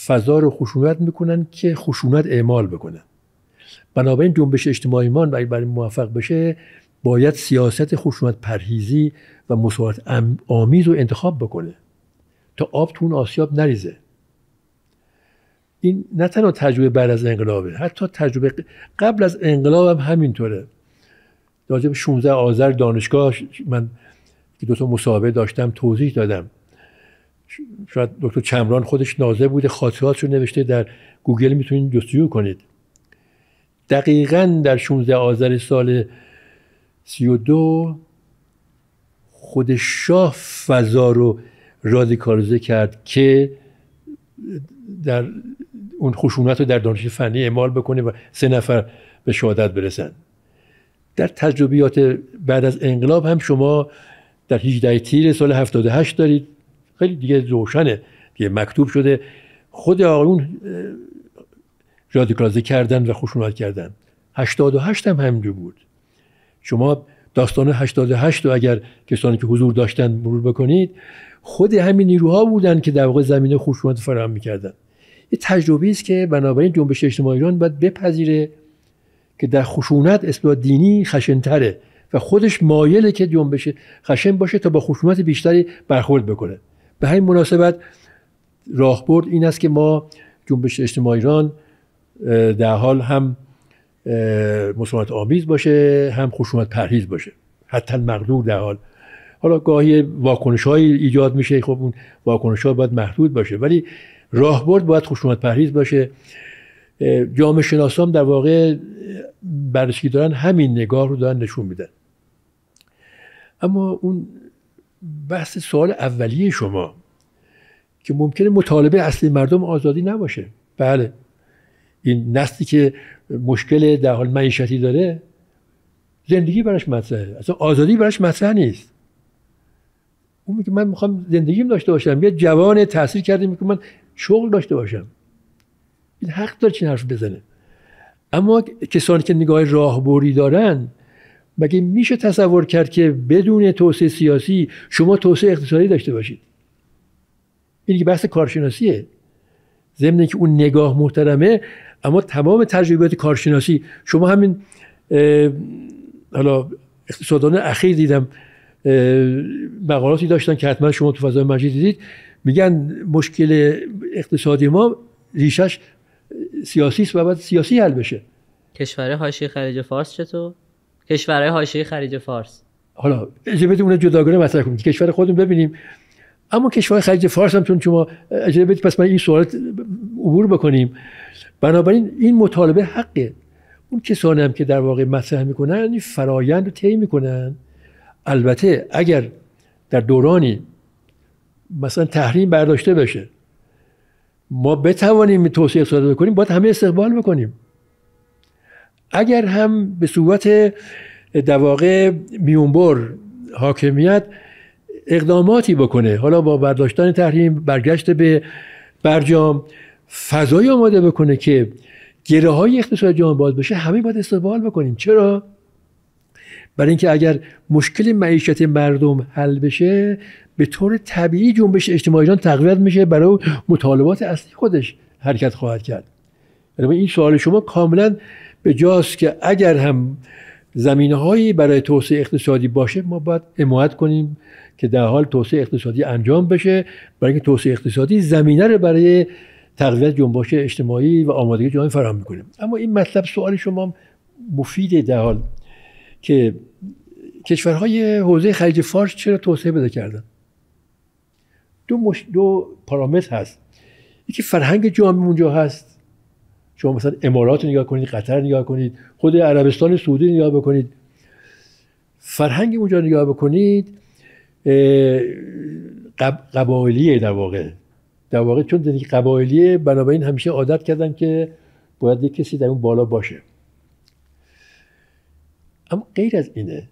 فضا رو خشونت میکنن که خشونت اعمال بکنن بنابراین جنبش اجتماعی ما برای موفق بشه باید سیاست خشونت پرهیزی و مساوات آمیز رو انتخاب بکنه تا آب تو اون آسیاب نریزه این نه تنها تجربه بعد از انقلابه حتی تجربه قبل از انقلاب هم همینطوره راجب 16 آذر دانشگاه من که دو تا مسابقه داشتم توضیح دادم شاید دکتر چمران خودش نازه بوده خاطراتش رو نوشته در گوگل میتونید جستجو کنید دقیقا در 16 آذر سال 32 خود شاه فضا رو رادیکالیزه کرد که در اون خشونت رو در دانش فنی اعمال بکنه و سه نفر به شهادت برسن در تجربیات بعد از انقلاب هم شما در 18 تیر سال 78 دارید خیلی دیگه روشنه دیگه مکتوب شده خود آقایون رادیکالیزه کردن و خشونت کردن 88 هم همینجور بود شما داستان 88 رو اگر کسانی که حضور داشتن مرور بکنید خود همین نیروها بودن که در واقع زمینه خشونت فراهم میکردن یه تجربه است که بنابراین جنبش اجتماعی ایران باید بپذیره که در خشونت اصلاح دینی خشنتره و خودش مایله که جنبش خشن باشه تا با خشونت بیشتری برخورد بکنه به همین مناسبت راهبرد این است که ما جنبش اجتماعی ایران در حال هم مسلمت آمیز باشه هم خشونت پرهیز باشه حتی مقدور در حال حالا گاهی واکنش های ایجاد میشه خب اون واکنش ها باید محدود باشه ولی راهبرد باید خشونت پرهیز باشه جامعه شناسان در واقع بررسی دارن همین نگاه رو دارن نشون میدن اما اون بحث سوال اولیه شما که ممکنه مطالبه اصلی مردم آزادی نباشه بله این نستی که مشکل در حال معیشتی داره زندگی براش مطرحه اصلا آزادی براش مطرح نیست اون میگه من میخوام زندگیم داشته باشم یه جوان تاثیر کرده میگه من شغل داشته باشم این حق داره چین حرف بزنه اما کسانی که نگاه راهبری دارن مگه میشه تصور کرد که بدون توسعه سیاسی شما توسعه اقتصادی داشته باشید این که بحث کارشناسیه ضمن که اون نگاه محترمه اما تمام تجربیات کارشناسی شما همین حالا اقتصادان اخیر دیدم مقالاتی داشتن که حتما شما تو فضای مجید دیدید میگن مشکل اقتصادی ما ریشش سیاسی است و بعد سیاسی حل بشه کشور حاشیه خلیج فارس چطور کشورهای حاشیه خلیج فارس حالا اجازه اون جداگانه مطرح کنید کشور خودمون ببینیم اما کشور خلیج فارس هم چون شما اجازه بدید پس من این سوال عبور بکنیم بنابراین این مطالبه حقه اون کسانی هم که در واقع مطرح میکنن این فرایند رو طی میکنن البته اگر در دورانی مثلا تحریم برداشته بشه ما بتوانیم توسعه اقتصادی بکنیم. باید همه استقبال بکنیم اگر هم به صورت در واقع میونبر حاکمیت اقداماتی بکنه حالا با برداشتن تحریم برگشت به برجام فضای آماده بکنه که گره های اقتصاد جهان باز بشه همه باید استقبال بکنیم چرا برای اینکه اگر مشکل معیشت مردم حل بشه به طور طبیعی جنبش اجتماعی جان تقویت میشه برای مطالبات اصلی خودش حرکت خواهد کرد این سوال شما کاملا به جاست که اگر هم زمینه هایی برای توسعه اقتصادی باشه ما باید حمایت کنیم که در حال توسعه اقتصادی انجام بشه برای اینکه توسعه اقتصادی زمینه رو برای تقویت جنبش اجتماعی و آمادگی جامعه فراهم میکنیم اما این مطلب سوال شما مفید در حال که کشورهای حوزه خلیج فارس چرا توسعه بده کردن دو, مش... دو پارامتر هست یکی فرهنگ جامعه اونجا هست شما مثلا امارات نگاه کنید قطر نگاه کنید خود عربستان سعودی نگاه بکنید فرهنگ اونجا نگاه بکنید قب... قبایلیه در واقع در واقع چون زندگی بنابراین همیشه عادت کردن که باید یک کسی در اون بالا باشه اما غیر از اینه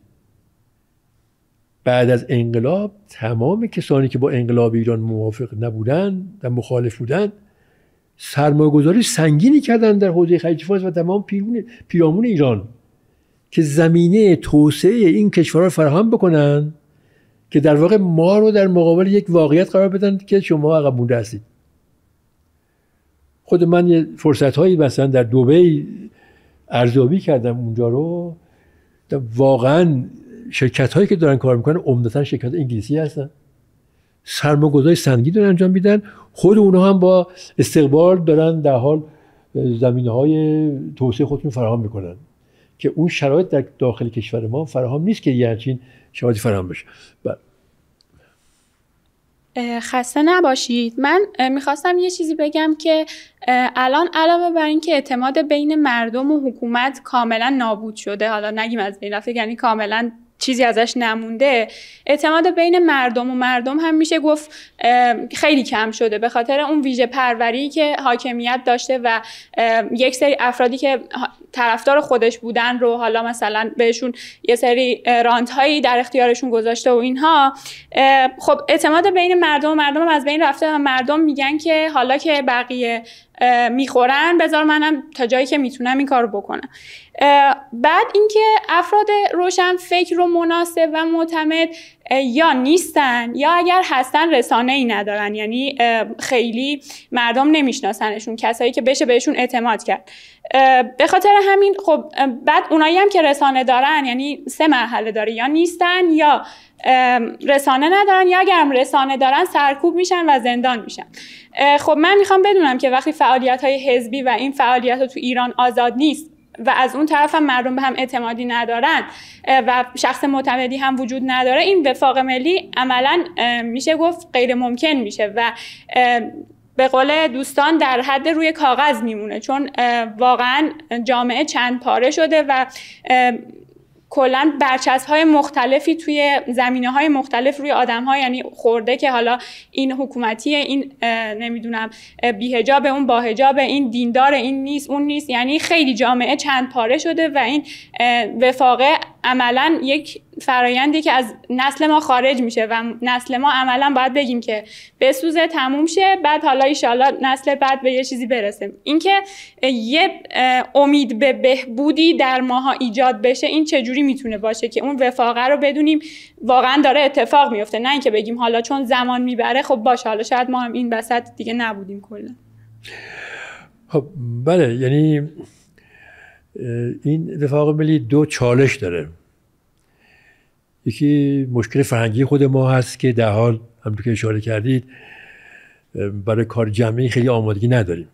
بعد از انقلاب تمام کسانی که با انقلاب ایران موافق نبودن و مخالف بودن سرمایه‌گذاری سنگینی کردن در حوزه خلیج فارس و تمام پیرون پیرامون ایران که زمینه توسعه این کشورها فراهم بکنن که در واقع ما رو در مقابل یک واقعیت قرار بدن که شما عقب مونده هستید خود من یه فرصت هایی مثلا در دوبه ارزیابی کردم اونجا رو واقعا شرکت هایی که دارن کار میکنن عمدتا شرکت انگلیسی هستن سرمایه‌گذاری سنگین دارن انجام میدن خود اونها هم با استقبال دارن در حال زمینه های توسعه خودشون فراهم میکنن که اون شرایط در داخل کشور ما فراهم نیست که یه شما فراموش بله. خسته نباشید من میخواستم یه چیزی بگم که الان علاوه بر اینکه اعتماد بین مردم و حکومت کاملا نابود شده حالا نگیم از بین رفته یعنی کاملا چیزی ازش نمونده اعتماد بین مردم و مردم هم میشه گفت خیلی کم شده به خاطر اون ویژه پروری که حاکمیت داشته و یک سری افرادی که طرفدار خودش بودن رو حالا مثلا بهشون یه سری رانت هایی در اختیارشون گذاشته و اینها خب اعتماد بین مردم و مردم هم از بین رفته و مردم میگن که حالا که بقیه میخورن بذار منم تا جایی که میتونم این کار بکنم بعد اینکه افراد روشن فکر رو مناسب و معتمد یا نیستن یا اگر هستن رسانه ای ندارن یعنی خیلی مردم نمیشناسنشون کسایی که بشه بهشون اعتماد کرد به خاطر همین خب بعد اونایی هم که رسانه دارن یعنی سه مرحله داره یا نیستن یا رسانه ندارن یا اگر هم رسانه دارن سرکوب میشن و زندان میشن خب من میخوام بدونم که وقتی فعالیت های حزبی و این فعالیت ها تو ایران آزاد نیست و از اون طرف هم مردم به هم اعتمادی ندارن و شخص معتمدی هم وجود نداره این وفاق ملی عملا میشه گفت غیر ممکن میشه و به قول دوستان در حد روی کاغذ میمونه چون واقعا جامعه چند پاره شده و کلا برچسب های مختلفی توی زمینه های مختلف روی آدم ها یعنی خورده که حالا این حکومتی این نمیدونم بیهجاب اون باهجاب این دیندار این نیست اون نیست یعنی خیلی جامعه چند پاره شده و این وفاقه عملا یک فرایندی که از نسل ما خارج میشه و نسل ما عملا باید بگیم که بسوزه تموم شه بعد حالا ایشالا نسل بعد به یه چیزی برسه اینکه یه امید به بهبودی در ماها ایجاد بشه این چجوری میتونه باشه که اون وفاقه رو بدونیم واقعا داره اتفاق میفته نه اینکه بگیم حالا چون زمان میبره خب باشه حالا شاید ما هم این وسط دیگه نبودیم کلا خب بله یعنی این اتفاق ملی دو چالش داره یکی مشکل فرهنگی خود ما هست که در حال همونطور که اشاره کردید برای کار جمعی خیلی آمادگی نداریم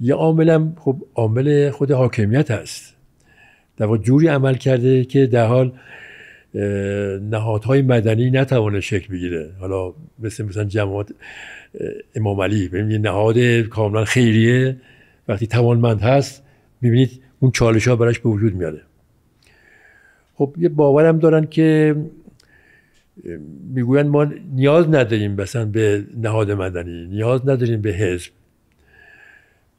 یه عاملم خب عامل خود حاکمیت هست در واقع جوری عمل کرده که در حال نهادهای مدنی نتوانه شکل بگیره حالا مثل مثلا جماعت امام علی یه نهاد کاملا خیریه وقتی توانمند هست میبینید اون چالش ها براش به وجود میاره خب یه باورم دارن که میگویند ما نیاز نداریم مثلا به نهاد مدنی نیاز نداریم به حزب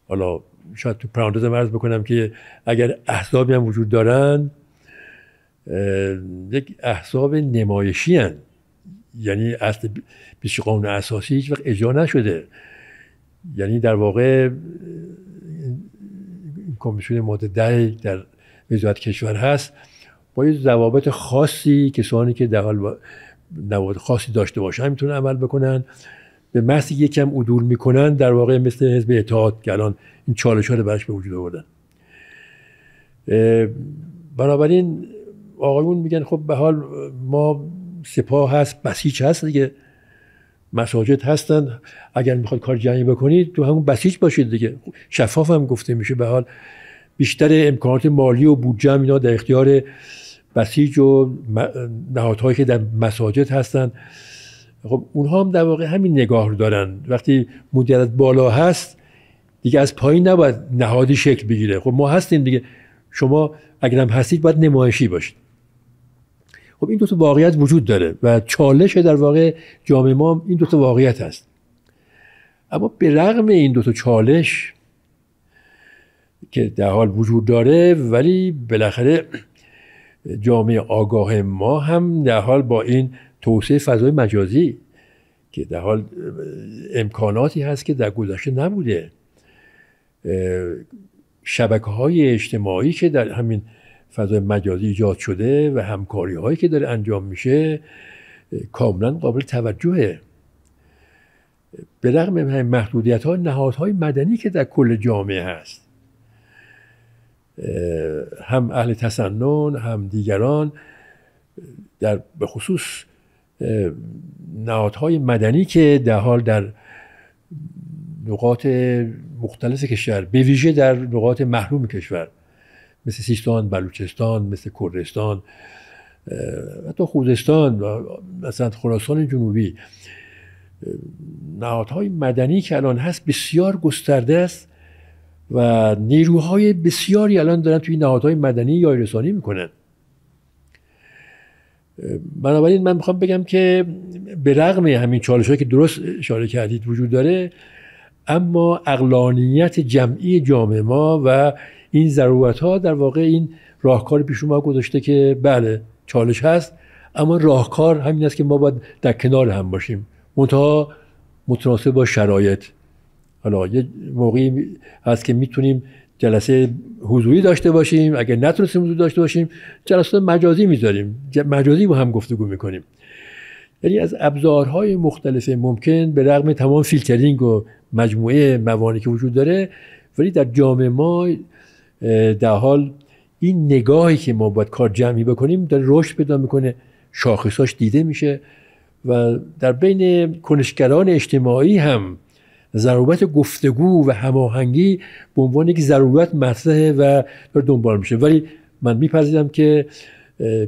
حالا شاید تو پرانتزم عرض بکنم که اگر احزابی هم وجود دارن یک احزاب نمایشی هن. یعنی اصل پیش قانون اساسی هیچ وقت اجرا نشده یعنی در واقع کمیسیون ماده ده در وزارت کشور هست با یه ضوابط خاصی کسانی که در حال نواد خاصی داشته باشن میتونن عمل بکنن به محض یک یکم عدول میکنن در واقع مثل حزب اتحاد که این چالش ها برش به وجود آوردن بنابراین آقایون میگن خب به حال ما سپاه هست بسیج هست دیگه مساجد هستن اگر میخواد کار جمعی بکنید تو همون بسیج باشید دیگه شفاف هم گفته میشه به حال بیشتر امکانات مالی و بودجه اینا در اختیار بسیج و نهادهایی که در مساجد هستن خب اونها هم در واقع همین نگاه رو دارن وقتی مدیرت بالا هست دیگه از پایین نباید نهادی شکل بگیره خب ما هستیم دیگه شما اگر هم هستید باید نمایشی باشید خب این دو تا واقعیت وجود داره و چالش در واقع جامعه ما این دو تا واقعیت هست اما به رغم این دو تا چالش که در حال وجود داره ولی بالاخره جامعه آگاه ما هم در حال با این توسعه فضای مجازی که در حال امکاناتی هست که در گذشته نبوده شبکه های اجتماعی که در همین فضای مجازی ایجاد شده و همکاری هایی که داره انجام میشه کاملا قابل توجهه به رغم محدودیت ها نهادهای مدنی که در کل جامعه هست هم اهل تسنن هم دیگران در به خصوص نهادهای مدنی که در حال در نقاط مختلف کشور به ویژه در نقاط محروم کشور مثل سیستان، بلوچستان، مثل کردستان حتی خوزستان مثلا خراسان جنوبی نهادهای مدنی که الان هست بسیار گسترده است و نیروهای بسیاری الان دارن توی نهادهای مدنی یا رسانی میکنن بنابراین من میخوام بگم که به رغم همین چالش که درست اشاره کردید وجود داره اما اقلانیت جمعی جامعه ما و این ضرورت ها در واقع این راهکار پیش ما گذاشته که بله چالش هست اما راهکار همین است که ما باید در کنار هم باشیم منتها متناسب با شرایط حالا یه موقعی هست که میتونیم جلسه حضوری داشته باشیم اگر نتونستیم حضور داشته باشیم جلسه مجازی میذاریم مجازی با هم گفتگو میکنیم یعنی از ابزارهای مختلف ممکن به رغم تمام فیلترینگ و مجموعه موانعی که وجود داره ولی در جامعه ما در حال این نگاهی که ما باید کار جمعی بکنیم در رشد پیدا میکنه شاخصاش دیده میشه و در بین کنشگران اجتماعی هم ضرورت گفتگو و هماهنگی به عنوان یک ضرورت مطرحه و داره دنبال میشه ولی من میپذیرم که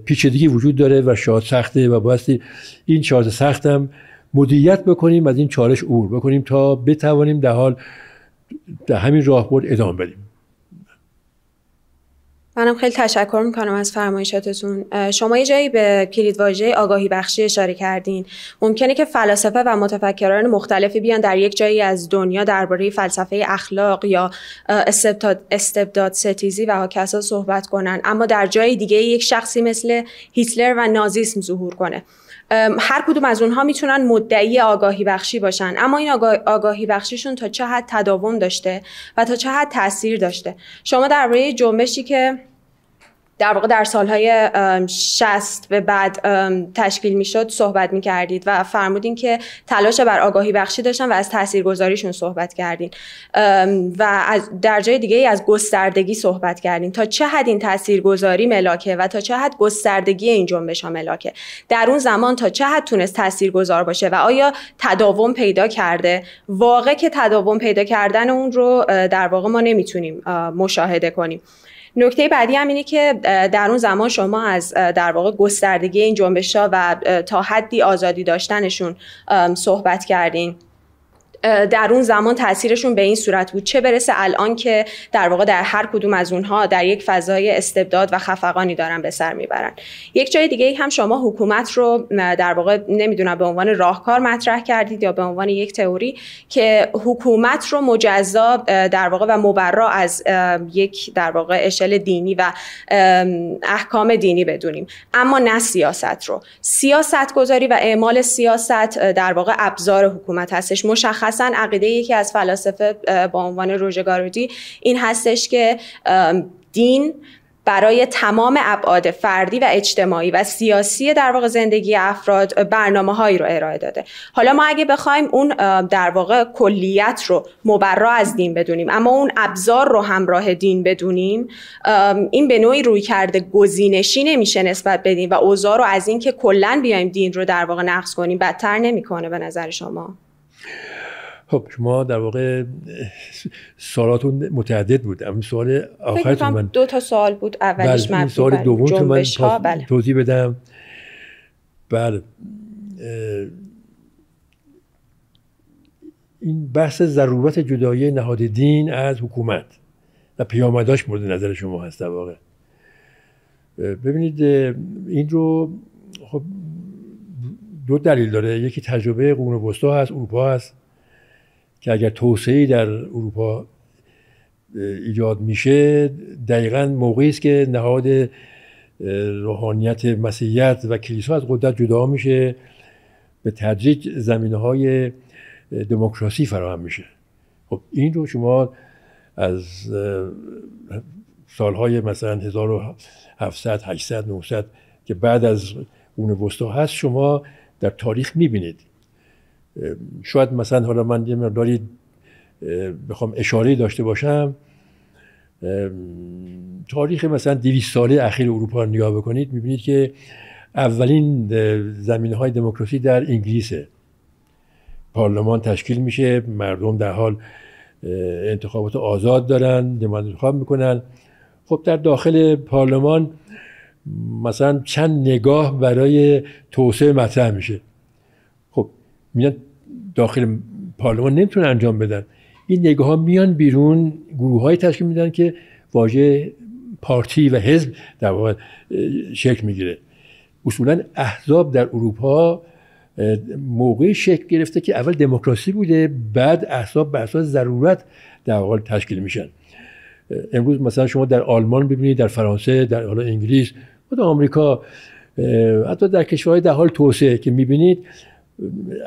پیچیدگی وجود داره و شاد سخته و بایستی این شاد سختم مدیریت بکنیم از این چالش عبور بکنیم تا بتوانیم در حال در همین راهبرد ادامه بدیم منم خیلی تشکر میکنم از فرمایشاتتون شما یه جایی به کلید واژه آگاهی بخشی اشاره کردین ممکنه که فلاسفه و متفکران مختلفی بیان در یک جایی از دنیا درباره فلسفه اخلاق یا استبداد, استبداد ستیزی و کسا صحبت کنن اما در جای دیگه یک شخصی مثل هیتلر و نازیسم ظهور کنه هر کدوم از اونها میتونن مدعی آگاهی بخشی باشن اما این آگاهی بخشیشون تا چه حد تداوم داشته و تا چه حد تاثیر داشته شما درباره جنبشی که در واقع در سالهای 60 به بعد تشکیل میشد صحبت می کردید و فرمودین که تلاش بر آگاهی بخشی داشتن و از تاثیرگذاریشون صحبت کردین و از در جای دیگه ای از گستردگی صحبت کردین تا چه حد این تاثیرگذاری ملاکه و تا چه حد گستردگی این جنبش ها ملاکه در اون زمان تا چه حد تونست تاثیرگذار باشه و آیا تداوم پیدا کرده واقع که تداوم پیدا کردن اون رو در واقع ما نمیتونیم مشاهده کنیم نکته بعدی هم اینه که در اون زمان شما از در واقع گستردگی این جنبش ها و تا حدی آزادی داشتنشون صحبت کردین در اون زمان تاثیرشون به این صورت بود چه برسه الان که در واقع در هر کدوم از اونها در یک فضای استبداد و خفقانی دارن به سر میبرن یک جای دیگه هم شما حکومت رو در واقع نمیدونم به عنوان راهکار مطرح کردید یا به عنوان یک تئوری که حکومت رو مجزا در واقع و مبرا از یک در واقع اشل دینی و احکام دینی بدونیم اما نه سیاست رو سیاست گذاری و اعمال سیاست در واقع ابزار حکومت هستش مشخص اصلا عقیده یکی از فلاسفه با عنوان روژگارودی این هستش که دین برای تمام ابعاد فردی و اجتماعی و سیاسی در واقع زندگی افراد برنامه هایی رو ارائه داده حالا ما اگه بخوایم اون در واقع کلیت رو مبرا از دین بدونیم اما اون ابزار رو همراه دین بدونیم این به نوعی روی کرده گزینشی نمیشه نسبت بدیم و اوضاع رو از اینکه کلا بیایم دین رو در واقع نقض کنیم بدتر نمیکنه به نظر شما خب شما در واقع سوالاتون متعدد بود اما سوال آخر من دو تا سوال بود اولش بله، من سوال دوم من توضیح بدم بله این بحث ضرورت جدایی نهاد دین از حکومت و پیامداش مورد نظر شما هست در واقع ببینید این رو خب دو دلیل داره یکی تجربه قرون وسطا هست اروپا هست که اگر توسعه در اروپا ایجاد میشه دقیقا موقعی است که نهاد روحانیت مسیحیت و کلیسا از قدرت جدا میشه به تدریج زمینه های دموکراسی فراهم میشه خب این رو شما از سالهای مثلا 1700 800 900 که بعد از اون وسطا هست شما در تاریخ میبینید شاید مثلا حالا من یه مقداری بخوام اشاره داشته باشم تاریخ مثلا 200 ساله اخیر اروپا رو نگاه بکنید میبینید که اولین زمینه های دموکراسی در انگلیسه پارلمان تشکیل میشه مردم در حال انتخابات آزاد دارن نماینده انتخاب میکنن خب در داخل پارلمان مثلا چند نگاه برای توسعه مطرح میشه میان داخل پارلمان نمیتونن انجام بدن این نگاه ها میان بیرون گروه های تشکیل میدن که واژه پارتی و حزب در واقع شکل میگیره اصولا احزاب در اروپا موقعی شکل گرفته که اول دموکراسی بوده بعد احزاب به اساس ضرورت در واقع تشکیل میشن امروز مثلا شما در آلمان ببینید در فرانسه در حالا انگلیس و در آمریکا حتی در کشورهای در حال توسعه که میبینید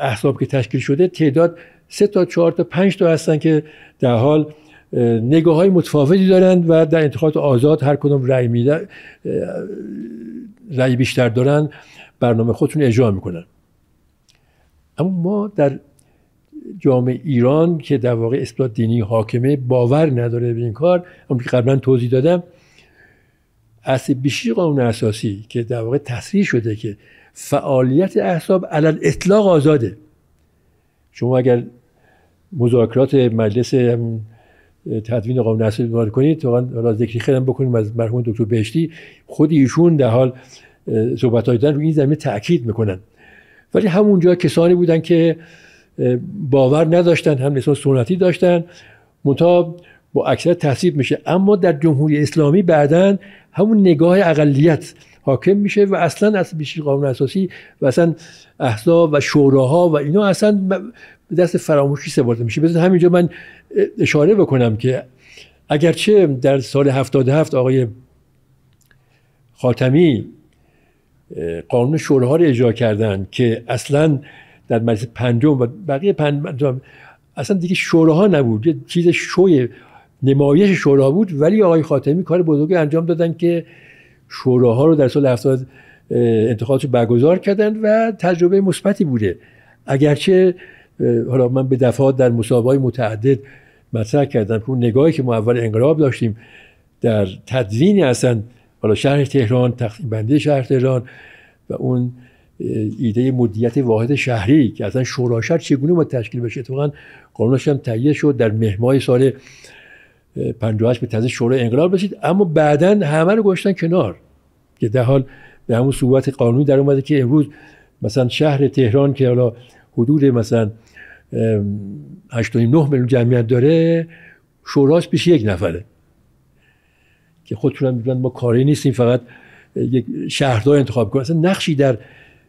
احزاب که تشکیل شده تعداد سه تا چهار تا پنج تا هستن که در حال نگاه های متفاوتی دارند و در انتخابات آزاد هر کدوم رأی رأی بیشتر دارن برنامه خودشون اجرا میکنن اما ما در جامعه ایران که در واقع اصلاح دینی حاکمه باور نداره به این کار اما که قبلا توضیح دادم اصل بیشی قانون اساسی که در واقع تصریح شده که فعالیت احزاب علل اطلاق آزاده شما اگر مذاکرات مجلس تدوین قانون اساسی رو کنید حالا ذکری خیرم بکنیم از مرحوم دکتر بهشتی خود ایشون در حال صحبت های رو این زمینه تاکید میکنن ولی همونجا کسانی بودن که باور نداشتن هم نسبت سنتی داشتن منتها با اکثر تصویب میشه اما در جمهوری اسلامی بعدا همون نگاه اقلیت حاکم میشه و اصلا از بیشتر قانون اساسی و اصلا احزاب و شوراها و اینا اصلا به دست فراموشی سپرده میشه بذار همینجا من اشاره بکنم که اگرچه در سال 77 آقای خاتمی قانون شوراها رو اجرا کردن که اصلا در مجلس پنجم و بقیه پنجم اصلا دیگه شوراها نبود یه چیز شوی نمایش شورا بود ولی آقای خاتمی کار بزرگی انجام دادن که شوراها رو در سال 70 انتخابات برگزار کردن و تجربه مثبتی بوده اگرچه حالا من به دفعات در مصاحبه‌های متعدد مطرح کردم که اون نگاهی که ما اول انقلاب داشتیم در تدوین اصلا حالا شهر تهران تقسیم بندی شهر تهران و اون ایده مدیت واحد شهری که اصلا شورا شهر چگونه ما تشکیل بشه اتفاقا قانونش هم تهیه شد در مهمای سال 58 به تازه شورای انقلاب رسید اما بعدا همه رو گذاشتن کنار که در حال به همون صورت قانونی در اومده که امروز مثلا شهر تهران که حالا حدود مثلا 8.9 میلیون جمعیت داره شوراش پیش یک نفره که هم میدونن ما کاری نیستیم فقط یک شهردار انتخاب کنن اصلا نقشی در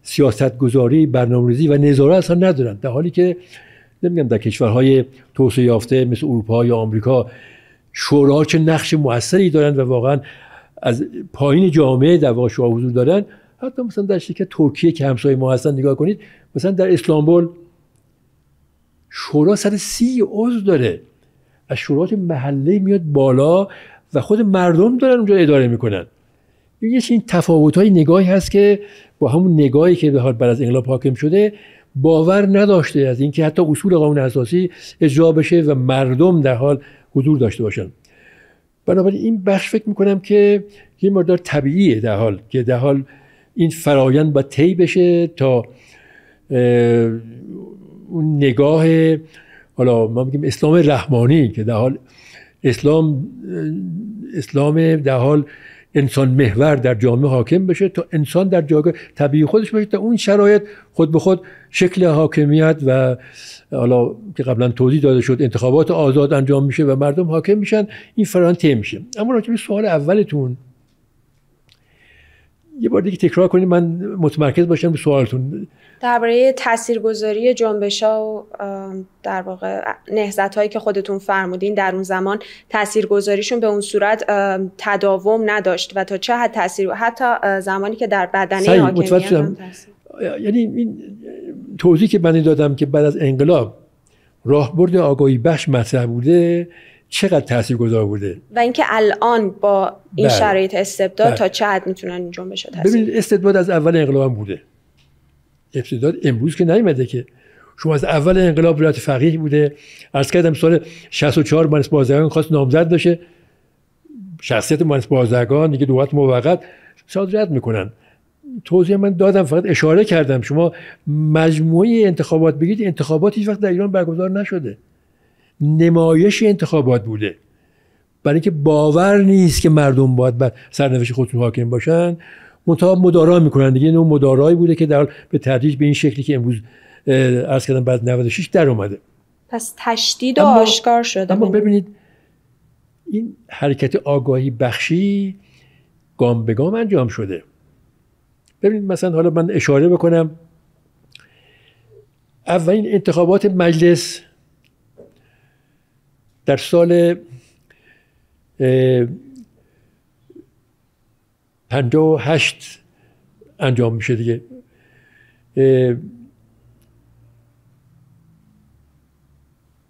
سیاست گذاری برنامه‌ریزی و نظاره اصلا ندارن در حالی که نمیگم در کشورهای توسعه یافته مثل اروپا یا آمریکا شورا چه نقش موثری دارن و واقعا از پایین جامعه در واقع شورا حضور دارن حتی مثلا در شرکت ترکیه که همسایه ما هستن نگاه کنید مثلا در استانبول شورا سر سی عضو داره از شورات محله میاد بالا و خود مردم دارن اونجا اداره میکنن یه این تفاوت های نگاهی هست که با همون نگاهی که به حال بر از انقلاب حاکم شده باور نداشته از اینکه حتی اصول قانون اساسی اجرا بشه و مردم در حال حضور داشته باشن بنابراین این بخش فکر میکنم که یه مردار طبیعیه در حال که در حال این فرایند با طی بشه تا اون نگاه حالا ما میگیم اسلام رحمانی که در حال اسلام اسلام در حال انسان محور در جامعه حاکم بشه تا انسان در جایگاه طبیعی خودش بشه تا اون شرایط خود به خود شکل حاکمیت و حالا که قبلا توضیح داده شد انتخابات آزاد انجام میشه و مردم حاکم میشن این فران میشه اما راجع به سوال اولتون یه بار دیگه تکرار کنید من متمرکز باشم به سوالتون درباره تاثیرگذاری ها و در واقع نهزت هایی که خودتون فرمودین در اون زمان تاثیرگذاریشون به اون صورت تداوم نداشت و تا چه حد تاثیر حتی زمانی که در بدنه حاکمیت یعنی این توضیح که من دادم که بعد از انقلاب راهبرد آگاهی بخش مطرح بوده چقدر تاثیر گذار بوده و اینکه الان با این بله. شرایط استبداد بله. تا چقدر میتونن جنبش تاثیر ببینید استبداد از اول انقلاب بوده استبداد امروز که نیومده که شما از اول انقلاب ولایت فقیه بوده از کردم سال 64 مانس بازرگان خواست نامزد باشه شخصیت مهندس بازرگان دیگه دولت موقت صادرت میکنن توضیح من دادم فقط اشاره کردم شما مجموعه انتخابات بگید انتخابات هیچ وقت در ایران برگزار نشده نمایش انتخابات بوده برای اینکه باور نیست که مردم باید بر سرنوشت خودشون حاکم باشن منتها مدارا میکنن دیگه نوع مدارایی بوده که در به تدریج به این شکلی که امروز عرض کردم بعد 96 در اومده پس تشدید و آشکار شده اما ببینید این حرکت آگاهی بخشی گام به گام انجام شده ببینید مثلا حالا من اشاره بکنم اولین انتخابات مجلس در سال پنجاه هشت انجام میشه دیگه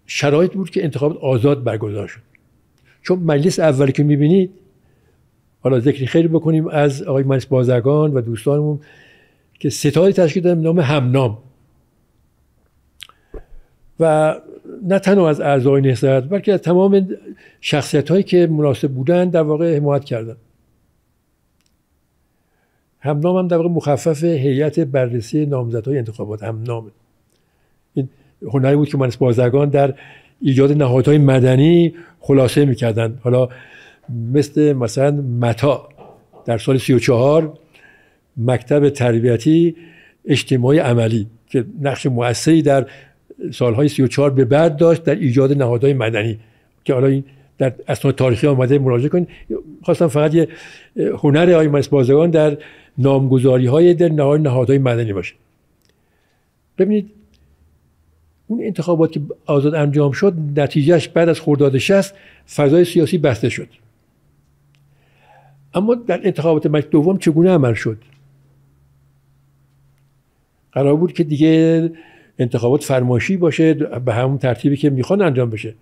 شرایط بود که انتخابات آزاد برگزار شد چون مجلس اولی که میبینید حالا ذکری خیلی بکنیم از آقای مجلس بازرگان و دوستانمون که ستاری تشکیل دادن به نام همنام و نه تنها از اعضای نهضت بلکه از تمام شخصیت هایی که مناسب بودن در واقع حمایت کردن همنام هم در واقع مخفف هیئت بررسی نامزدهای انتخابات همنام این هنری بود که مهندس بازرگان در ایجاد نهادهای مدنی خلاصه میکردن حالا مثل مثلا متا در سال 34 مکتب تربیتی اجتماعی عملی که نقش مؤثری در سالهای 34 به بعد داشت در ایجاد نهادهای مدنی که حالا این در اسناد تاریخی آمده مراجعه کنید خواستم فقط یه هنر آیمانس بازگان در نامگذاری های در نهای نهادهای مدنی باشه ببینید اون انتخابات که آزاد انجام شد نتیجهش بعد از خرداد شست فضای سیاسی بسته شد اما در انتخابات مجلس دوم چگونه عمل شد قرار بود که دیگه انتخابات فرماشی باشه به همون ترتیبی که میخوان انجام بشه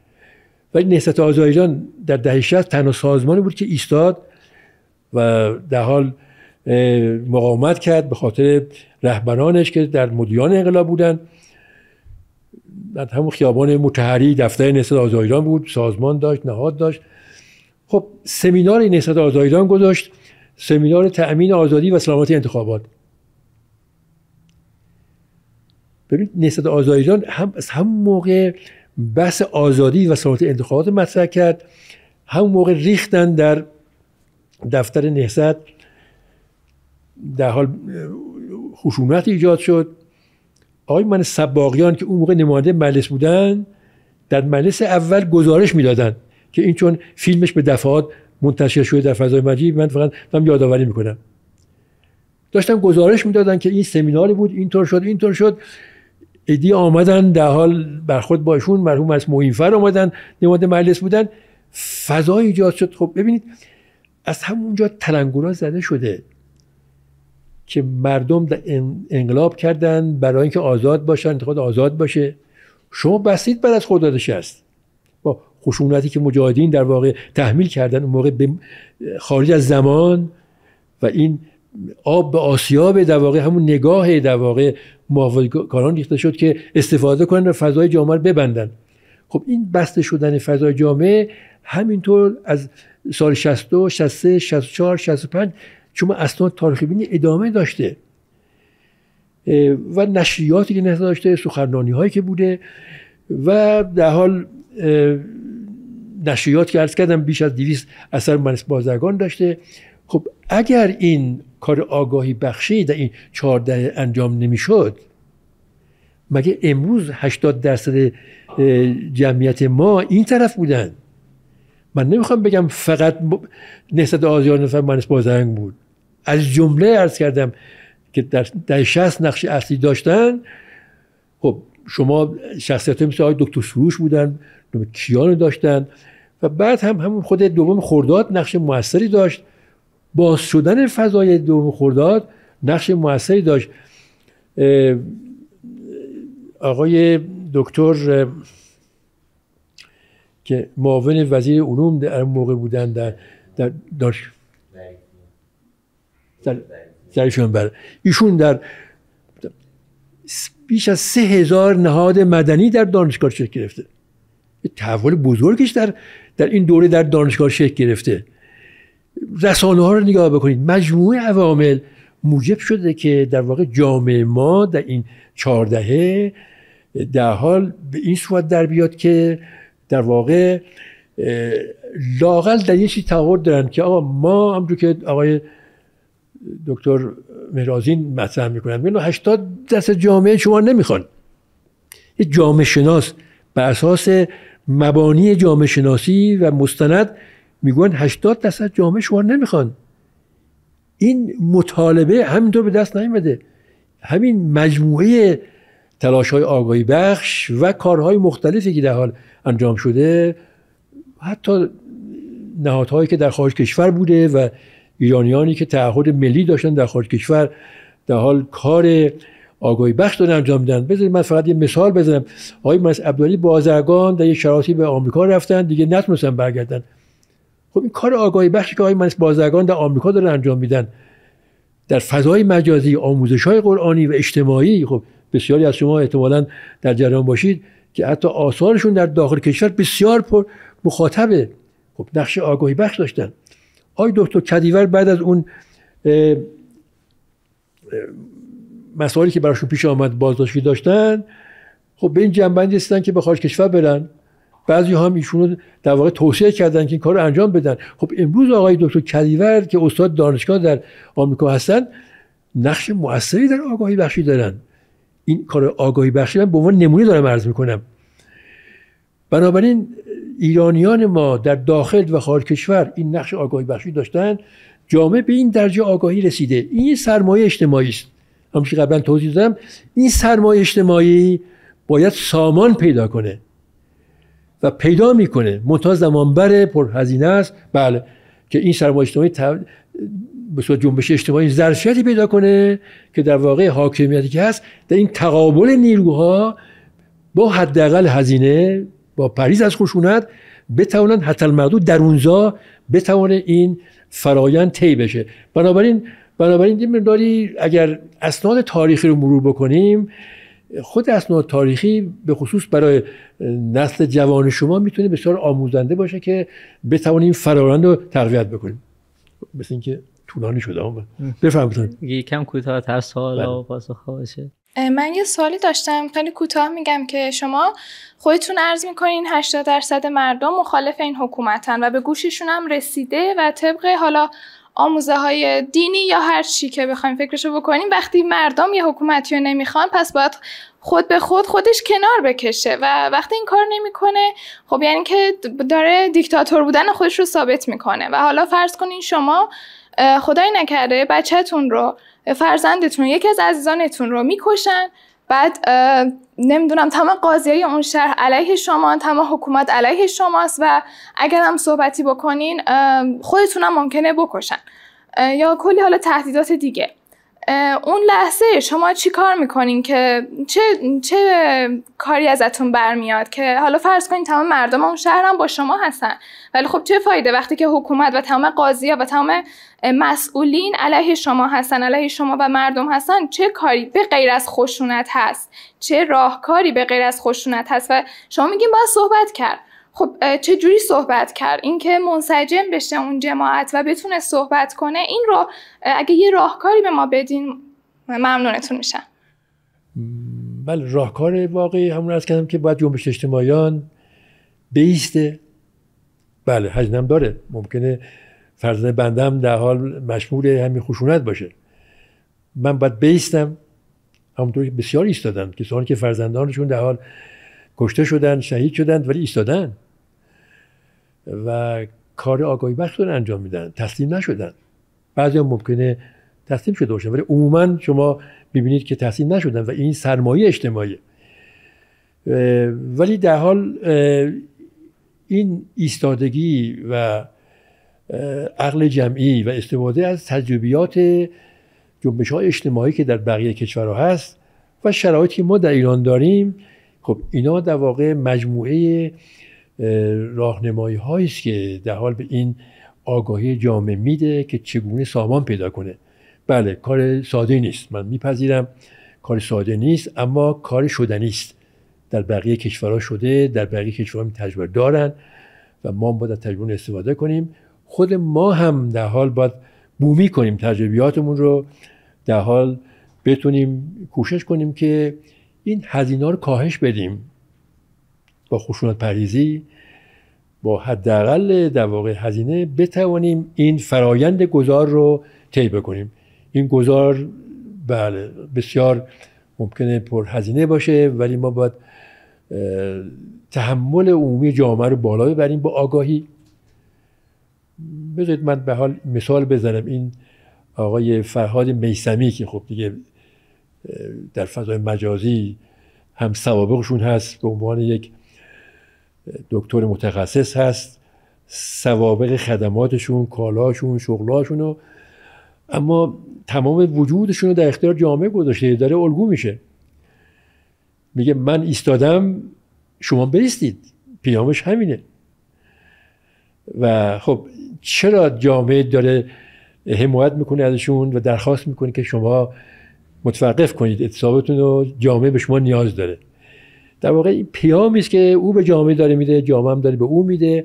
ولی نهضت آزایجان در دهه 60 تنها سازمانی بود که ایستاد و در حال مقاومت کرد به خاطر رهبرانش که در مدیان انقلاب بودن در همون خیابان متحری دفتر نهضت آزادیران بود سازمان داشت نهاد داشت خب سمینار نهضت آزادیران گذاشت سمینار تأمین آزادی و سلامت انتخابات ببینید نهضت ایران هم از هم موقع بحث آزادی و سلامت انتخابات مطرح کرد همون موقع ریختن در دفتر نهضت در حال خشونت ایجاد شد آقای من سباقیان که اون موقع نماینده مجلس بودن در مجلس اول گزارش میدادن که این چون فیلمش به دفعات منتشر شده در فضای مجازی من فقط دارم یادآوری میکنم داشتم گزارش میدادن که این سمیناری بود اینطور شد اینطور شد ادی آمدن در حال برخود با ایشون مرحوم از فر آمدن نماینده مجلس بودن فضا ایجاد شد خب ببینید از همونجا تلنگورا زده شده که مردم انقلاب کردن برای اینکه آزاد باشن انتخاب آزاد باشه شما بسید بعد از خدادش است با خشونتی که مجاهدین در واقع تحمیل کردن اون موقع به خارج از زمان و این آب به آسیاب در واقع همون نگاه در واقع کاران ریخته شد که استفاده کنن و فضای جامعه رو ببندن خب این بسته شدن فضای جامعه همینطور از سال 62 63 64 65 چون اسناد تاریخی بینی ادامه داشته و نشریاتی که نهزه داشته سخنرانی هایی که بوده و در حال نشریات که عرض کردم بیش از دیویست اثر منس بازرگان داشته خب اگر این کار آگاهی بخشی در این چهارده انجام نمیشد مگه امروز 80 درصد جمعیت ما این طرف بودن من نمیخوام بگم فقط نهضت آزیان نفر منس بازرگان بود از جمله ارز کردم که در ده شست نقش اصلی داشتن خب شما شخصیت مثل آقای دکتر سروش بودن کیان داشتن و بعد هم همون خود دوم خورداد نقش موثری داشت باز شدن فضای دوم خورداد نقش موثری داشت آقای دکتر که معاون وزیر علوم در موقع بودن در داشت در بر ایشون در بیش از سه هزار نهاد مدنی در دانشگاه شکل گرفته تحول بزرگش در در این دوره در دانشگاه شکل گرفته رسانه ها رو نگاه بکنید مجموعه عوامل موجب شده که در واقع جامعه ما در این چهاردهه در حال به این صورت در بیاد که در واقع لاغل در یه چیز دارن که آقا ما همجور که آقای دکتر مرازین مطرح میکنن میگن 80 درصد جامعه شما نمیخوان یه جامعه شناس بر اساس مبانی جامعه شناسی و مستند میگن 80 درصد جامعه شما نمیخوان این مطالبه همینطور به دست نیامده همین مجموعه تلاش های آگاهی بخش و کارهای مختلفی که در حال انجام شده حتی نهادهایی که در خارج کشور بوده و ایرانیانی که تعهد ملی داشتن در خارج کشور در حال کار آگاهی بخش دارن انجام میدن بذارید من فقط یه مثال بزنم آقای مس عبدالی بازرگان در یه شرایطی به آمریکا رفتن دیگه نتونستن برگردن خب این کار آگاهی بخشی که آقای مس بازرگان در آمریکا دارن انجام میدن در فضای مجازی آموزش های قرآنی و اجتماعی خب بسیاری از شما احتمالاً در جریان باشید که حتی آثارشون در داخل کشور بسیار پر مخاطبه خب نقش آگاهی بخش داشتن آقای دکتر کدیور بعد از اون مسائلی که براشون پیش آمد بازداشتی داشتن خب به این جنبندی رسیدن که به خارج کشور برن بعضی هم ایشون رو در واقع توصیه کردن که این کار رو انجام بدن خب امروز آقای دکتر کدیور که استاد دانشگاه در آمریکا هستن نقش موثری در آگاهی بخشی دارن این کار آگاهی بخشی من به عنوان نمونه دارم عرض میکنم بنابراین ایرانیان ما در داخل و خارج کشور این نقش آگاهی بخشی داشتن جامعه به این درجه آگاهی رسیده این سرمایه اجتماعی است همش قبلا توضیح دادم این سرمایه اجتماعی باید سامان پیدا کنه و پیدا میکنه منتها زمانبر پر پرهزینه است بله که این سرمایه اجتماعی به صورت جنبش اجتماعی ظرفیتی پیدا کنه که در واقع حاکمیتی که هست در این تقابل نیروها با حداقل هزینه با پریز از خشونت بتوانند حتی المعدود در اونجا بتوانه این فرایند طی بشه بنابراین بنابراین یه مقداری اگر اسناد تاریخی رو مرور بکنیم خود اسناد تاریخی به خصوص برای نسل جوان شما میتونه بسیار آموزنده باشه که بتوانیم فرایند رو تقویت بکنیم مثل اینکه طولانی شده بفهمتون یکم کوتاه تر سوال بله. و پاسخ باشه من یه سوالی داشتم خیلی کوتاه میگم که شما خودتون عرض میکنین 80 درصد مردم مخالف این حکومتن و به گوششون هم رسیده و طبق حالا آموزه های دینی یا هر چی که بخوایم فکرشو بکنیم وقتی مردم یه حکومتی رو نمیخوان پس باید خود به خود خودش کنار بکشه و وقتی این کار نمیکنه خب یعنی که داره دیکتاتور بودن خودش رو ثابت میکنه و حالا فرض کنین شما خدای نکرده بچهتون رو فرزندتون یکی از عزیزانتون رو میکشن بعد نمیدونم تمام قاضیای اون شهر علیه شما تمام حکومت علیه شماست و اگر هم صحبتی بکنین خودتون هم ممکنه بکشن یا کلی حالا تهدیدات دیگه اون لحظه شما چی کار میکنین که چه, چه کاری ازتون برمیاد که حالا فرض کنین تمام مردم اون شهر هم با شما هستن ولی خب چه فایده وقتی که حکومت و تمام قاضی و تمام مسئولین علیه شما هستن علیه شما و مردم هستن چه کاری به غیر از خشونت هست چه راهکاری به غیر از خشونت هست و شما میگین باید صحبت کرد خب چجوری صحبت کرد اینکه منسجم بشه اون جماعت و بتونه صحبت کنه این رو اگه یه راهکاری به ما بدین ممنونتون میشم بله راهکار واقعی همون از کردم که باید جنبش اجتماعیان بیسته بله هزینم داره ممکنه فرزند بندم در حال مشمول همین خشونت باشه من باید بیستم همونطور که بسیار ایستادن کسانی که فرزندانشون در حال کشته شدن شهید شدن ولی ایستادن و کار آگاهی بخش انجام میدن تسلیم نشدن بعضی هم ممکنه تسلیم شده باشن ولی عموما شما میبینید که تسلیم نشدن و این سرمایه اجتماعی ولی در حال این ایستادگی و عقل جمعی و استفاده از تجربیات جنبش های اجتماعی که در بقیه کشورها هست و شرایطی که ما در ایران داریم خب اینا در واقع مجموعه راهنمایی هایی است که در حال به این آگاهی جامعه میده که چگونه سامان پیدا کنه بله کار ساده نیست من میپذیرم کار ساده نیست اما کار شدنی است در بقیه کشورها شده در بقیه کشورها تجربه دارن و ما باید از تجربه استفاده کنیم خود ما هم در حال باید بومی کنیم تجربیاتمون رو در حال بتونیم کوشش کنیم که این هزینه رو کاهش بدیم با خشونت پریزی با حداقل در واقع هزینه بتوانیم این فرایند گذار رو طی بکنیم این گذار بله بسیار ممکنه پر هزینه باشه ولی ما باید تحمل عمومی جامعه رو بالا ببریم با آگاهی بذارید من به حال مثال بزنم این آقای فرهاد میسمی که خب دیگه در فضای مجازی هم سوابقشون هست به عنوان یک دکتر متخصص هست سوابق خدماتشون کالاشون شغلاشون اما تمام وجودشون رو در اختیار جامعه گذاشته داره الگو میشه میگه من ایستادم شما بایستید پیامش همینه و خب چرا جامعه داره حمایت میکنه ازشون و درخواست میکنه که شما متوقف کنید اتصابتون رو جامعه به شما نیاز داره در واقع این پیامی است که او به جامعه داره میده جامعه هم داره به او میده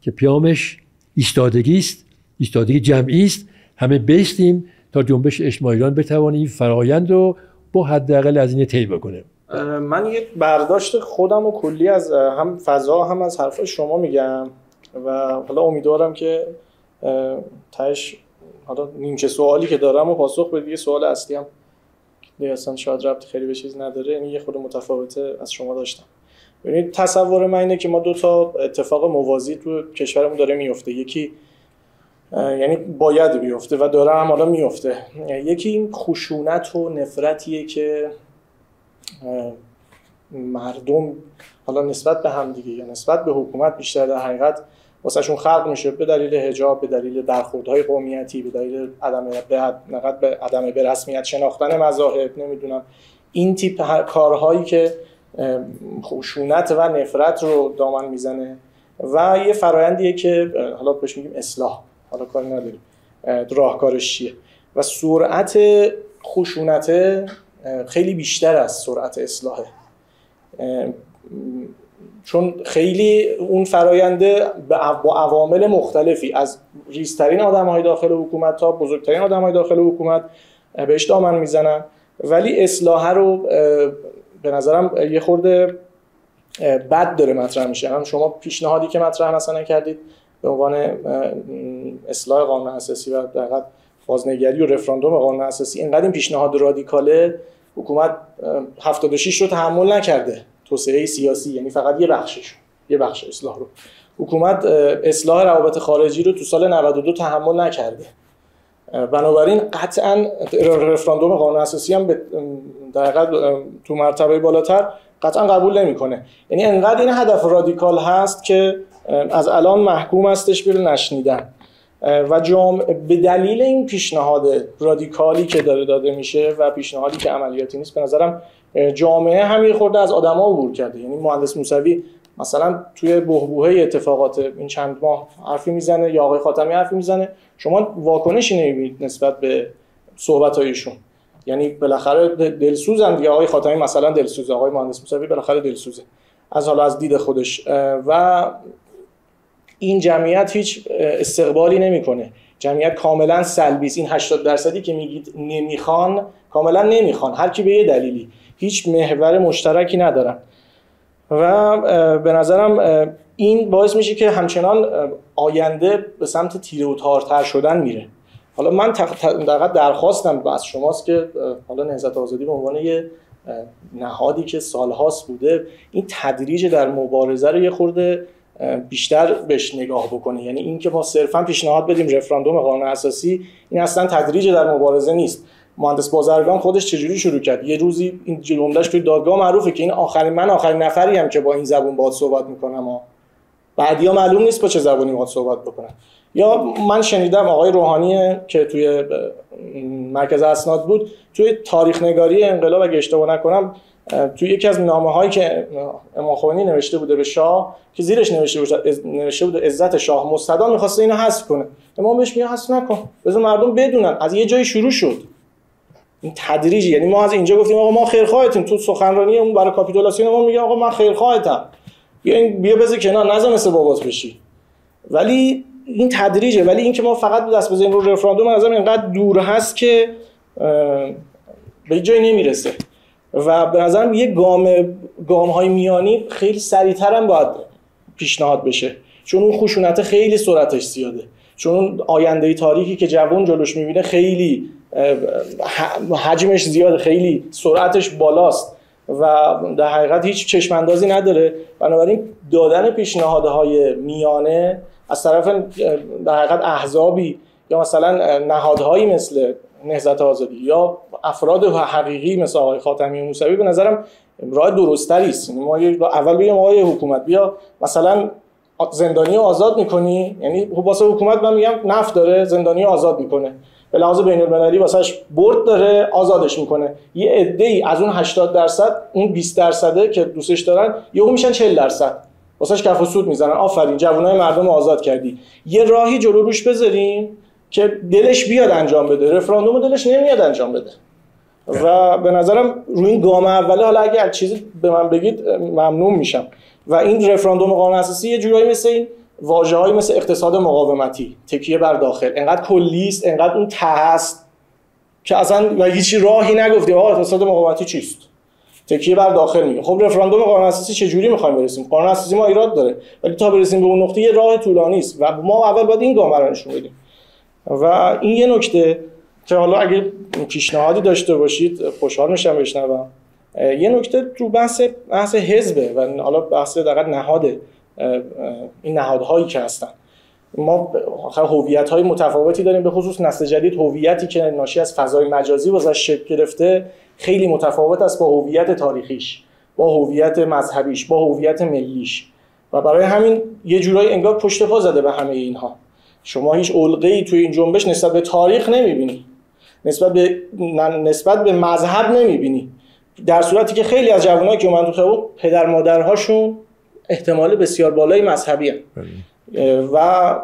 که پیامش ایستادگی است ایستادگی جمعی است همه بیستیم تا جنبش اجتماعی ایران بتوانه این فرایند رو با حداقل از این طی بکنه من یک برداشت خودم و کلی از هم فضا هم از حرف شما میگم و حالا امیدوارم که تاش حالا نیمچه سوالی که دارم و پاسخ بدی سوال اصلی هم اصلا شاید ربط خیلی به چیز نداره یعنی یه خود متفاوته از شما داشتم ببینید تصور من اینه که ما دو تا اتفاق موازی تو کشورمون داره میفته یکی یعنی باید بیفته و داره هم حالا میفته یکی این خشونت و نفرتیه که مردم حالا نسبت به همدیگه یا نسبت به حکومت بیشتر در حقیقت واسهشون خلق میشه به دلیل حجاب، به دلیل برخوردهای قومیتی به دلیل عدم به به عدم به رسمیت شناختن مذاهب نمیدونم این تیپ کارهایی که خشونت و نفرت رو دامن میزنه و یه فرایندیه که حالا بهش میگیم اصلاح حالا کاری نداریم راهکارش چیه و سرعت خشونت خیلی بیشتر از سرعت اصلاحه چون خیلی اون فراینده با عوامل مختلفی از ریزترین آدم های داخل حکومت تا بزرگترین آدم های داخل حکومت بهش دامن میزنن ولی اصلاح رو به نظرم یه خورده بد داره مطرح میشه هم شما پیشنهادی که مطرح مثلا کردید به عنوان اصلاح قانون اساسی و دقیقا بازنگری و رفراندوم قانون اساسی اینقدر این پیشنهاد رادیکاله حکومت 76 رو تحمل نکرده توسعه سیاسی یعنی فقط یه بخشش یه بخش اصلاح رو حکومت اصلاح روابط خارجی رو تو سال 92 تحمل نکرده بنابراین قطعا رفراندوم قانون اساسی هم در تو مرتبه بالاتر قطعا قبول نمیکنه یعنی انقدر این هدف رادیکال هست که از الان محکوم هستش بیر نشنیدن و جام به دلیل این پیشنهاد رادیکالی که داره داده میشه و پیشنهادی که عملیاتی نیست به نظرم جامعه هم خورده از آدما عبور کرده یعنی مهندس موسوی مثلا توی بهبوهه اتفاقات این چند ماه حرفی میزنه یا آقای خاتمی حرفی میزنه شما واکنشی نمیبینید نسبت به صحبت هایشون یعنی بالاخره دلسوزند یا آقای خاتمی مثلا دلسوزه آقای مهندس موسوی بالاخره دلسوزه از حالا از دید خودش و این جمعیت هیچ استقبالی نمیکنه جمعیت کاملا سلبی این 80 درصدی که میگید نمیخوان کاملا نمیخوان هر کی به یه دلیلی هیچ محور مشترکی ندارن و به نظرم این باعث میشه که همچنان آینده به سمت تیره و تارتر شدن میره حالا من دقیقا درخواستم از شماست که حالا نهزت آزادی به عنوان یه نهادی که سالهاست بوده این تدریج در مبارزه رو یه خورده بیشتر بهش نگاه بکنه یعنی اینکه ما صرفا پیشنهاد بدیم رفراندوم قانون اساسی این اصلا تدریج در مبارزه نیست مهندس بازرگان خودش چجوری شروع کرد یه روزی این جملهش توی دادگاه معروفه که این آخرین من آخرین نفری هم که با این زبون باد صحبت میکنم ها بعدیا معلوم نیست با چه زبونی باهات صحبت بکنم. یا من شنیدم آقای روحانی که توی مرکز اسناد بود توی تاریخ نگاری انقلاب اگه اشتباه نکنم توی یکی از نامه هایی که امام خمینی نوشته بوده به شاه که زیرش نوشته بوده, نوشته بوده عزت شاه مستدام میخواسته اینو حذف کنه امام بهش میگه حذف نکن بذار مردم بدونن از یه جایی شروع شد این تدریجی یعنی ما از اینجا گفتیم آقا ما خیرخواهتیم تو سخنرانی اون برای کاپیتولاسیون ما میگه آقا من خیرخواهتم بیا بیا بز کنار نزن مثل بابات بشی ولی این تدریجه ولی اینکه ما فقط دست بزنیم رو رفراندوم از اینقدر دور هست که به جایی نمیرسه و به نظرم یه گام گام های میانی خیلی سریعتر هم باید پیشنهاد بشه چون اون خشونت خیلی سرعتش زیاده چون آینده تاریکی که جوان جلوش میبینه خیلی حجمش زیاد خیلی سرعتش بالاست و در حقیقت هیچ چشم نداره بنابراین دادن پیشنهادهای میانه از طرف در حقیقت احزابی یا مثلا نهادهایی مثل نهزت آزادی یا افراد حقیقی مثل آقای خاتمی موسوی به نظرم راه درستری است یعنی ما اول بگیم آقای حکومت بیا مثلا زندانی آزاد میکنی یعنی خب واسه حکومت من میگم نفت داره زندانی آزاد میکنه به لحاظ بین المللی واسش برد داره آزادش میکنه یه عده ای از اون 80 درصد اون 20 درصده که دوستش دارن اون میشن 40 درصد واسش کف و سود میزنن آفرین جوانای مردم آزاد کردی یه راهی جلو روش بذاریم که دلش بیاد انجام بده رفراندوم دلش نمیاد انجام بده و به نظرم روی این گام اوله حالا اگر چیزی به من بگید ممنون میشم و این رفراندوم قانون اساسی یه جورایی مثل این واجه های مثل اقتصاد مقاومتی تکیه بر داخل انقدر کلیست انقدر اون ته است که اصلا و هیچی راهی نگفتی آقا اقتصاد مقاومتی چیست تکیه بر داخل میگه خب رفراندوم قانون اساسی چه جوری میخوایم برسیم قانون اساسی ما ایراد داره ولی تا برسیم به اون نقطه یه راه طولانی است و ما اول باید این گام رو نشون بدیم و این یه نکته که حالا اگه پیشنهادی داشته باشید خوشحال میشم بشنوم یه نکته تو بحث بحث حزبه و حالا بحث دقیق نهاده این نهادهایی که هستن ما هویت های متفاوتی داریم به خصوص نسل جدید هویتی که ناشی از فضای مجازی واسش شکل گرفته خیلی متفاوت است با هویت تاریخیش با هویت مذهبیش با هویت ملیش و برای همین یه جورایی انگار پشت پا زده به همه اینها شما هیچ ای توی این جنبش نسبت به تاریخ نمیبینی نسبت به نسبت به مذهب نمیبینی در صورتی که خیلی از جوانایی که من تو پدر مادرهاشون احتمال بسیار بالای مذهبی بله. و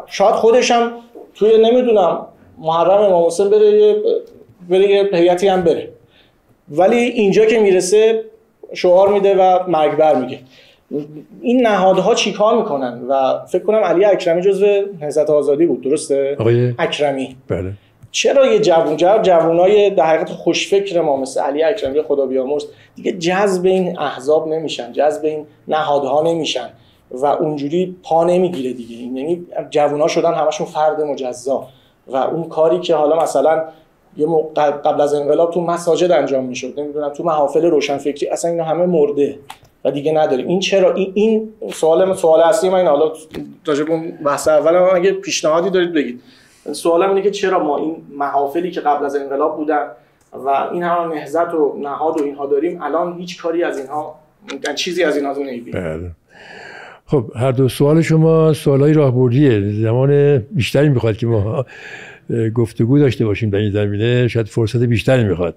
شاید خودش هم توی نمیدونم محرم امام حسین بره بره یه هیئتی هم بره ولی اینجا که میرسه شعار میده و مرگبر میگه این نهادها چیکار میکنن و فکر کنم علی اکرمی جزو نهضت آزادی بود درسته آقای اکرمی بله چرا یه جوون جوون در حقیقت خوشفکر ما مثل علی اکرمی خدا بیامرز دیگه جذب این احزاب نمیشن جذب این نهادها نمیشن و اونجوری پا نمیگیره دیگه یعنی جوونا شدن همشون فرد مجزا و اون کاری که حالا مثلا قبل از انقلاب تو مساجد انجام میشد نمیدونم تو محافل روشنفکری اصلا اینا همه مرده و دیگه نداره، این چرا این, این سوال سوال اصلی من حالا راجع بحث اول اگه پیشنهادی دارید بگید سوالم اینه که چرا ما این محافلی که قبل از انقلاب بودن و این همه نهزت و نهاد و اینها داریم الان هیچ کاری از اینها چیزی از اینها نمیبینیم بله. خب هر دو سوال شما راه راهبردیه زمان بیشتری میخواد که ما گفتگو داشته باشیم در این زمینه شاید فرصت بیشتری میخواد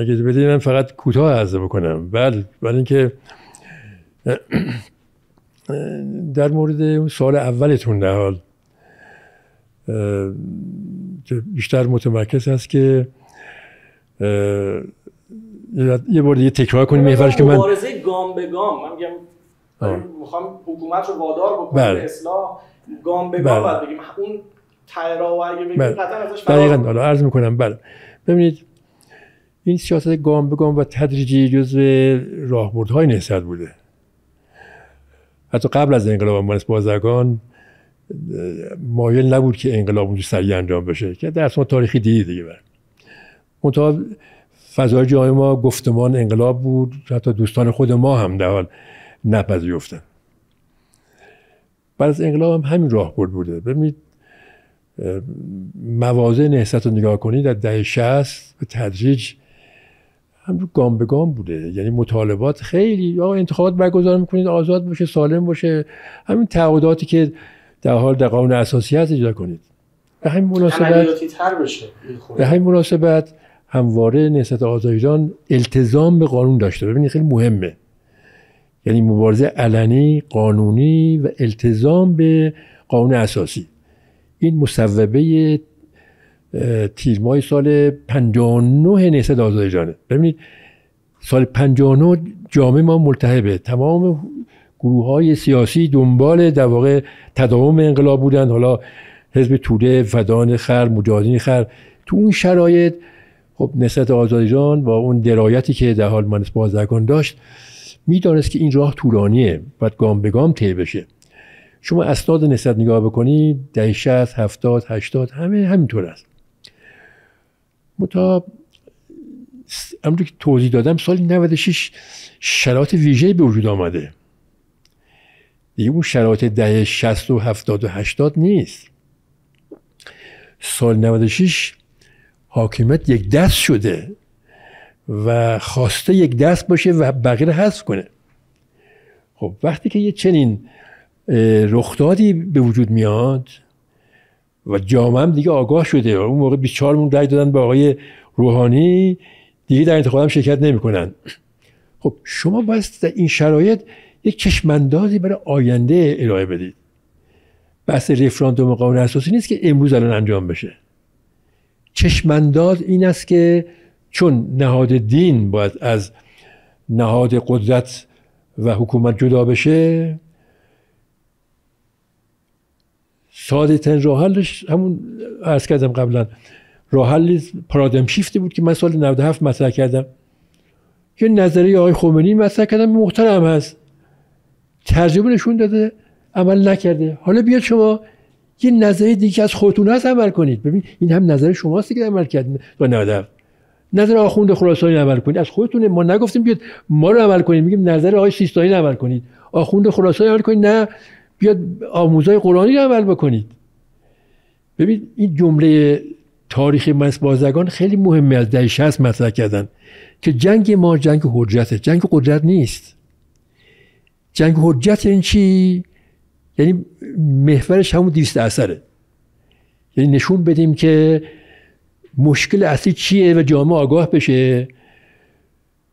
اگه بدید من فقط کوتاه هزه بکنم بل برای اینکه در مورد اون سال اولتون در حال که بیشتر متمرکز هست که یه بار دیگه تکرار کنیم محورش که من مبارزه گام به گام من میگم میخوام حکومت رو وادار بکنم بله. به اصلاح گام به گام بعد بله. بگیم اون تراو اگه بگیم بله. قطعا ازش دقیقاً عرض میکنم بله ببینید این سیاست گام به گام و تدریجی جزء راهبردهای نهضت بوده حتی قبل از انقلاب من بازرگان مایل نبود که انقلاب اونجا سریع انجام بشه که در ما تاریخی دیگه دیگه بر منتها فضای جای ما گفتمان انقلاب بود حتی دوستان خود ما هم در حال نپذیرفتن بعد از انقلاب هم همین راه برد بوده ببینید موازه نهست رو نگاه کنید در ده 60 به تدریج هم گام به گام بوده یعنی مطالبات خیلی یا انتخابات برگزار میکنید آزاد باشه سالم باشه همین تعهداتی که در حال در قانون اساسی هست اجرا کنید به همین مناسبت بشه. به همین مناسبت همواره نهضت آزاد ایران التزام به قانون داشته ببینید خیلی مهمه یعنی مبارزه علنی قانونی و التزام به قانون اساسی این مصوبه تیرمای سال 59 نهضت آزاد ببینید سال 59 جامعه ما ملتهبه تمام گروه های سیاسی دنبال در واقع تداوم انقلاب بودند حالا حزب توده فدان خر مجاهدین خر تو اون شرایط خب نسبت جان با اون درایتی که در حال منس بازرگان داشت میدانست که این راه طولانیه باید گام به گام طی بشه شما اسناد نسبت نگاه بکنید دهشت، هفتاد، هفتاد هشتاد همه همینطور است متا همونطور که توضیح دادم سال 96 شرایط ویژه به وجود آمده دیگه اون شرایط دهه 60 و 70 و 80 نیست سال 96 حاکمیت یک دست شده و خواسته یک دست باشه و بقیه رو حذف کنه خب وقتی که یه چنین رخدادی به وجود میاد و جامعه هم دیگه آگاه شده و اون موقع 24 مون رای دادن به آقای روحانی دیگه در انتخابات هم شرکت نمیکنن خب شما باید در این شرایط یک چشماندازی برای آینده ارائه بدید بحث رفراندوم قانون اساسی نیست که امروز الان انجام بشه چشمانداز این است که چون نهاد دین باید از نهاد قدرت و حکومت جدا بشه ساده تن همون عرض کردم قبلا راحل شیفتی بود که من سال 97 مطرح کردم که نظریه آقای خمینی مطرح کردم محترم هست ترجمه نشون داده عمل نکرده حالا بیاد شما یه نظری دیگه از خودتون هست عمل کنید ببین این هم نظر شماست که عمل کرد و نادر نظر آخوند خراسانی عمل کنید از خودتون ما نگفتیم بیاد ما رو عمل کنید میگیم نظر آقای سیستانی عمل کنید آخوند خراسانی عمل کنید نه بیاد آموزای قرآنی رو عمل بکنید ببین این جمله تاریخ بازگان خیلی مهمه از دهه 60 مطرح کردن که جنگ ما جنگ حجته جنگ قدرت نیست جنگ حجت این چی یعنی محورش همون دیست اثره یعنی نشون بدیم که مشکل اصلی چیه و جامعه آگاه بشه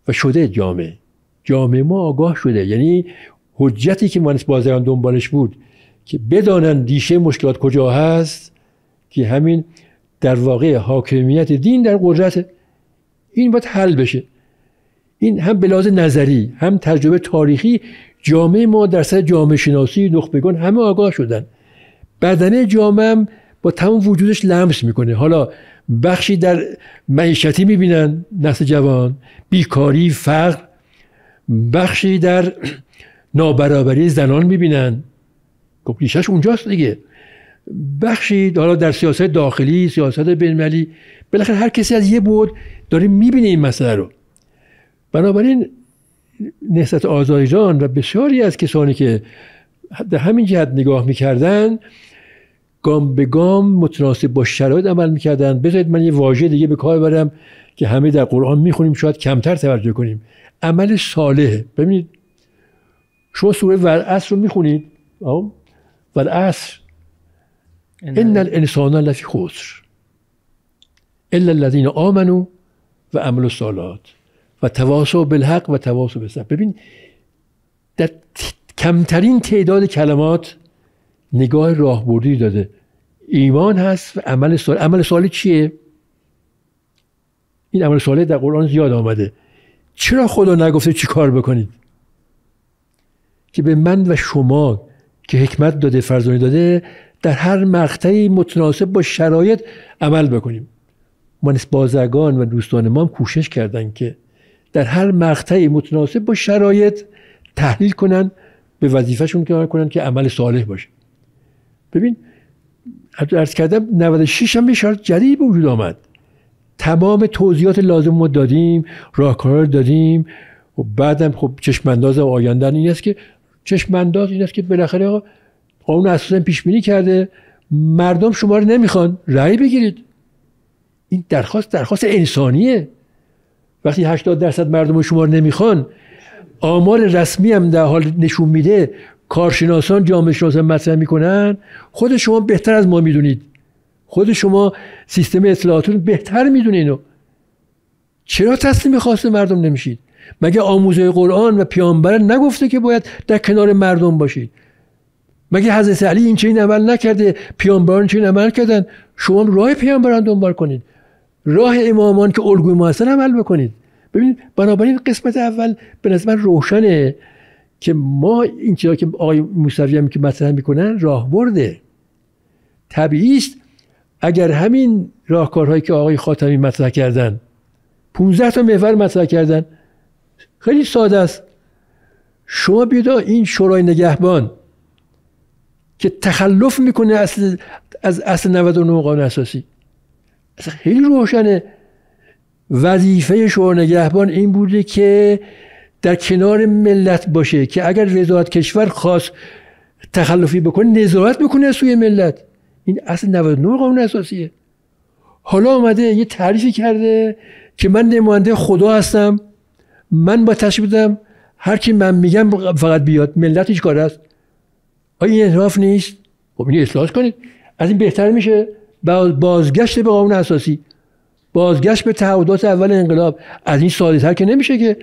و شده جامعه جامعه ما آگاه شده یعنی حجتی که مانس بازران دنبالش بود که بدانن دیشه مشکلات کجا هست که همین در واقع حاکمیت دین در قدرت این باید حل بشه این هم بلاز نظری هم تجربه تاریخی جامعه ما در سر جامعه شناسی نخبگان همه آگاه شدن بدنه جامعه هم با تمام وجودش لمس میکنه حالا بخشی در معیشتی میبینن نسل جوان بیکاری فقر بخشی در نابرابری زنان میبینن خب ریشش اونجاست دیگه بخشی حالا در سیاست داخلی سیاست بینمالی. بالاخره هر کسی از یه بود داره میبینه این مسئله رو بنابراین نهست آزایجان و بسیاری از کسانی که در همین جهت نگاه میکردن گام به گام متناسب با شرایط عمل میکردن بذارید من یه واژه دیگه به کار برم که همه در قرآن میخونیم شاید کمتر توجه کنیم عمل صالح ببینید شما سوره ورعصر رو میخونید ورعصر ان الانسان لفی خسر الا الذین آمنوا و عملوا الصالحات و تواصل بالحق و تواصل بالصبر ببین در کمترین تعداد کلمات نگاه راهبردی داده ایمان هست و عمل سال عمل سال چیه این عمل ساله در قرآن زیاد آمده چرا خدا نگفته چی کار بکنید که به من و شما که حکمت داده فرزانی داده در هر مقطعی متناسب با شرایط عمل بکنیم ما بازرگان و دوستان ما کوشش کردن که در هر مقطعی متناسب با شرایط تحلیل کنن به وظیفهشون کار کنن که عمل صالح باشه ببین ارز کردم 96 هم شرط جدید به وجود آمد تمام توضیحات لازم ما دادیم راهکارها رو دادیم و بعدم خب چشمانداز آینده این است که چشمانداز این است که بالاخره قانون اساسا پیش بینی کرده مردم شما رو نمیخوان رأی بگیرید این درخواست درخواست انسانیه وقتی 80 درصد مردم شما نمیخوان آمار رسمی هم در حال نشون میده کارشناسان جامعه شناسان مطرح میکنن خود شما بهتر از ما میدونید خود شما سیستم اطلاعاتون بهتر میدونید چرا تسلیم خواست مردم نمیشید مگه آموزه قرآن و پیامبر نگفته که باید در کنار مردم باشید مگه حضرت علی این عمل نکرده پیامبران این عمل کردن شما راه پیامبران دنبال کنید راه امامان که الگوی ما هستن عمل بکنید ببینید بنابراین قسمت اول به نظر من روشنه که ما این چیزا که آقای موسوی هم که مطرح میکنن راه برده طبیعی است اگر همین راهکارهایی که آقای خاتمی مطرح کردن 15 تا محور مطرح کردن خیلی ساده است شما بیدا این شورای نگهبان که تخلف میکنه از اصل 99 قانون اساسی خیلی روشنه وظیفه شورای نگهبان این بوده که در کنار ملت باشه که اگر وزارت کشور خاص تخلفی بکنه نظارت بکنه سوی ملت این اصل 99 قانون اساسیه حالا آمده یه تعریفی کرده که من نماینده خدا هستم من با تشریف بدم هر کی من میگم فقط بیاد ملت هیچ کار است آیا این اطراف نیست خب اینو کنید از این بهتر میشه بازگشت به قانون اساسی بازگشت به تعهدات اول انقلاب از این ساده تر که نمیشه که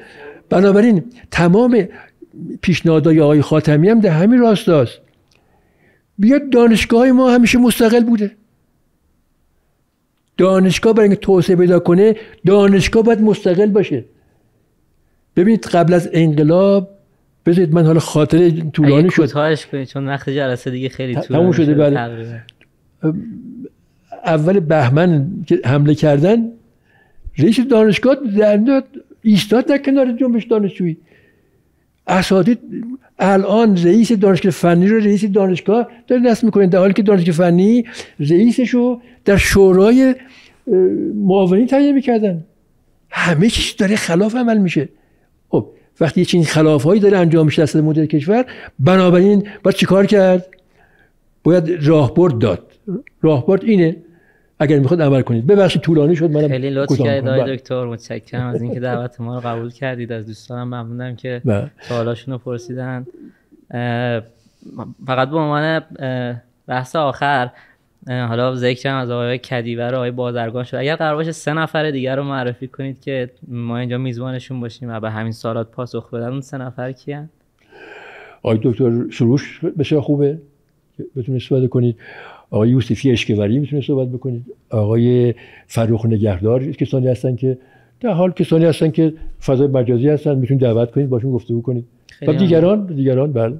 بنابراین تمام پیشنهادهای آقای خاتمی هم در همین راستاست بیاد دانشگاه ما همیشه مستقل بوده دانشگاه برای اینکه توسعه پیدا کنه دانشگاه باید مستقل باشه ببینید قبل از انقلاب بذارید من حالا خاطره طولانی شد کنید چون وقت جلسه دیگه خیلی طولانی شده, بله. اول بهمن که حمله کردن رئیس دانشگاه در ایستاد در کنار جنبش دانشجویی اساتید الان رئیس دانشگاه فنی رو رئیس دانشگاه داره نصب میکنه در حالی که دانشگاه فنی رئیسش رو در شورای معاونین تعیین میکردن همه چیز داره خلاف عمل میشه خب وقتی یه خلاف خلافهایی داره انجام میشه دست مدیر کشور بنابراین باید چیکار کرد باید راهبرد داد راهبرد اینه اگر میخواد عمل کنید ببخشید طولانی شد من خیلی لطف کردید بله. دکتر متشکرم از اینکه دعوت ما رو قبول کردید از دوستانم ممنونم که بله. سوالاشونو رو پرسیدن فقط به عنوان بحث آخر حالا ذکرم از آقای کدیور و آقای بازرگان شد اگر قرار باشه سه نفر دیگر رو معرفی کنید که ما اینجا میزبانشون باشیم و به همین سوالات پاسخ بدن اون سه نفر کیان آقای دکتر شروع بشه خوبه بتونید استفاده کنید آقای یوسفی اشکوری میتونه صحبت بکنید آقای فروخ نگهدار کسانی هستن که در حال کسانی هستن که فضای مجازی هستن میتونید دعوت کنید باشون گفتگو کنید و دیگران دیگران بله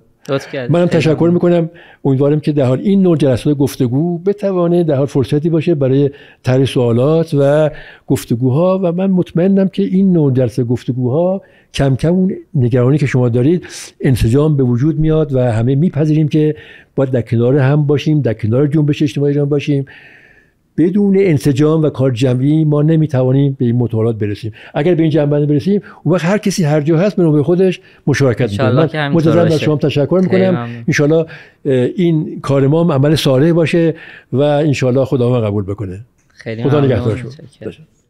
منم تشکر میکنم امیدوارم که در حال این نوع جلسات گفتگو بتوانه در حال فرصتی باشه برای طرح سوالات و گفتگوها و من مطمئنم که این نوع جلسه گفتگوها کم کم اون نگرانی که شما دارید انسجام به وجود میاد و همه میپذیریم که باید در کنار هم باشیم در کنار جنبش اجتماعی ایران باشیم بدون انسجام و کار جمعی ما نمیتوانیم به این مطالعات برسیم اگر به این جنبنده برسیم اون وقت هر کسی هر جا هست به خودش مشارکت میکنه من از شما تشکر میکنم انشالله این کار ما عمل صالح باشه و خدا خداوند قبول بکنه خیلی خدا شما